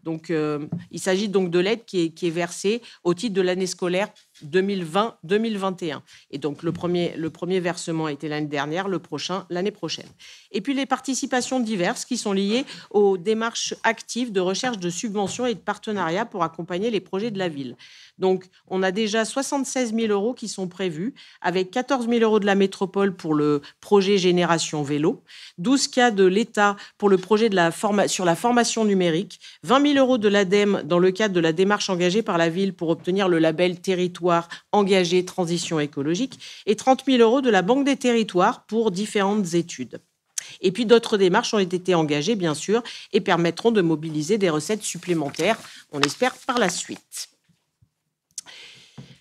Donc euh, il s'agit donc de l'aide qui est versée au titre de l'année scolaire 2020-2021. Et donc le premier, le premier versement a été l'année dernière, le prochain l'année prochaine. Et puis les participations diverses qui sont liées aux démarches actives de recherche de subventions et de partenariats pour accompagner les projets de la ville. Donc, on a déjà 76 000 euros qui sont prévus, avec 14 000 euros de la métropole pour le projet Génération Vélo, 12 cas de l'État pour le projet sur la formation numérique, 20 000 euros de l'ADEME dans le cadre de la démarche engagée par la ville pour obtenir le label Territoire engagé transition écologique, et 30 000 euros de la Banque des territoires pour différentes études. Et puis d'autres démarches ont été engagées, bien sûr, et permettront de mobiliser des recettes supplémentaires, on espère, par la suite.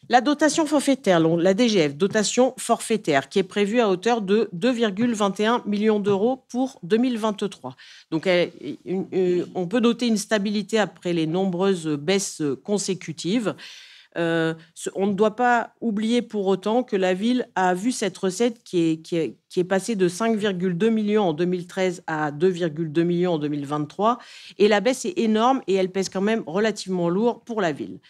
La dotation forfaitaire, la DGF, dotation forfaitaire, qui est prévue à hauteur de 2,21 millions d'euros pour 2023. Donc, euh, on peut noter une stabilité après les nombreuses baisses consécutives. Euh, on ne doit pas oublier pour autant que la ville a vu cette recette qui est passée de 5,2 millions en 2013 à 2,2 millions en 2023. Et la baisse est énorme et elle pèse quand même relativement lourd pour la ville.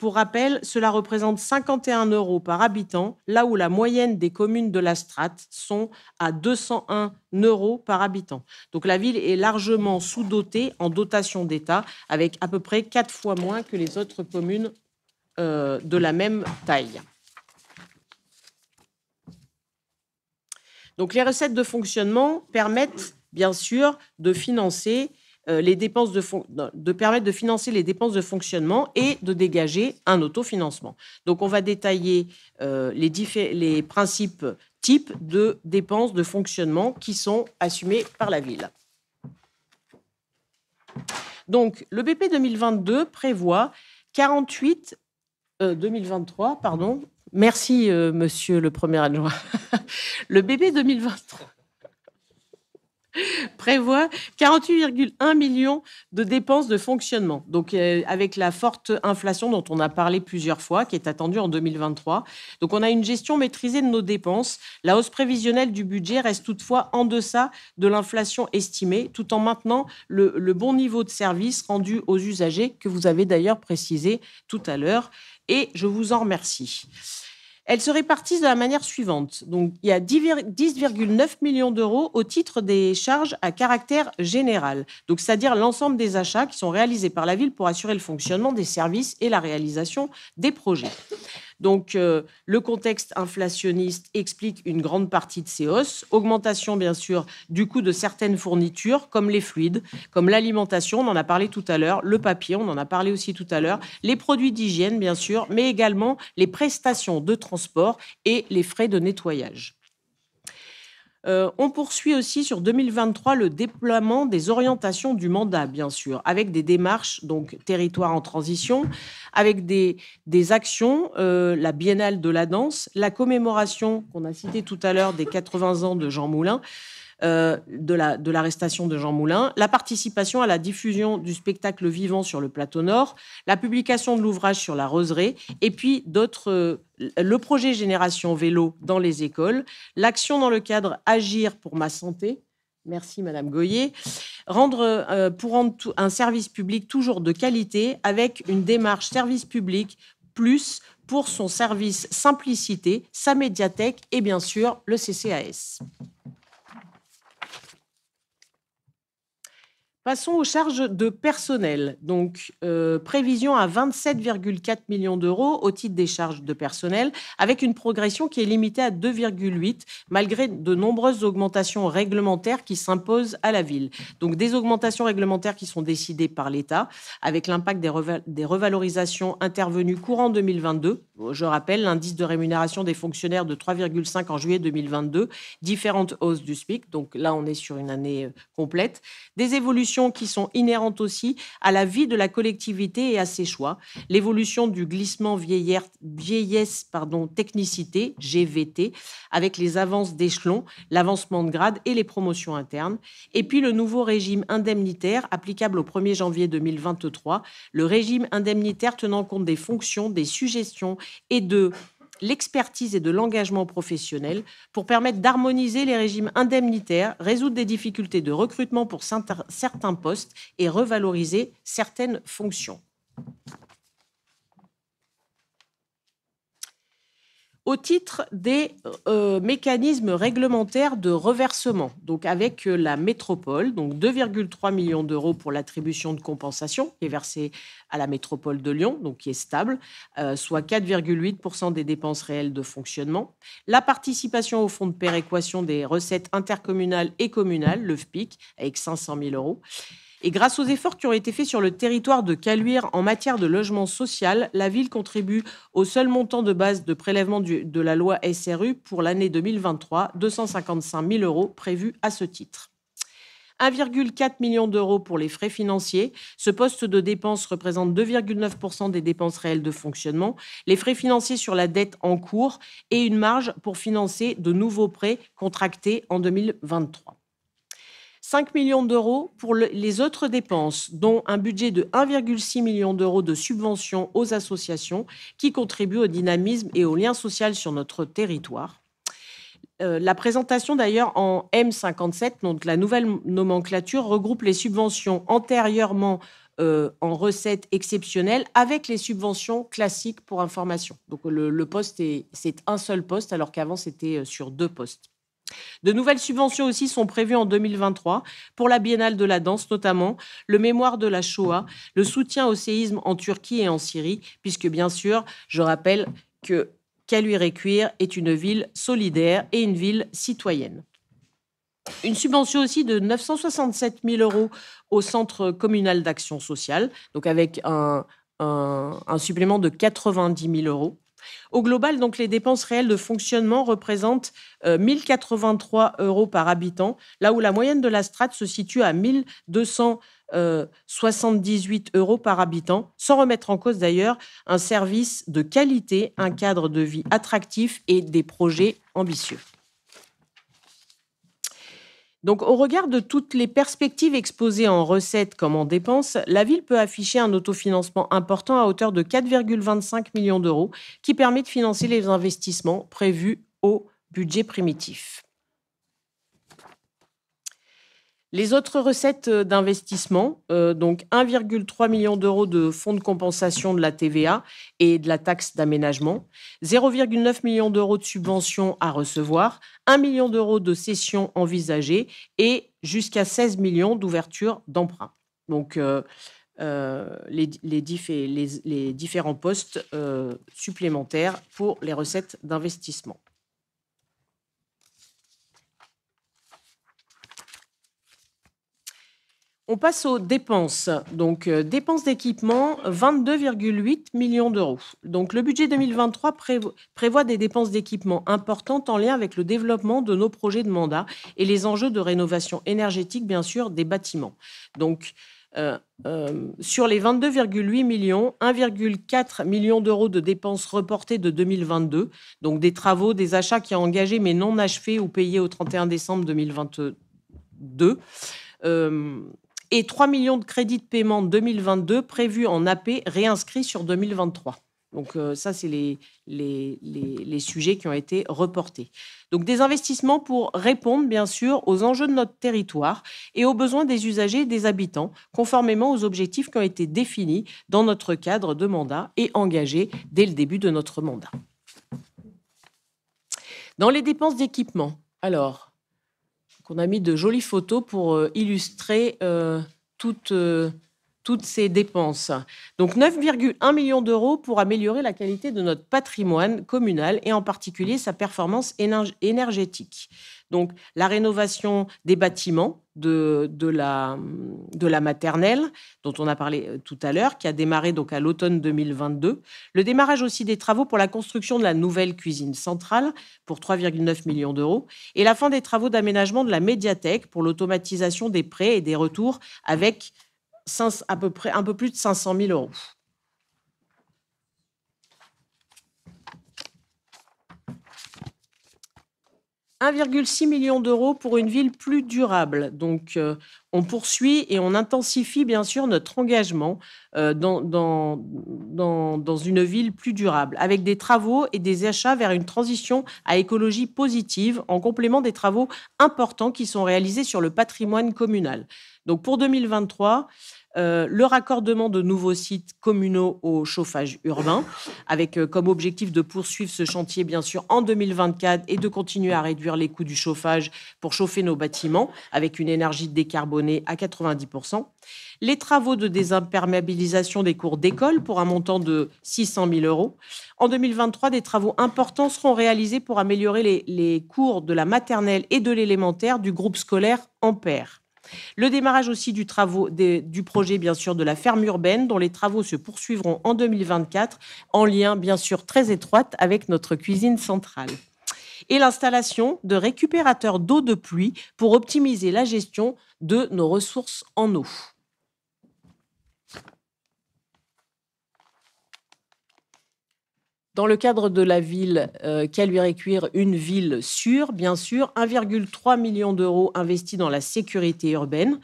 Pour rappel, cela représente 51 euros par habitant, là où la moyenne des communes de la strate sont à 201 euros par habitant. Donc la ville est largement sous-dotée en dotation d'État, avec à peu près 4 fois moins que les autres communes euh, de la même taille. Donc les recettes de fonctionnement permettent bien sûr de financer euh, les dépenses de, de permettre de financer les dépenses de fonctionnement et de dégager un autofinancement. Donc, on va détailler euh, les, les principes types de dépenses de fonctionnement qui sont assumées par la ville. Donc, le BP 2022 prévoit 48 2023, euh, pardon. Merci, monsieur le premier adjoint. le BP 2023. prévoit 48,1 millions de dépenses de fonctionnement. Donc, euh, avec la forte inflation dont on a parlé plusieurs fois, qui est attendue en 2023. Donc, on a une gestion maîtrisée de nos dépenses. La hausse prévisionnelle du budget reste toutefois en deçà de l'inflation estimée, tout en maintenant le, le bon niveau de service rendu aux usagers, que vous avez d'ailleurs précisé tout à l'heure. Et je vous en remercie. Elles se répartissent de la manière suivante. Donc, il y a 10,9 millions d'euros au titre des charges à caractère général, donc c'est-à-dire l'ensemble des achats qui sont réalisés par la ville pour assurer le fonctionnement des services et la réalisation des projets. Donc euh, le contexte inflationniste explique une grande partie de ces hausses. Augmentation bien sûr du coût de certaines fournitures comme les fluides, comme l'alimentation, on en a parlé tout à l'heure, le papier, on en a parlé aussi tout à l'heure, les produits d'hygiène bien sûr, mais également les prestations de transport et les frais de nettoyage. Euh, on poursuit aussi sur 2023 le déploiement des orientations du mandat, bien sûr, avec des démarches, donc territoire en transition, avec des, actions, euh, la biennale de la danse, la commémoration qu'on a citée tout à l'heure des 80 ans de Jean Moulin, euh, de l'arrestation de, Jean Moulin, la participation à la diffusion du spectacle vivant sur le plateau Nord, la publication de l'ouvrage sur la roseraie, et puis d'autres, euh, le projet Génération Vélo dans les écoles, l'action dans le cadre Agir pour ma santé, Merci, Madame Goyer. Rendre, euh, pour rendre un service public toujours de qualité avec une démarche service public plus pour son service simplicité, sa médiathèque et bien sûr le CCAS. Passons aux charges de personnel. Donc, euh, prévision à 27,4 millions d'euros au titre des charges de personnel, avec une progression qui est limitée à 2,8, malgré de nombreuses augmentations réglementaires qui s'imposent à la ville. Donc, des augmentations réglementaires qui sont décidées par l'État, avec l'impact des, des revalorisations intervenues courant 2022 euh, je rappelle, l'indice de rémunération des fonctionnaires de 3,5 en juillet 2022, différentes hausses du SMIC, donc là on est sur une année euh, complète, des évolutions qui sont inhérentes aussi à la vie de la collectivité et à ses choix, l'évolution du glissement vieillesse pardon, technicité, GVT, avec les avances d'échelon, l'avancement de grade et les promotions internes, et puis le nouveau régime indemnitaire applicable au 1er janvier 2023, le régime indemnitaire tenant compte des fonctions, des suggestions, et de l'expertise et de l'engagement professionnel pour permettre d'harmoniser les régimes indemnitaires, résoudre des difficultés de recrutement pour certains postes et revaloriser certaines fonctions. au titre des euh, mécanismes réglementaires de reversement, donc avec euh, la métropole, donc 2,3 millions d'euros pour l'attribution de compensation qui est versée à la métropole de Lyon, donc qui est stable, euh, soit 4,8% des dépenses réelles de fonctionnement. La participation au fonds de péréquation des recettes intercommunales et communales, le FPIC, avec 500 000 euros. Et grâce aux efforts qui ont été faits sur le territoire de Caluire en matière de logement social, la ville contribue au seul montant de base de prélèvement de la loi SRU pour l'année 2023, 255 000 euros prévus à ce titre. 1,4 million d'euros pour les frais financiers. Ce poste de dépenses représente 2,9% des dépenses réelles de fonctionnement, les frais financiers sur la dette en cours et une marge pour financer de nouveaux prêts contractés en 2023. 5 millions d'euros pour les autres dépenses, dont un budget de 1,6 million d'euros de subventions aux associations qui contribuent au dynamisme et au lien social sur notre territoire. Euh, la présentation d'ailleurs en M57, donc la nouvelle nomenclature, regroupe les subventions antérieurement euh, en recettes exceptionnelles avec les subventions classiques pour information. Donc le, poste, c'est un seul poste alors qu'avant c'était euh, sur deux postes. De nouvelles subventions aussi sont prévues en 2023 pour la Biennale de la danse notamment, le mémoire de la Shoah, le soutien au séisme en Turquie et en Syrie, puisque bien sûr, je rappelle que Caluire-et-Cuire est une ville solidaire et une ville citoyenne. Une subvention aussi de 967 000 euros au Centre communal d'action sociale, donc avec un, un supplément de 90 000 euros. Au global, donc, les dépenses réelles de fonctionnement représentent 1083 euh, euros par habitant, là où la moyenne de la strate se situe à 1278 euh, euros par habitant, sans remettre en cause d'ailleurs un service de qualité, un cadre de vie attractif et des projets ambitieux. Donc au regard de toutes les perspectives exposées en recettes comme en dépenses, la ville peut afficher un autofinancement important à hauteur de 4,25 millions d'euros qui permet de financer les investissements prévus au budget primitif. Les autres recettes euh, d'investissement, euh, donc 1,3 million d'euros de fonds de compensation de la TVA et de la taxe d'aménagement, 0,9 million d'euros de subventions à recevoir, 1 million d'euros de cession envisagées et jusqu'à 16 millions d'ouverture d'emprunt. Donc, euh, euh, les, différents postes euh, supplémentaires pour les recettes d'investissement. On passe aux dépenses. Donc, euh, dépenses d'équipement, 22,8 millions d'euros. Donc, le budget 2023 prévoit des dépenses d'équipement importantes en lien avec le développement de nos projets de mandat et les enjeux de rénovation énergétique, bien sûr, des bâtiments. Donc, euh, euh, sur les 22,8 millions, 1,4 million d'euros de dépenses reportées de 2022, donc des travaux, des achats qui ont engagé mais non achevés ou payés au 31 décembre 2022 et 3 millions de crédits de paiement 2022 prévus en AP réinscrits sur 2023. Donc euh, ça, c'est les, les, les, sujets qui ont été reportés. Donc des investissements pour répondre, bien sûr, aux enjeux de notre territoire et aux besoins des usagers et des habitants, conformément aux objectifs qui ont été définis dans notre cadre de mandat et engagés dès le début de notre mandat. Dans les dépenses d'équipement, alors, on a mis de jolies photos pour euh, illustrer euh, toutes, euh, toutes ces dépenses. Donc 9,1 millions d'euros pour améliorer la qualité de notre patrimoine communal et en particulier sa performance énergétique. Donc la rénovation des bâtiments, de, la, maternelle, dont on a parlé euh, tout à l'heure, qui a démarré donc à l'automne 2022. Le démarrage aussi des travaux pour la construction de la nouvelle cuisine centrale pour 3,9 millions d'euros et la fin des travaux d'aménagement de la médiathèque pour l'automatisation des prêts et des retours avec à peu près un peu plus de 500 000 euros. 1,6 million d'euros pour une ville plus durable. Donc, euh, on poursuit et on intensifie bien sûr notre engagement euh, dans, dans, dans, une ville plus durable, avec des travaux et des achats vers une transition à écologie positive, en complément des travaux importants qui sont réalisés sur le patrimoine communal. Donc, pour 2023, euh, le raccordement de nouveaux sites communaux au chauffage urbain, avec euh, comme objectif de poursuivre ce chantier, bien sûr, en 2024 et de continuer à réduire les coûts du chauffage pour chauffer nos bâtiments avec une énergie décarbonée à 90%. Les travaux de désimperméabilisation des cours d'école pour un montant de 600 000 euros. En 2023, des travaux importants seront réalisés pour améliorer les cours de la maternelle et de l'élémentaire du groupe scolaire Ampère. Le démarrage aussi du, projet, bien sûr, de la ferme urbaine, dont les travaux se poursuivront en 2024, en lien, bien sûr, très étroite avec notre cuisine centrale et l'installation de récupérateurs d'eau de pluie pour optimiser la gestion de nos ressources en eau. Dans le cadre de la ville euh, qu'elle lui récuire une ville sûre, bien sûr, 1,3 million d'euros investis dans la sécurité urbaine,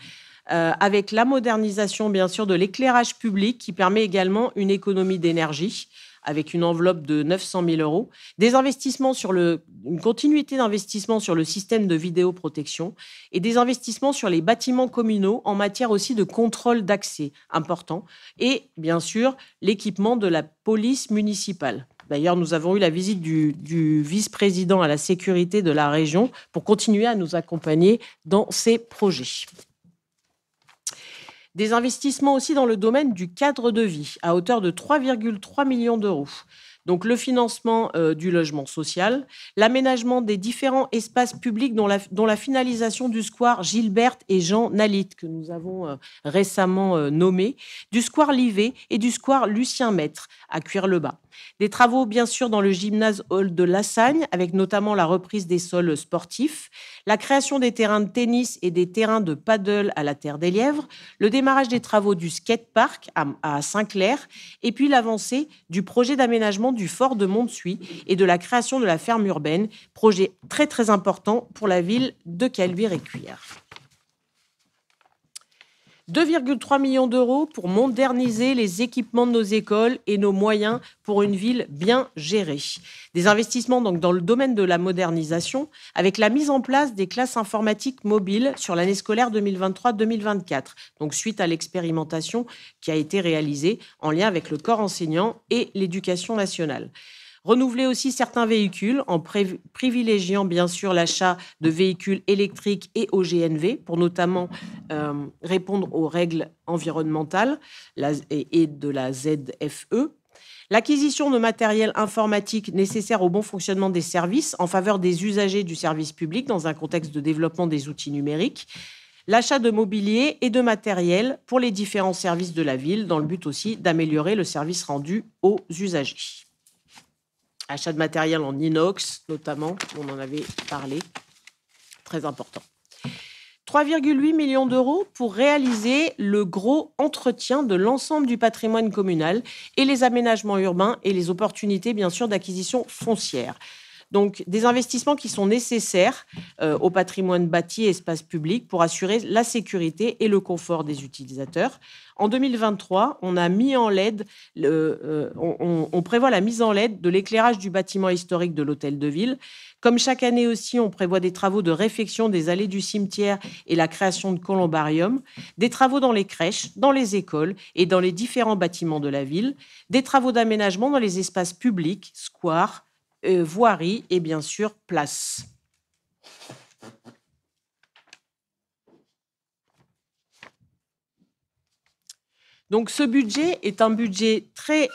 euh, avec la modernisation, bien sûr, de l'éclairage public qui permet également une économie d'énergie avec une enveloppe de 900 000 euros, des investissements sur le, une continuité d'investissement sur le système de vidéoprotection et des investissements sur les bâtiments communaux en matière aussi de contrôle d'accès important et bien sûr l'équipement de la police municipale. D'ailleurs, nous avons eu la visite du, vice-président à la sécurité de la région pour continuer à nous accompagner dans ces projets. Des investissements aussi dans le domaine du cadre de vie à hauteur de 3,3 millions d'euros. Donc le financement euh, du logement social, l'aménagement des différents espaces publics dont la, finalisation du square Gilbert et Jean Nalit, que nous avons euh, récemment euh, nommé, du square Livet et du square Lucien Maître à Cuire-le-Bas. Des travaux, bien sûr, dans le gymnase hall de Lassagne, avec notamment la reprise des sols sportifs, la création des terrains de tennis et des terrains de paddle à la Terre des Lièvres, le démarrage des travaux du Park à Saint-Clair, et puis l'avancée du projet d'aménagement du fort de Montsuy et de la création de la ferme urbaine, projet très très important pour la ville de Calvire et 2,3 millions d'euros pour moderniser les équipements de nos écoles et nos moyens pour une ville bien gérée. Des investissements donc dans le domaine de la modernisation avec la mise en place des classes informatiques mobiles sur l'année scolaire 2023-2024, donc suite à l'expérimentation qui a été réalisée en lien avec le corps enseignant et l'éducation nationale. Renouveler aussi certains véhicules en privilégiant bien sûr l'achat de véhicules électriques et OGNV pour notamment euh, répondre aux règles environnementales et de la ZFE. L'acquisition de matériel informatique nécessaire au bon fonctionnement des services en faveur des usagers du service public dans un contexte de développement des outils numériques l'achat de mobilier et de matériel pour les différents services de la ville, dans le but aussi d'améliorer le service rendu aux usagers. Achat de matériel en inox, notamment, on en avait parlé, très important. 3,8 millions d'euros pour réaliser le gros entretien de l'ensemble du patrimoine communal et les aménagements urbains et les opportunités, bien sûr, d'acquisition foncière. Donc des investissements qui sont nécessaires euh, au patrimoine bâti et espace public pour assurer la sécurité et le confort des utilisateurs. En 2023, on a mis en l'aide euh, on, prévoit la mise en l'aide de l'éclairage du bâtiment historique de l'hôtel de ville. Comme chaque année aussi, on prévoit des travaux de réfection des allées du cimetière et la création de columbariums, des travaux dans les crèches, dans les écoles et dans les différents bâtiments de la ville, des travaux d'aménagement dans les espaces publics, squares, euh, voirie et bien sûr place. Donc ce budget est un budget très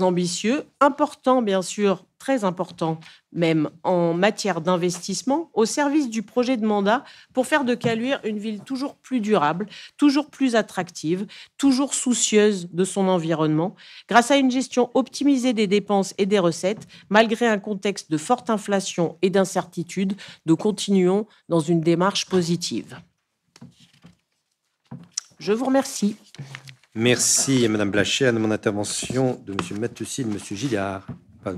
ambitieux, important bien sûr très important même en matière d'investissement au service du projet de mandat pour faire de Caluire une ville toujours plus durable, toujours plus attractive, toujours soucieuse de son environnement, grâce à une gestion optimisée des dépenses et des recettes, malgré un contexte de forte inflation et d'incertitude, nous continuons dans une démarche positive. Je vous remercie. Merci, Madame Blacher. À mon intervention de M. Matussi et de M. Gillard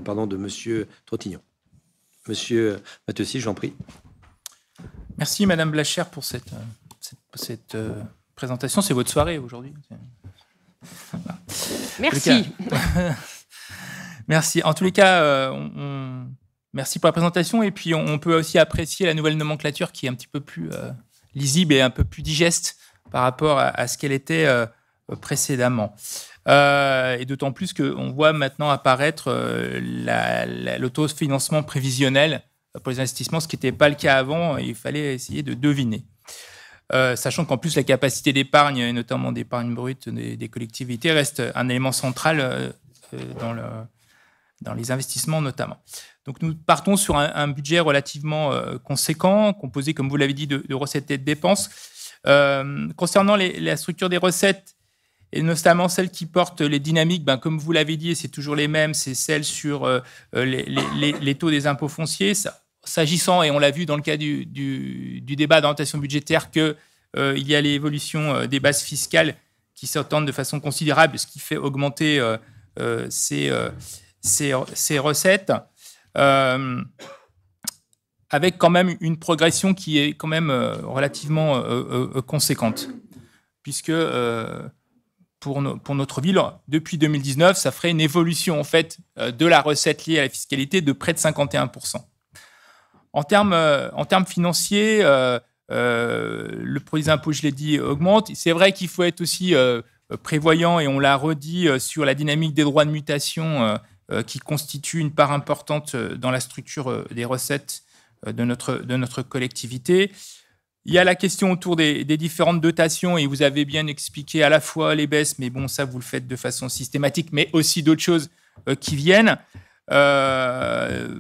pardon, de Monsieur Trottignon. Monsieur si, j'en prie. Merci Madame Blacher pour cette, cette, euh, présentation. C'est votre soirée aujourd'hui. Merci. merci. En tous les cas, euh, on, merci pour la présentation. Et puis, on, peut aussi apprécier la nouvelle nomenclature qui est un petit peu plus euh, lisible et un peu plus digeste par rapport à ce qu'elle était précédemment. Euh, et d'autant plus qu'on voit maintenant apparaître euh, l'autofinancement prévisionnel euh, pour les investissements, ce qui n'était pas le cas avant. Il fallait essayer de deviner. sachant qu'en plus, la capacité d'épargne, et notamment d'épargne brute des, collectivités, reste un élément central dans, le, dans, les investissements notamment. Donc nous partons sur un, budget relativement conséquent, composé, comme vous l'avez dit, de, recettes et de dépenses. concernant la structure des recettes, et notamment celles qui portent les dynamiques, ben, comme vous l'avez dit, c'est toujours les mêmes, c'est celles sur euh, euh, les, les, taux des impôts fonciers. S'agissant, et on l'a vu dans le cas du, du, débat d'orientation budgétaire, qu'il euh, il y a l'évolution des bases fiscales qui s'entendent de façon considérable, ce qui fait augmenter ces, ces, ces, recettes, avec quand même une progression qui est quand même relativement conséquente, puisque pour, notre ville depuis 2019, ça ferait une évolution en fait euh, de la recette liée à la fiscalité de près de 51%. En termes, euh, en financiers, euh, le prix des impôts, je l'ai dit, augmente. C'est vrai qu'il faut être aussi prévoyant, et on l'a redit, sur la dynamique des droits de mutation qui constitue une part importante dans la structure des recettes de notre, de notre collectivité. Il y a la question autour des, différentes dotations et vous avez bien expliqué à la fois les baisses, mais bon, ça vous le faites de façon systématique, mais aussi d'autres choses euh, qui viennent. Euh,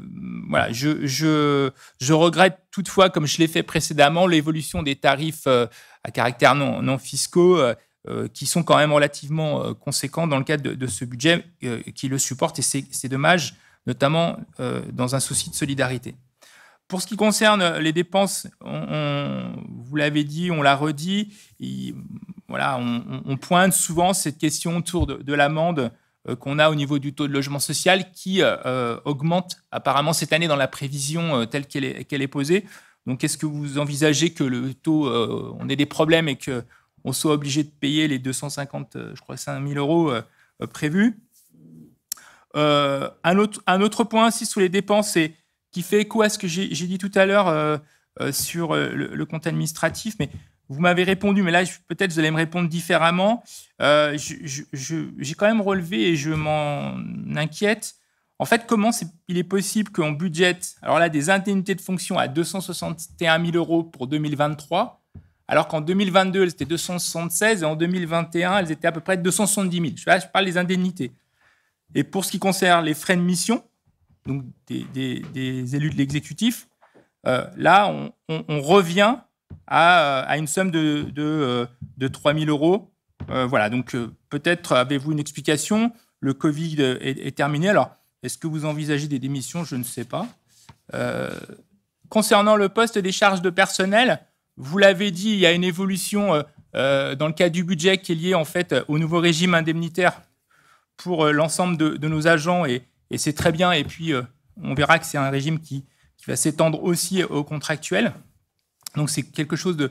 voilà, je, je, regrette toutefois, comme je l'ai fait précédemment, l'évolution des tarifs euh, à caractère non, fiscaux qui sont quand même relativement conséquents dans le cadre de ce budget qui le supporte et c'est dommage, notamment dans un souci de solidarité. Pour ce qui concerne les dépenses, on, vous l'avez dit, on l'a redit, voilà, on, pointe souvent cette question autour de, l'amende euh, qu'on a au niveau du taux de logement social qui euh, euh, augmente apparemment cette année dans la prévision telle qu'elle est, posée. Donc, est-ce que vous envisagez que le taux, on ait des problèmes et que on soit obligé de payer les 250, je crois, 5 000 euros prévus un autre, un, autre, point, aussi sous les dépenses, c'est qui fait écho à ce que j'ai dit tout à l'heure euh, euh, sur euh, le, compte administratif, mais vous m'avez répondu, mais là, peut-être vous allez me répondre différemment. j'ai quand même relevé et je m'en inquiète. En fait, comment il est possible qu'on budgète, alors là, des indemnités de fonction à 261 000 euros pour 2023, alors qu'en 2022, elles étaient 276 et en 2021, elles étaient à peu près 270 000. je parle des indemnités. Et pour ce qui concerne les frais de mission, donc des, élus de l'exécutif, euh, là, on, revient euh, à, une somme de, 3 000 euh, euros. voilà, donc peut-être avez-vous une explication Le Covid est, terminé. Alors, est-ce que vous envisagez des démissions Je ne sais pas. concernant le poste des charges de personnel, vous l'avez dit, il y a une évolution dans le cadre du budget qui est liée en fait au nouveau régime indemnitaire pour l'ensemble de, nos agents et, et c'est très bien. Et puis, euh, on verra que c'est un régime qui, va s'étendre aussi aux contractuels. Donc, c'est quelque chose de,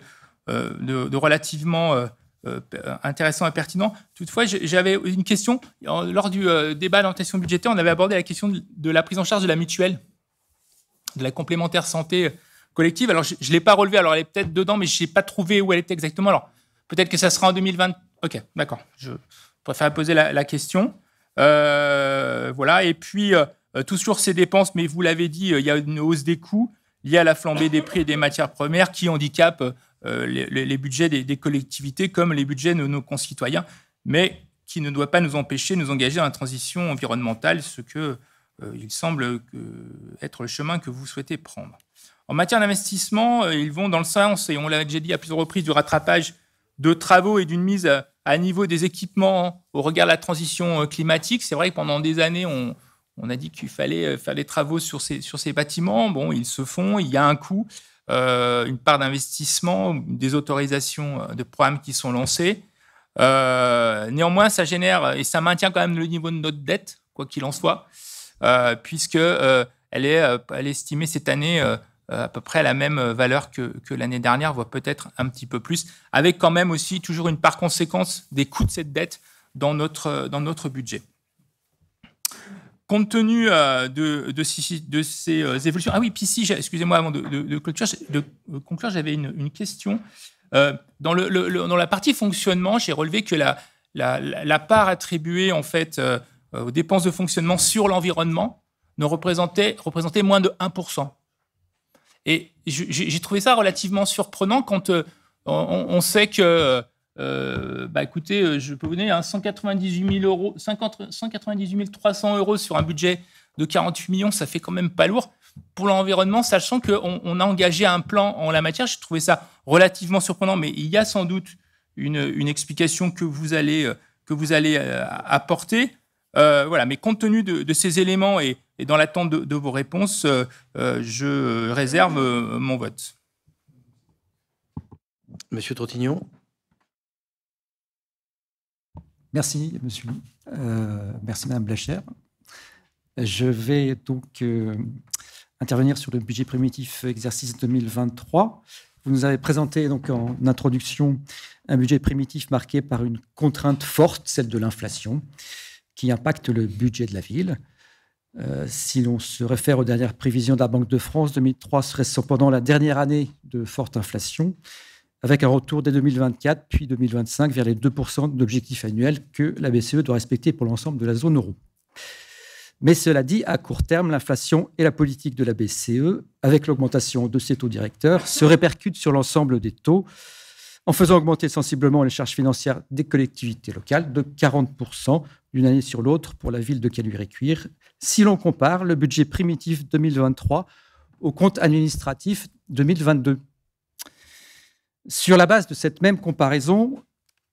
euh, relativement euh, intéressant et pertinent. Toutefois, j'avais une question. Lors du débat d'orientation budgétaire, on avait abordé la question de la prise en charge de la mutuelle, de la complémentaire santé collective. Alors, je ne l'ai pas relevée, alors elle est peut-être dedans, mais je n'ai pas trouvé où elle était exactement. Alors, peut-être que ça sera en 2020. Ok, d'accord. Je préfère poser la question. Euh, voilà. Et puis, euh, euh, tout sur ces dépenses, mais vous l'avez dit, il y a une hausse des coûts il y à la flambée des prix et des matières premières qui handicapent les, budgets des, collectivités comme les budgets de nos concitoyens, mais qui ne doit pas nous empêcher de nous engager dans la transition environnementale, ce que il semble être le chemin que vous souhaitez prendre. En matière d'investissement, ils vont dans le sens, et on l'a déjà dit à plusieurs reprises, du rattrapage de travaux et d'une mise à niveau des équipements, au regard de la transition euh, climatique, c'est vrai que pendant des années, on, a dit qu'il fallait euh, faire des travaux sur ces, sur ces bâtiments. Bon, ils se font, il y a un coût, euh, une part d'investissement, des autorisations de programmes qui sont lancés. néanmoins, ça génère et ça maintient quand même le niveau de notre dette, quoi qu'il en soit, euh, puisque elle est, elle, est, estimée cette année euh, à peu près la même euh, valeur que, l'année dernière, voire peut-être un petit peu plus, avec quand même aussi toujours une part conséquence des coûts de cette dette dans notre, euh, dans notre budget. Compte tenu de, de ces évolutions, ah oui, puis si, excusez-moi avant de, de conclure, j'avais une, question. dans, le, la partie fonctionnement, j'ai relevé que la, la, part attribuée en fait aux dépenses de fonctionnement sur l'environnement ne représentait, représentait moins de 1%. Et j'ai trouvé ça relativement surprenant quand euh, on, sait que, euh, bah, écoutez, euh, je peux vous donner 198 hein, 300 euros sur un budget de 48 millions, ça fait quand même pas lourd pour l'environnement, sachant qu'on on a engagé un plan en la matière. J'ai trouvé ça relativement surprenant, mais il y a sans doute une, explication que vous allez, que vous allez apporter. voilà, mais compte tenu de, de ces éléments et et dans l'attente de, vos réponses, euh, euh, je réserve euh, mon vote. Monsieur Trottignon. Merci, monsieur. merci, madame Blacher. Je vais donc intervenir sur le budget primitif exercice 2023. Vous nous avez présenté donc en introduction un budget primitif marqué par une contrainte forte, celle de l'inflation, qui impacte le budget de la ville. Euh, si l'on se réfère aux dernières prévisions de la Banque de France, 2003 serait cependant la dernière année de forte inflation, avec un retour dès 2024 puis 2025 vers les 2% d'objectifs annuels que la BCE doit respecter pour l'ensemble de la zone euro. Mais cela dit, à court terme, l'inflation et la politique de la BCE, avec l'augmentation de ses taux directeurs, se répercutent sur l'ensemble des taux, en faisant augmenter sensiblement les charges financières des collectivités locales de 40% d'une année sur l'autre pour la ville de Caluire-et-Cuire, si l'on compare le budget primitif 2023 au compte administratif 2022. Sur la base de cette même comparaison,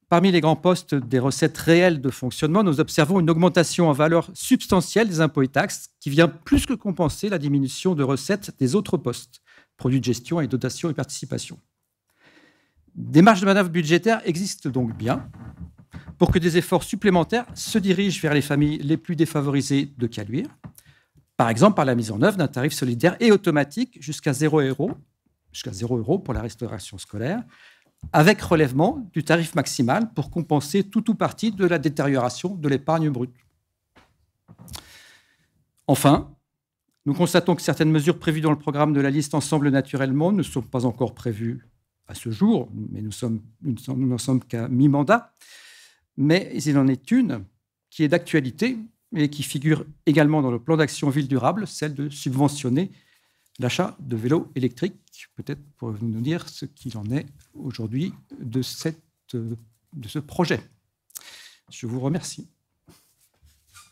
parmi les grands postes des recettes réelles de fonctionnement, nous observons une augmentation en valeur substantielle des impôts et taxes qui vient plus que compenser la diminution de recettes des autres postes, produits de gestion et dotations et participation. Des marges de manœuvre budgétaires existent donc bien pour que des efforts supplémentaires se dirigent vers les familles les plus défavorisées de Caluire, par exemple par la mise en œuvre d'un tarif solidaire et automatique jusqu'à 0 euros, jusqu'à pour la restauration scolaire, avec relèvement du tarif maximal pour compenser tout ou partie de la détérioration de l'épargne brute. Enfin, nous constatons que certaines mesures prévues dans le programme de la liste Ensemble naturellement ne sont pas encore prévues à ce jour, mais nous n'en sommes, qu'à mi-mandat, mais il en est une qui est d'actualité et qui figure également dans le plan d'action ville durable, celle de subventionner l'achat de vélos électriques. Peut-être pourriez-vous nous dire ce qu'il en est aujourd'hui de, cette, de ce projet. Je vous remercie.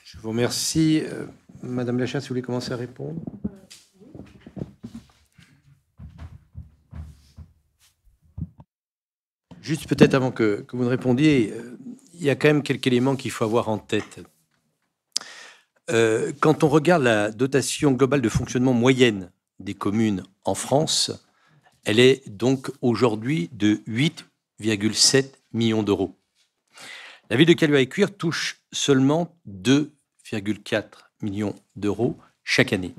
Je vous remercie. Euh, Madame Lachat, si vous voulez commencer à répondre. Juste peut-être avant que, vous ne répondiez, euh, il y a quand même quelques éléments qu'il faut avoir en tête. Euh, quand on regarde la dotation globale de fonctionnement moyenne des communes en France, elle est donc aujourd'hui de 8,7 millions d'euros. La ville de calua et Cuire touche seulement 2,4 millions d'euros chaque année.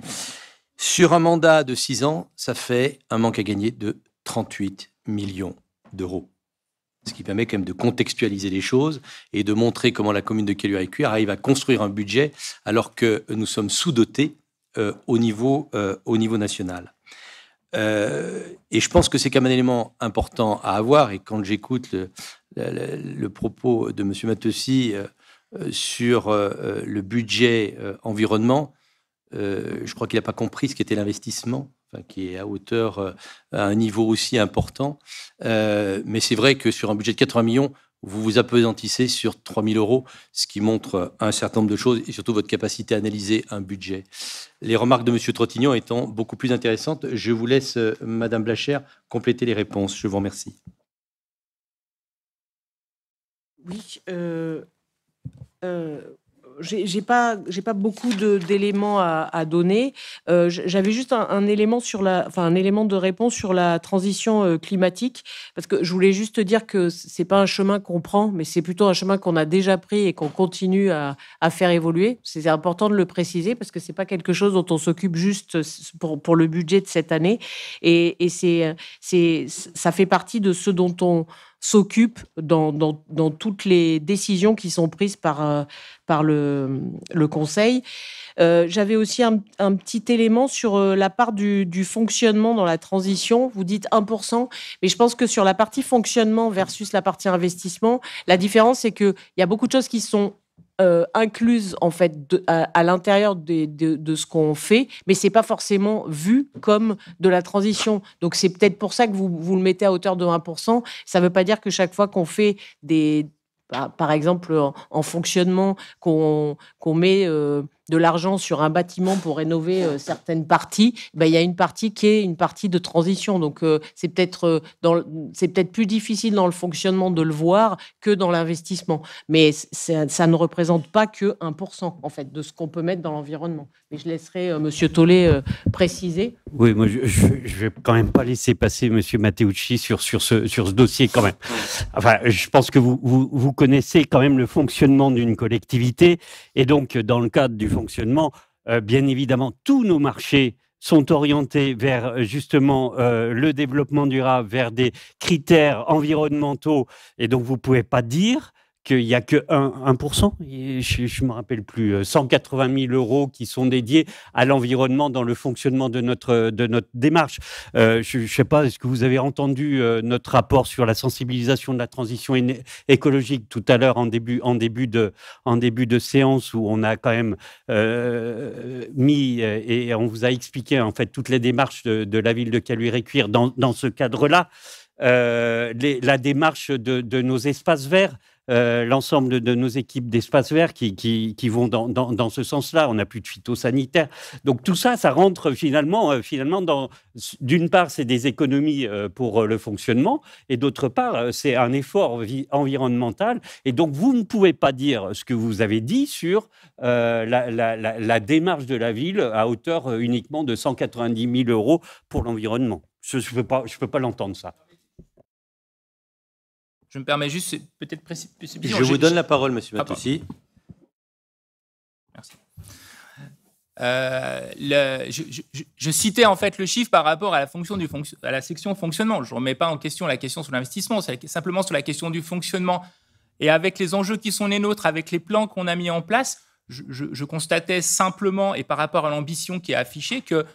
Sur un mandat de 6 ans, ça fait un manque à gagner de 38 millions d'euros ce qui permet quand même de contextualiser les choses et de montrer comment la commune de Caluire et Cuire arrive à construire un budget alors que nous sommes sous-dotés euh, euh, au, niveau, national. Euh, et je pense que c'est quand même un élément important à avoir. Et quand j'écoute le, propos de M. Matossi sur le budget environnement, je crois qu'il n'a pas compris ce qu'était l'investissement Hein, qui est à hauteur, euh, à un niveau aussi important. Euh, mais c'est vrai que sur un budget de 80 millions, vous vous appesantissez sur 3 000 euros, ce qui montre un certain nombre de choses et surtout votre capacité à analyser un budget. Les remarques de M. Trottignon étant beaucoup plus intéressantes, je vous laisse, euh, Madame Blacher, compléter les réponses. Je vous remercie. Oui, j'ai pas, j'ai pas beaucoup d'éléments à, donner. Euh, j'avais juste un, élément sur la, enfin un élément de réponse sur la transition euh, climatique, parce que je voulais juste dire que c'est pas un chemin qu'on prend, mais c'est plutôt un chemin qu'on a déjà pris et qu'on continue à, à, faire évoluer. C'est important de le préciser parce que c'est pas quelque chose dont on s'occupe juste euh, pour, pour le budget de cette année, et, et c'est, c'est, ça fait partie de ce dont on s'occupe dans, toutes les décisions qui sont prises par, euh, par le, Conseil. Euh, j'avais aussi un, petit élément sur euh, la part du, fonctionnement dans la transition. Vous dites 1%, mais je pense que sur la partie fonctionnement versus la partie investissement, la différence, c'est qu'il y a beaucoup de choses qui sont euh, incluses incluse en fait à, l'intérieur de, de, ce qu'on fait, mais c'est pas forcément vu comme de la transition. Donc c'est peut-être pour ça que vous, le mettez à hauteur de 1%. Ça ne veut pas dire que chaque fois qu'on fait des, par exemple en, fonctionnement qu'on qu'on met euh, de l'argent sur un bâtiment pour rénover euh, certaines parties, ben, il y a une partie qui est une partie de transition. Donc euh, c'est peut-être euh, c'est peut-être plus difficile dans le fonctionnement de le voir que dans l'investissement. Mais ça ne représente pas que 1% en fait de ce qu'on peut mettre dans l'environnement. Mais je laisserai M. Monsieur Tollet préciser. Oui, moi je, ne vais quand même pas laisser passer Monsieur Matteucci sur sur ce sur ce dossier quand même. Enfin, je pense que vous, vous, vous connaissez quand même le fonctionnement d'une collectivité et donc dans le cadre du fonctionnement. Euh, bien évidemment, tous nos marchés sont orientés vers euh, justement euh, le développement durable, vers des critères environnementaux. Et donc, vous ne pouvez pas dire qu'il n'y a que 1, je ne me rappelle plus, 180 euh, 000 euros qui sont dédiés à l'environnement dans le fonctionnement de notre, de notre démarche. Euh, je ne sais pas, est-ce que vous avez entendu euh, notre rapport sur la sensibilisation de la transition écologique tout à l'heure en début, en, début de, en début de séance où on a quand même mis et on vous a expliqué en fait toutes les démarches de, la ville de Caluire-et-Cuire dans, ce cadre-là, la démarche de, de nos espaces verts. Euh, l'ensemble de nos équipes d'espace vert qui, qui, vont dans, ce sens-là. On n'a plus de phytosanitaire. Donc tout ça, ça rentre finalement, euh, finalement dans. D'une part, c'est des économies euh, pour le fonctionnement, et d'autre part, c'est un effort environnemental. Et donc vous ne pouvez pas dire ce que vous avez dit sur la, démarche de la ville à hauteur uniquement de 190 000 euros pour l'environnement. Je ne je peux pas l'entendre, ça. Je me permets juste peut-être préciser. Je vous donne la parole, Monsieur ah, Matoussi. Merci. Euh, je, citais en fait le chiffre par rapport à la, fonction du à la section fonctionnement. Je ne remets pas en question la question sur l'investissement, c'est simplement sur la question du fonctionnement. Et avec les enjeux qui sont les nôtres, avec les plans qu'on a mis en place, je, constatais simplement, et par rapport à l'ambition qui est affichée, que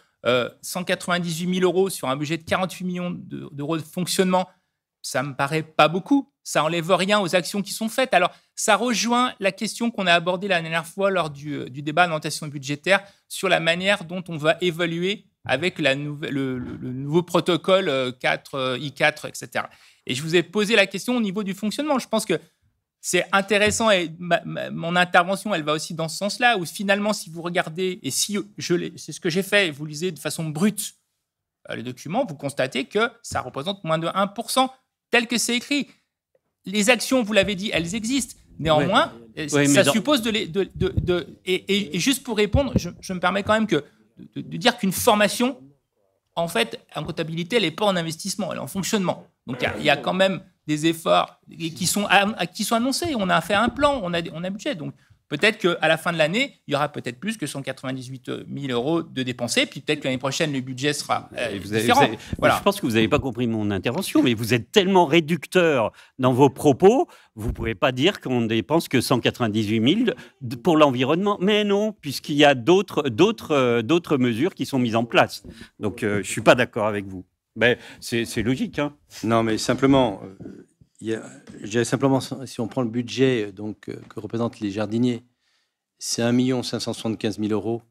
198 euh, 000 euros sur un budget de 48 millions d'euros de fonctionnement, ça me paraît pas beaucoup. Ça enlève rien aux actions qui sont faites. Alors, ça rejoint la question qu'on a abordée la dernière fois lors du, euh, débat d'orientation budgétaire sur la manière dont on va évaluer avec la le, nouveau protocole 4, I4, etc. Et je vous ai posé la question au niveau du fonctionnement. Je pense que c'est intéressant et mon intervention, elle va aussi dans ce sens-là, où finalement, si vous regardez, et si je c'est ce que j'ai fait, vous lisez de façon brute euh, le documents, vous constatez que ça représente moins de 1% tel que c'est écrit. Les actions, vous l'avez dit, elles existent. Néanmoins, euh, ça, suppose de les. De, et, juste pour répondre, je, me permets quand même que, de, dire qu'une formation, en fait, en comptabilité, elle n'est pas en investissement, elle est en fonctionnement. Donc il y, a quand même des efforts qui sont, qui sont annoncés. On a fait un plan, on a, on a budget. Donc Peut-être qu'à la fin de l'année, il y aura peut-être plus que 198 000 euros de dépensés, puis peut-être que l'année prochaine, le budget sera euh, différent. Je pense que vous n'avez pas compris mon intervention, mais vous êtes tellement réducteur dans vos propos, vous ne pouvez pas dire qu'on dépense que 198 000 pour l'environnement. Mais non, puisqu'il y a d'autres, d'autres, euh, d'autres mesures qui sont mises en place. Donc, euh, je ne suis pas d'accord avec vous. Mais ben, c'est, logique. Hein. Non, mais simplement, j'avais simplement, si on prend le budget euh, donc, euh, que représentent les jardiniers, c'est 1 575 000 euros,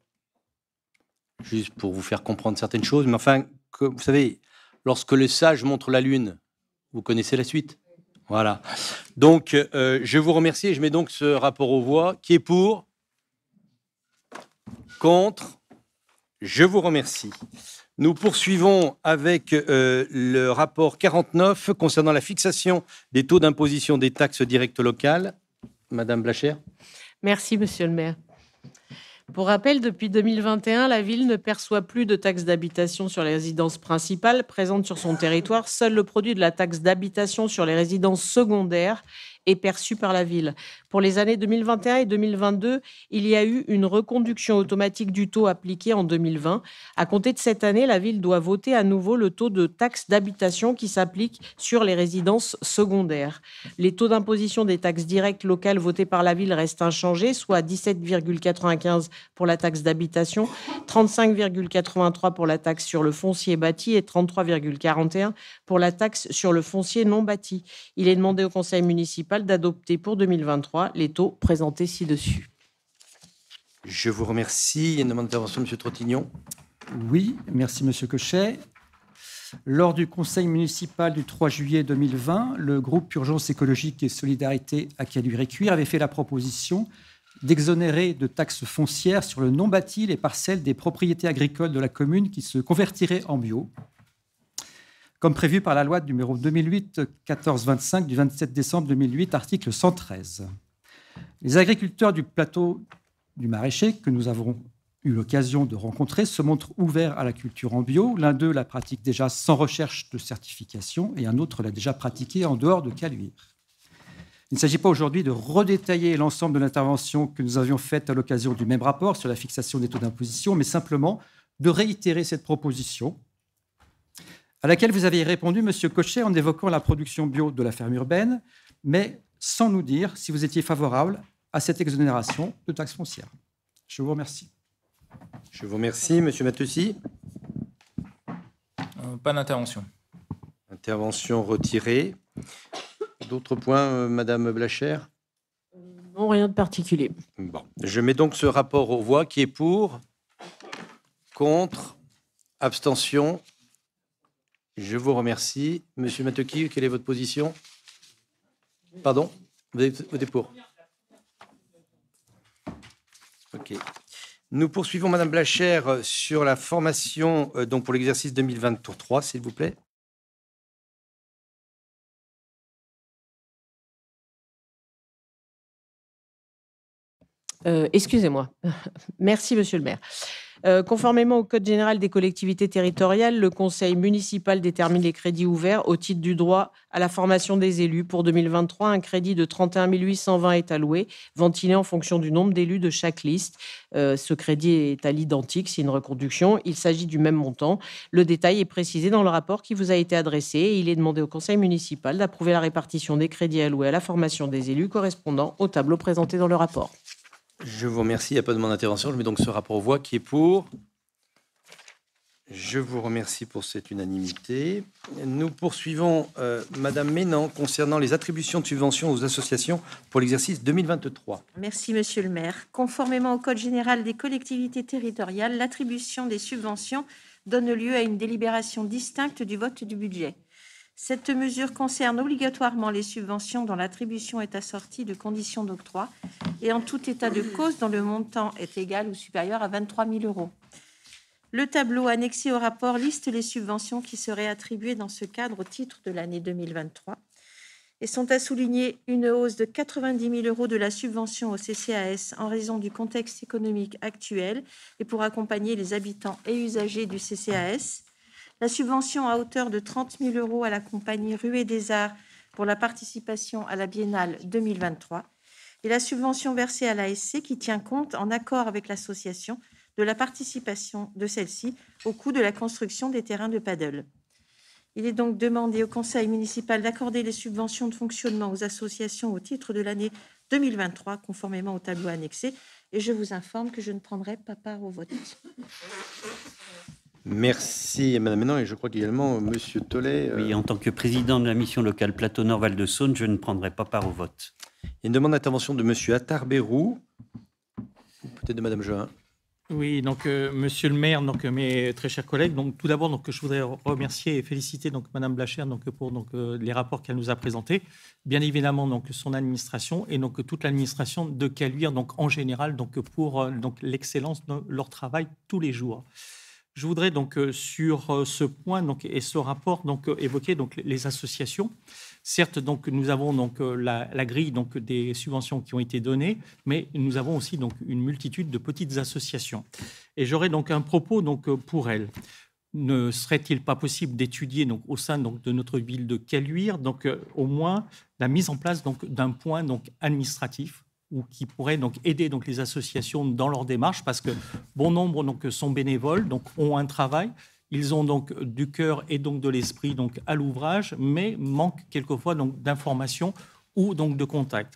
juste pour vous faire comprendre certaines choses. Mais enfin, vous savez, lorsque le sage montre la lune, vous connaissez la suite. Voilà. Donc, euh, je vous remercie et je mets donc ce rapport aux voix qui est pour, contre. Je vous remercie. Nous poursuivons avec euh, le rapport 49 concernant la fixation des taux d'imposition des taxes directes locales. Madame Blacher. Merci, monsieur le maire. Pour rappel, depuis 2021, la ville ne perçoit plus de taxes d'habitation sur les résidences principales présentes sur son territoire. Seul le produit de la taxe d'habitation sur les résidences secondaires est perçu par la ville. Pour les années 2021 et 2022, il y a eu une reconduction automatique du taux appliqué en 2020. À compter de cette année, la ville doit voter à nouveau le taux de taxe d'habitation qui s'applique sur les résidences secondaires. Les taux d'imposition des taxes directes locales votées par la ville restent inchangés, soit 17,95 pour la taxe d'habitation, 35,83 pour la taxe sur le foncier bâti et 33,41 pour la taxe sur le foncier non bâti. Il est demandé au conseil municipal d'adopter pour 2023 les taux présentés ci-dessus. Je vous remercie. une demande d'intervention, M. Trottignon. Oui, merci, M. Cochet. Lors du conseil municipal du 3 juillet 2020, le groupe Urgence écologique et solidarité à caluire et avait fait la proposition d'exonérer de taxes foncières sur le non-bâti les parcelles des propriétés agricoles de la commune qui se convertiraient en bio, comme prévu par la loi numéro 2008-1425 du 27 décembre 2008, article 113. Les agriculteurs du plateau du maraîcher que nous avons eu l'occasion de rencontrer se montrent ouverts à la culture en bio. L'un d'eux la pratique déjà sans recherche de certification et un autre l'a déjà pratiquée en dehors de Caluire. Il ne s'agit pas aujourd'hui de redétailler l'ensemble de l'intervention que nous avions faite à l'occasion du même rapport sur la fixation des taux d'imposition, mais simplement de réitérer cette proposition à laquelle vous avez répondu, Monsieur Cochet, en évoquant la production bio de la ferme urbaine, mais sans nous dire si vous étiez favorable à cette exonération de taxes foncières. Je vous remercie. Je vous remercie, Monsieur Matussi. Euh, pas d'intervention. Intervention retirée. D'autres points, euh, Madame Blacher Non, rien de particulier. Bon. Je mets donc ce rapport aux voix qui est pour, contre, abstention. Je vous remercie. Monsieur Mateki, quelle est votre position Pardon Vous avez voté pour Ok. Nous poursuivons, Madame Blachère, euh, sur la formation euh, donc pour l'exercice 2023, s'il vous plaît. Euh, excusez-moi. Merci, Monsieur le maire. Euh, conformément au Code général des collectivités territoriales, le Conseil municipal détermine les crédits ouverts au titre du droit à la formation des élus. Pour 2023, un crédit de 31 820 est alloué, ventilé en fonction du nombre d'élus de chaque liste. Euh, ce crédit est à l'identique, c'est une reconduction. Il s'agit du même montant. Le détail est précisé dans le rapport qui vous a été adressé et il est demandé au Conseil municipal d'approuver la répartition des crédits alloués à la formation des élus correspondant au tableau présenté dans le rapport. Je vous remercie. Il n'y a pas de mon intervention. Je mets donc ce rapport aux voix qui est pour. Je vous remercie pour cette unanimité. Nous poursuivons euh, Madame Ménan concernant les attributions de subventions aux associations pour l'exercice 2023. Merci Monsieur le maire. Conformément au Code général des collectivités territoriales, l'attribution des subventions donne lieu à une délibération distincte du vote du budget. Cette mesure concerne obligatoirement les subventions dont l'attribution est assortie de conditions d'octroi et en tout état de cause dont le montant est égal ou supérieur à 23 000 euros. Le tableau annexé au rapport liste les subventions qui seraient attribuées dans ce cadre au titre de l'année 2023 et sont à souligner une hausse de 90 000 euros de la subvention au CCAS en raison du contexte économique actuel et pour accompagner les habitants et usagers du CCAS, la subvention à hauteur de 30 000 euros à la compagnie Ruée des Arts pour la participation à la Biennale 2023 et la subvention versée à l'ASC qui tient compte, en accord avec l'association, de la participation de celle-ci au coût de la construction des terrains de paddle. Il est donc demandé au Conseil municipal d'accorder les subventions de fonctionnement aux associations au titre de l'année 2023, conformément au tableau annexé. Et je vous informe que je ne prendrai pas part au vote. Merci Madame Menon et je crois également Monsieur Tollet. Euh, oui, en tant que président de la mission locale Plateau Nord-Val de Saône, je ne prendrai pas part au vote. Il y a une demande d'intervention de Monsieur Attar Bérou, peut-être de Madame Join. Oui, donc M. Euh, Monsieur le Maire, donc euh, mes très chers collègues, donc tout d'abord donc je voudrais remercier et féliciter donc Madame Blacher donc pour donc les rapports qu'elle nous a présentés, bien évidemment donc son administration et donc toute l'administration de Caluire donc en général donc pour donc l'excellence de leur travail tous les jours. Je voudrais donc euh, sur euh, ce point donc, et ce rapport donc, euh, évoquer donc, les associations. Certes, donc, nous avons donc, la, grille donc, des subventions qui ont été données, mais nous avons aussi donc, une multitude de petites associations. Et j'aurais donc un propos donc, pour elles ne serait-il pas possible d'étudier donc au sein donc de notre ville de Caluire donc au moins la mise en place donc d'un point donc administratif ou qui pourraient donc aider donc les associations dans leur démarche parce que bon nombre donc sont bénévoles donc ont un travail ils ont donc du cœur et donc de l'esprit donc à l'ouvrage mais manquent quelquefois donc d'informations ou donc de contacts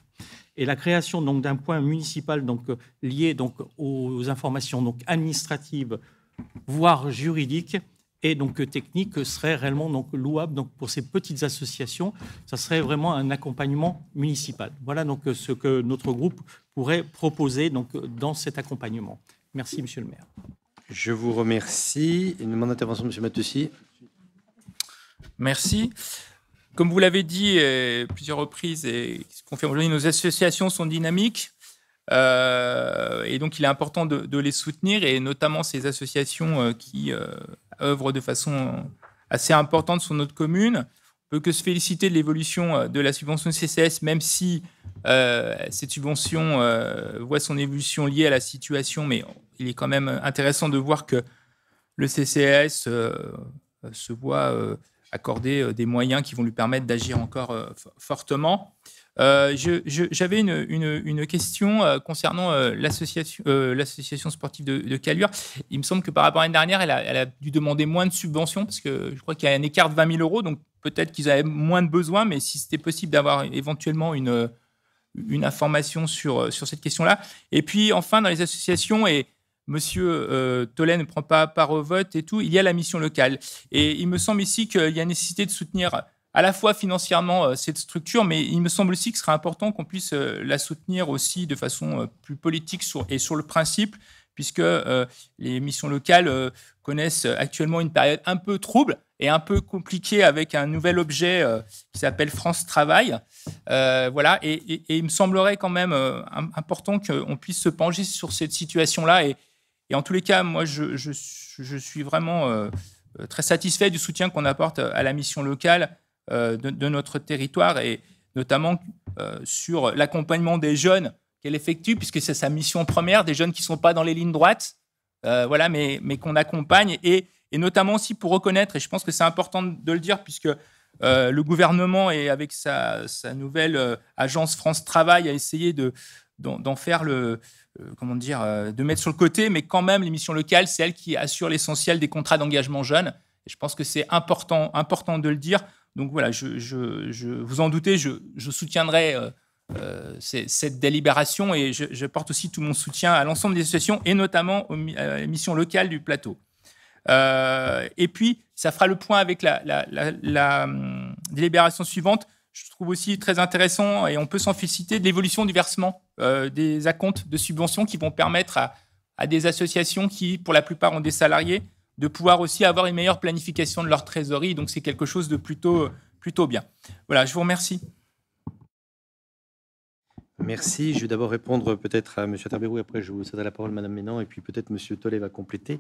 et la création donc d'un point municipal donc lié donc aux informations donc administratives voire juridiques et donc euh, technique euh, serait réellement donc louable donc pour ces petites associations. Ça serait vraiment un accompagnement municipal. Voilà donc euh, ce que notre groupe pourrait proposer donc dans cet accompagnement. Merci, Monsieur le Maire. Je vous remercie. Une demande d'intervention, Monsieur Matussi. Merci. Comme vous l'avez dit plusieurs reprises et qui confirme aujourd'hui, nos associations sont dynamiques. et donc, il est important de, les soutenir, et notamment ces associations qui œuvre de façon euh, assez importante sur notre commune. On peut que se féliciter de l'évolution euh, de la subvention CCS, même si euh, cette subvention voit son évolution liée à la situation, mais il est quand même intéressant de voir que le CCS se voit accorder des moyens qui vont lui permettre d'agir encore fortement. Euh, j'avais une, question euh, concernant euh, l'association sportive de, Calure. Il me semble que par rapport à l'année dernière, elle a, dû demander moins de subventions parce que je crois qu'il y a un écart de 20 000 euros. Donc peut-être qu'ils avaient moins de besoins, mais si c'était possible d'avoir éventuellement une, une information sur, sur cette question-là. Et puis enfin, dans les associations et. Monsieur euh, ne prend pas part au vote et tout, il y a la mission locale. Et il me semble ici qu'il y a nécessité de soutenir à la fois financièrement euh, cette structure, mais il me semble aussi que ce serait important qu'on puisse euh, la soutenir aussi de façon euh, plus politique et sur le principe, puisque les missions locales connaissent actuellement une période un peu trouble et un peu compliquée avec un nouvel objet qui s'appelle France Travail. voilà, et, il me semblerait quand même important qu'on puisse se pencher sur cette situation-là. Et, et, en tous les cas, moi, je suis vraiment très satisfait du soutien qu'on apporte à la mission locale euh, de, notre territoire et notamment euh, sur l'accompagnement des jeunes qu'elle effectue, puisque c'est sa mission première, des jeunes qui ne sont pas dans les lignes droites, euh, voilà, mais, mais qu'on accompagne et, et, notamment aussi pour reconnaître, et je pense que c'est important de le dire, puisque le gouvernement, et avec sa, nouvelle agence France Travail, a essayé de, d'en, faire le. comment dire De mettre sur le côté, mais quand même, les missions locales, c'est elles qui assurent l'essentiel des contrats d'engagement jeunes. Et je pense que c'est important, important de le dire donc voilà, je, vous en doutez, je, soutiendrai euh, euh, cette délibération et je, porte aussi tout mon soutien à l'ensemble des associations et notamment aux, euh, missions locales du plateau. et puis, ça fera le point avec la, hum, délibération suivante. Je trouve aussi très intéressant, et on peut s'en féliciter, de l'évolution du versement des acomptes de subventions qui vont permettre à, des associations qui, pour la plupart, ont des salariés, de pouvoir aussi avoir une meilleure planification de leur trésorerie. Donc c'est quelque chose de plutôt, plutôt bien. Voilà, je vous remercie. Merci. Je vais d'abord répondre peut-être à M. Taberou, après je vous cède la parole, Madame Ménan, et puis peut-être M. Tollet va compléter.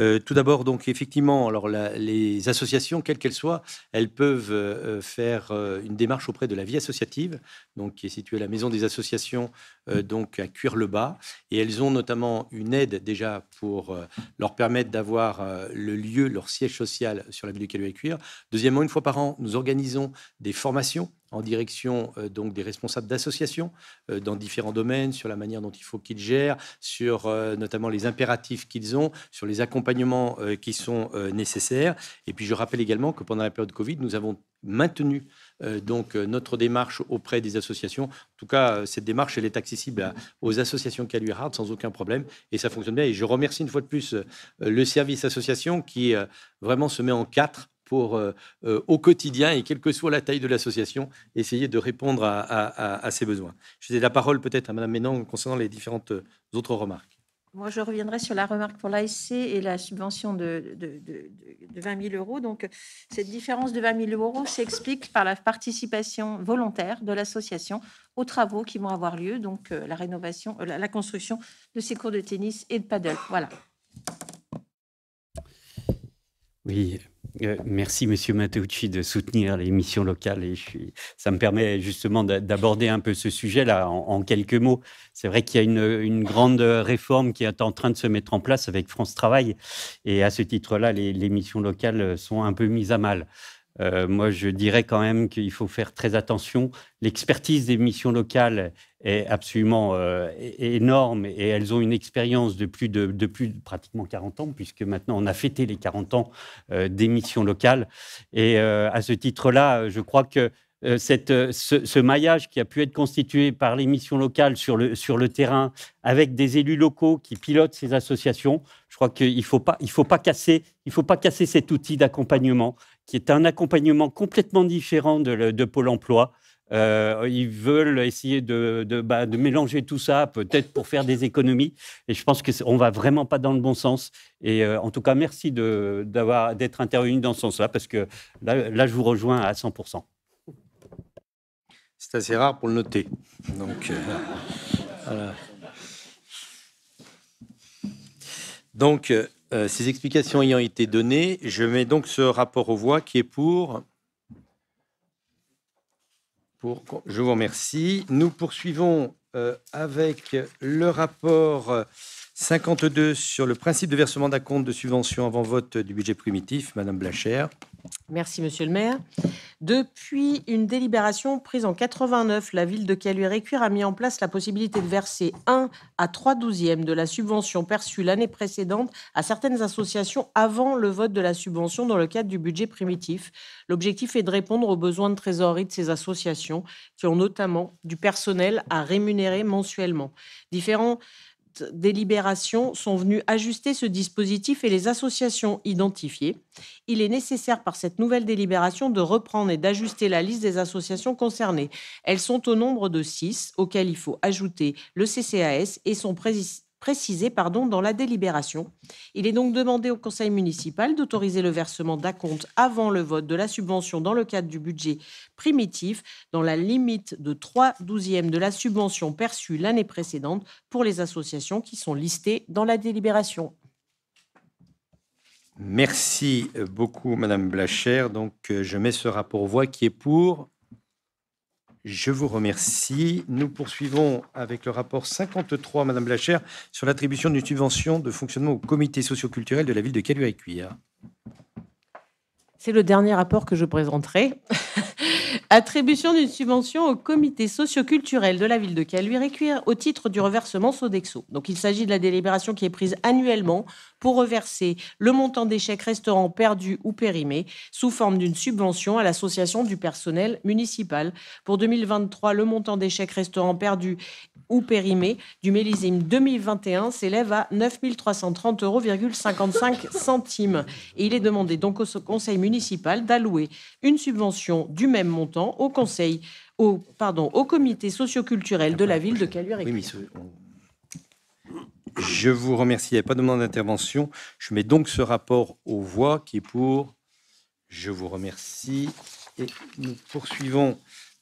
Euh, tout d'abord, donc effectivement, alors les associations, quelles qu'elles soient, elles peuvent euh, faire euh, une démarche auprès de la vie associative, donc qui est située à la Maison des associations, donc à cuir le bas et elles ont notamment une aide déjà pour leur permettre d'avoir le lieu, leur siège social sur la ville du Calais Cuire. Deuxièmement, une fois par an, nous organisons des formations en direction euh, donc des responsables d'associations euh, dans différents domaines, sur la manière dont il faut qu'ils gèrent, sur euh, notamment les impératifs qu'ils ont, sur les accompagnements qui sont nécessaires. Et puis je rappelle également que pendant la période Covid, nous avons maintenu donc notre démarche auprès des associations. En tout cas, cette démarche, elle est accessible aux associations Caluirard sans aucun problème et ça fonctionne bien. Et je remercie une fois de plus le service association qui vraiment se met en quatre pour, euh, euh, au quotidien, et quelle que soit la taille de l'association, essayer de répondre à, à, ces besoins. Je faisais la parole peut-être à Mme Ménon concernant les différentes euh, autres remarques. Moi, je reviendrai sur la remarque pour l'ASC et la subvention de, de, de, 20 000 euros. Donc, cette différence de 20 000 euros s'explique par la participation volontaire de l'association aux travaux qui vont avoir lieu, donc la rénovation, la, la, construction de ces cours de tennis et de paddle. Voilà. Oui, euh, merci, Monsieur Matteucci, de soutenir les missions locales. Et ça me permet justement d'aborder un peu ce sujet-là en, quelques mots. C'est vrai qu'il y a une, grande réforme qui est en train de se mettre en place avec France Travail. Et à ce titre-là, les missions locales sont un peu mises à mal. Euh, moi, je dirais quand même qu'il faut faire très attention. L'expertise des missions locales est absolument euh, énorme et elles ont une expérience de plus de, plus pratiquement 40 ans, puisque maintenant on a fêté les 40 ans euh, des missions locales. Et à ce titre-là, je crois que ce, maillage qui a pu être constitué par les missions locales sur le, terrain, avec des élus locaux qui pilotent ces associations, je crois qu'il ne faut, faut pas casser cet outil d'accompagnement qui est un accompagnement complètement différent de, Pôle emploi. Euh, ils veulent essayer de, bah, de, mélanger tout ça, peut-être pour faire des économies. Et je pense qu'on ne va vraiment pas dans le bon sens. Et euh, en tout cas, merci d'être intervenu dans ce sens-là, parce que là, je vous rejoins à 100%. C'est assez rare pour le noter. Donc, euh, Donc euh, ces explications ayant été données, je mets donc ce rapport aux voix qui est pour. je vous remercie. Nous poursuivons euh, avec le rapport 52 euh, sur le principe de versement d'un compte de subvention avant vote du budget primitif. Madame Blachère Merci, monsieur le maire. Depuis une délibération prise en 89, la ville de caluire cuire a mis en place la possibilité de verser 1 à 3 douzièmes de la subvention perçue l'année précédente à certaines associations avant le vote de la subvention dans le cadre du budget primitif. L'objectif est de répondre aux besoins de trésorerie de ces associations qui ont notamment du personnel à rémunérer mensuellement. Différents délibérations sont venues ajuster ce dispositif et les associations identifiées. Il est nécessaire par cette nouvelle délibération de reprendre et d'ajuster la liste des associations concernées. Elles sont au nombre de six, auxquelles il faut ajouter le CCAS et son président précisé pardon, dans la délibération. Il est donc demandé au conseil municipal d'autoriser le versement d'acompte avant le vote de la subvention dans le cadre du budget primitif, dans la limite de 3 douzièmes de la subvention perçue l'année précédente pour les associations qui sont listées dans la délibération. Merci beaucoup, Madame Blacher. Donc, euh, je mets ce rapport voix qui est pour, je vous remercie. Nous poursuivons avec le rapport 53, Madame Blacher, sur l'attribution d'une subvention de fonctionnement au comité socioculturel de la ville de Caluire et Cuire. C'est le dernier rapport que je présenterai. Attribution d'une subvention au comité socioculturel de la ville de Caluire-et-Cuire au titre du reversement Sodexo. Donc il s'agit de la délibération qui est prise annuellement pour reverser le montant des chèques restaurants perdus ou périmés sous forme d'une subvention à l'association du personnel municipal. Pour 2023, le montant des chèques restaurants perdus ou périmés du mélisime 2021 s'élève à 9 330,55 euros centimes. Et il est demandé donc au conseil municipal d'allouer une subvention du même montant au conseil, au, pardon, au comité socioculturel de la ville de caluire je vous remercie. Il n'y a pas de demande d'intervention. Je mets donc ce rapport aux voix qui est pour. Je vous remercie. Et nous poursuivons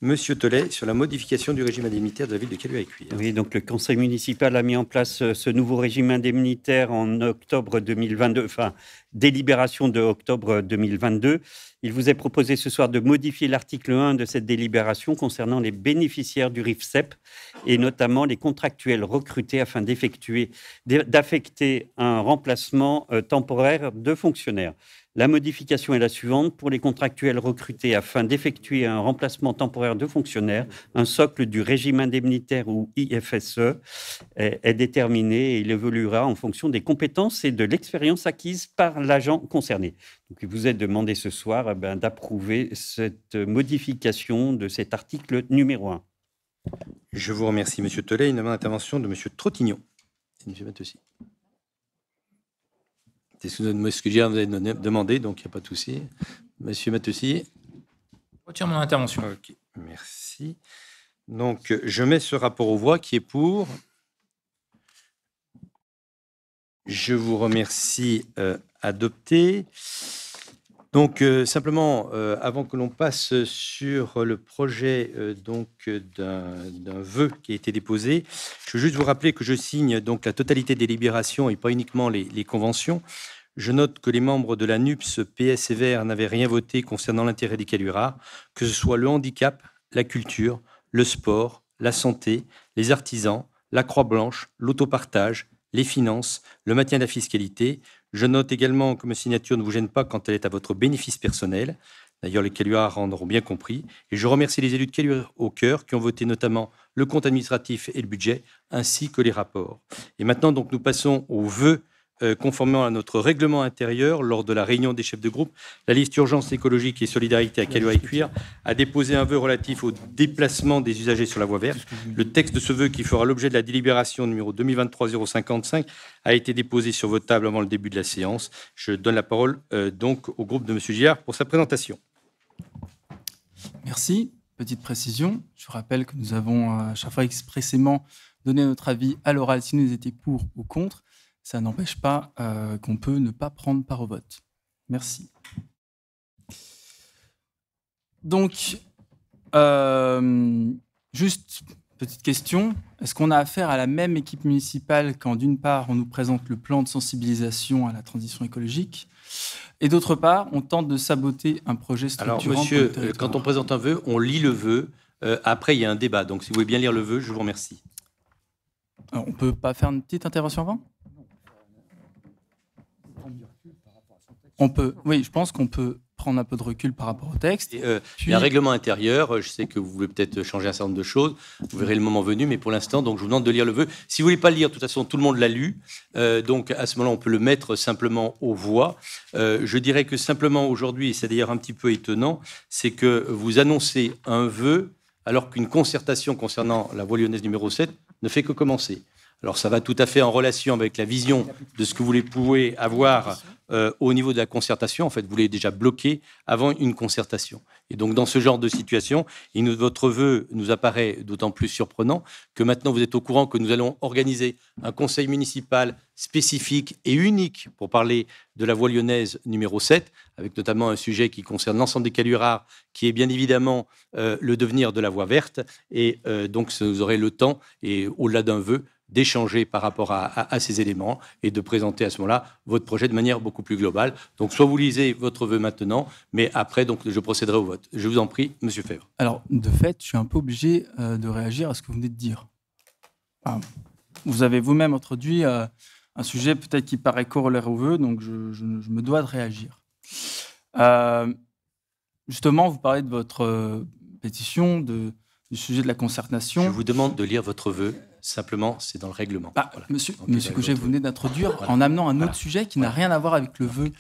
Monsieur Tollet, sur la modification du régime indemnitaire de la ville de Caluire et Oui, donc le conseil municipal a mis en place euh, ce nouveau régime indemnitaire en octobre 2022, enfin, délibération de octobre 2022. Il vous est proposé ce soir de modifier l'article 1 de cette délibération concernant les bénéficiaires du RIFSEP et notamment les contractuels recrutés afin d'affecter un remplacement euh, temporaire de fonctionnaires. La modification est la suivante. Pour les contractuels recrutés afin d'effectuer un remplacement temporaire de fonctionnaires, un socle du régime indemnitaire ou IFSE est, déterminé et il évoluera en fonction des compétences et de l'expérience acquise par l'agent concerné. Donc, il vous est demandé ce soir eh ben, d'approuver cette modification de cet article numéro 1. Je vous remercie, M. Tollet. Une intervention de M. Trottignon. M. aussi. C'est ce que j'ai demandé, donc il n'y a pas de souci. Monsieur Matussi Retire mon intervention. merci. Donc, je mets ce rapport aux voix qui est pour. Je vous remercie. Euh, adopté. Donc, euh, simplement, euh, avant que l'on passe sur le projet euh, donc d'un vœu qui a été déposé, je veux juste vous rappeler que je signe donc la totalité des libérations et pas uniquement les, conventions. Je note que les membres de la NUPS, PS et Vert n'avaient rien voté concernant l'intérêt des calurars, que ce soit le handicap, la culture, le sport, la santé, les artisans, la Croix-Blanche, l'autopartage, les finances, le maintien de la fiscalité, je note également que ma signature ne vous gêne pas quand elle est à votre bénéfice personnel. D'ailleurs, les Caluars en auront bien compris. Et je remercie les élus de au cœur qui ont voté notamment le compte administratif et le budget, ainsi que les rapports. Et maintenant, donc, nous passons aux vœux euh, conformément à notre règlement intérieur, lors de la réunion des chefs de groupe, la liste Urgence écologique et solidarité à Caluire et Cuire a déposé un vœu relatif au déplacement des usagers sur la voie verte. Le texte de ce vœu, qui fera l'objet de la délibération numéro 2023-055, a été déposé sur votre table avant le début de la séance. Je donne la parole euh, donc au groupe de M. Gillard pour sa présentation. Merci. Petite précision, je rappelle que nous avons euh, à chaque fois expressément donné notre avis à l'oral si nous étions pour ou contre ça n'empêche pas euh, qu'on peut ne pas prendre part au vote. Merci. Donc, euh, juste petite question, est-ce qu'on a affaire à la même équipe municipale quand d'une part on nous présente le plan de sensibilisation à la transition écologique et d'autre part on tente de saboter un projet structurant Alors monsieur, euh, quand on présente un vœu, on lit le vœu, après il y a un débat, donc si vous voulez bien lire le vœu, je vous remercie. Alors, on peut pas faire une petite intervention avant oui, je pense qu'on peut prendre un peu de recul par rapport au texte. Euh, il y a un règlement intérieur. Euh, je sais que vous voulez peut-être euh, changer un certain nombre de choses. Vous verrez le moment venu, mais pour l'instant, donc je vous demande de lire le vœu. Si vous ne voulez pas le lire, de toute façon, tout le monde l'a lu. donc à ce moment-là, on peut le mettre simplement aux voix. je dirais que simplement aujourd'hui, et c'est d'ailleurs un petit peu étonnant, c'est que vous annoncez un vœu alors qu'une concertation concernant la voie lyonnaise numéro 7 ne fait que commencer. Alors ça va tout à fait en relation avec la vision de ce que vous pouvez avoir euh, au niveau de la concertation. En fait, vous l'avez déjà bloqué avant une concertation. Et donc dans ce genre de situation, votre vœu nous apparaît d'autant plus surprenant que maintenant vous êtes au courant que nous allons organiser un conseil municipal spécifique et unique pour parler de la voie lyonnaise numéro 7, avec notamment un sujet qui concerne l'ensemble des rares, qui est bien évidemment euh, le devenir de la voie verte. Et euh, donc, vous aurez le temps, et au-delà d'un vœu, d'échanger par rapport à, ces éléments et de présenter à ce moment-là votre projet de manière beaucoup plus globale. Donc, soit vous lisez votre vœu maintenant, mais après, donc, je procéderai au vote. Je vous en prie, Monsieur Fèvre. Alors, de fait, je suis un peu obligé euh, de réagir à ce que vous venez de dire. vous avez vous-même introduit euh, un sujet peut-être qui paraît corollaire au vœu, donc je, me dois de réagir. Euh, justement, vous parlez de votre pétition, du sujet de la concertation. Je vous demande de lire votre vœu Simplement, c'est dans le règlement. Bah, monsieur, vous venez d'introduire en amenant un autre sujet qui n'a rien à voir avec le vœu.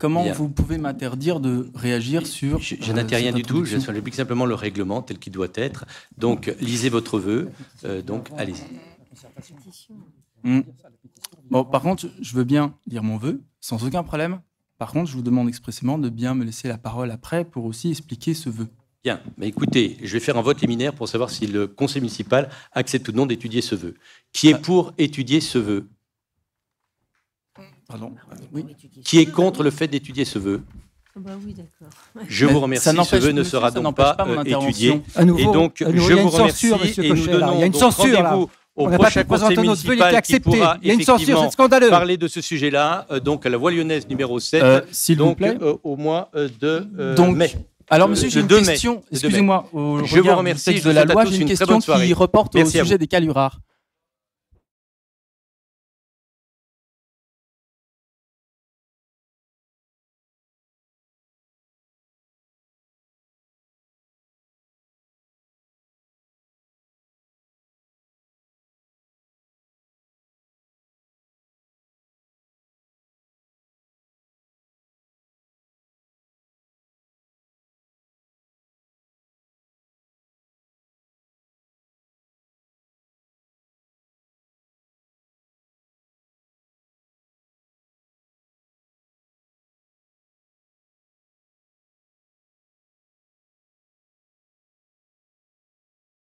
Comment vous pouvez m'interdire de réagir sur. Je, je euh, n'interdis rien du tout, je plus simplement le règlement tel qu'il doit être. Donc, lisez votre vœu. Euh, donc, allez-y. Hmm. Bon, par contre, je veux bien lire mon vœu, sans aucun problème. Par contre, je vous demande expressément de bien me laisser la parole après pour aussi expliquer ce vœu. Bien, mais écoutez, je vais faire un vote liminaire pour savoir si le conseil municipal accepte ou non d'étudier ce vœu. Qui est ah. pour étudier ce vœu Pardon Qui est contre le fait d'étudier ce vœu ah bah oui, Je vous remercie. ce vœu ne sera donc pas, euh, étudié. et donc, je vous remercie. Censure, et nous il y a une censure, Au On prochain pas conseil municipal qui pourra il y a une censure, c'est scandaleux. parler de ce sujet-là, euh, donc à la Voie lyonnaise numéro 7, euh, vous plaît. au mois de mai. Alors, monsieur, j'ai une question. Excusez-moi, je vous remercie. de la loi, j'ai une question qui reporte au sujet des calurars.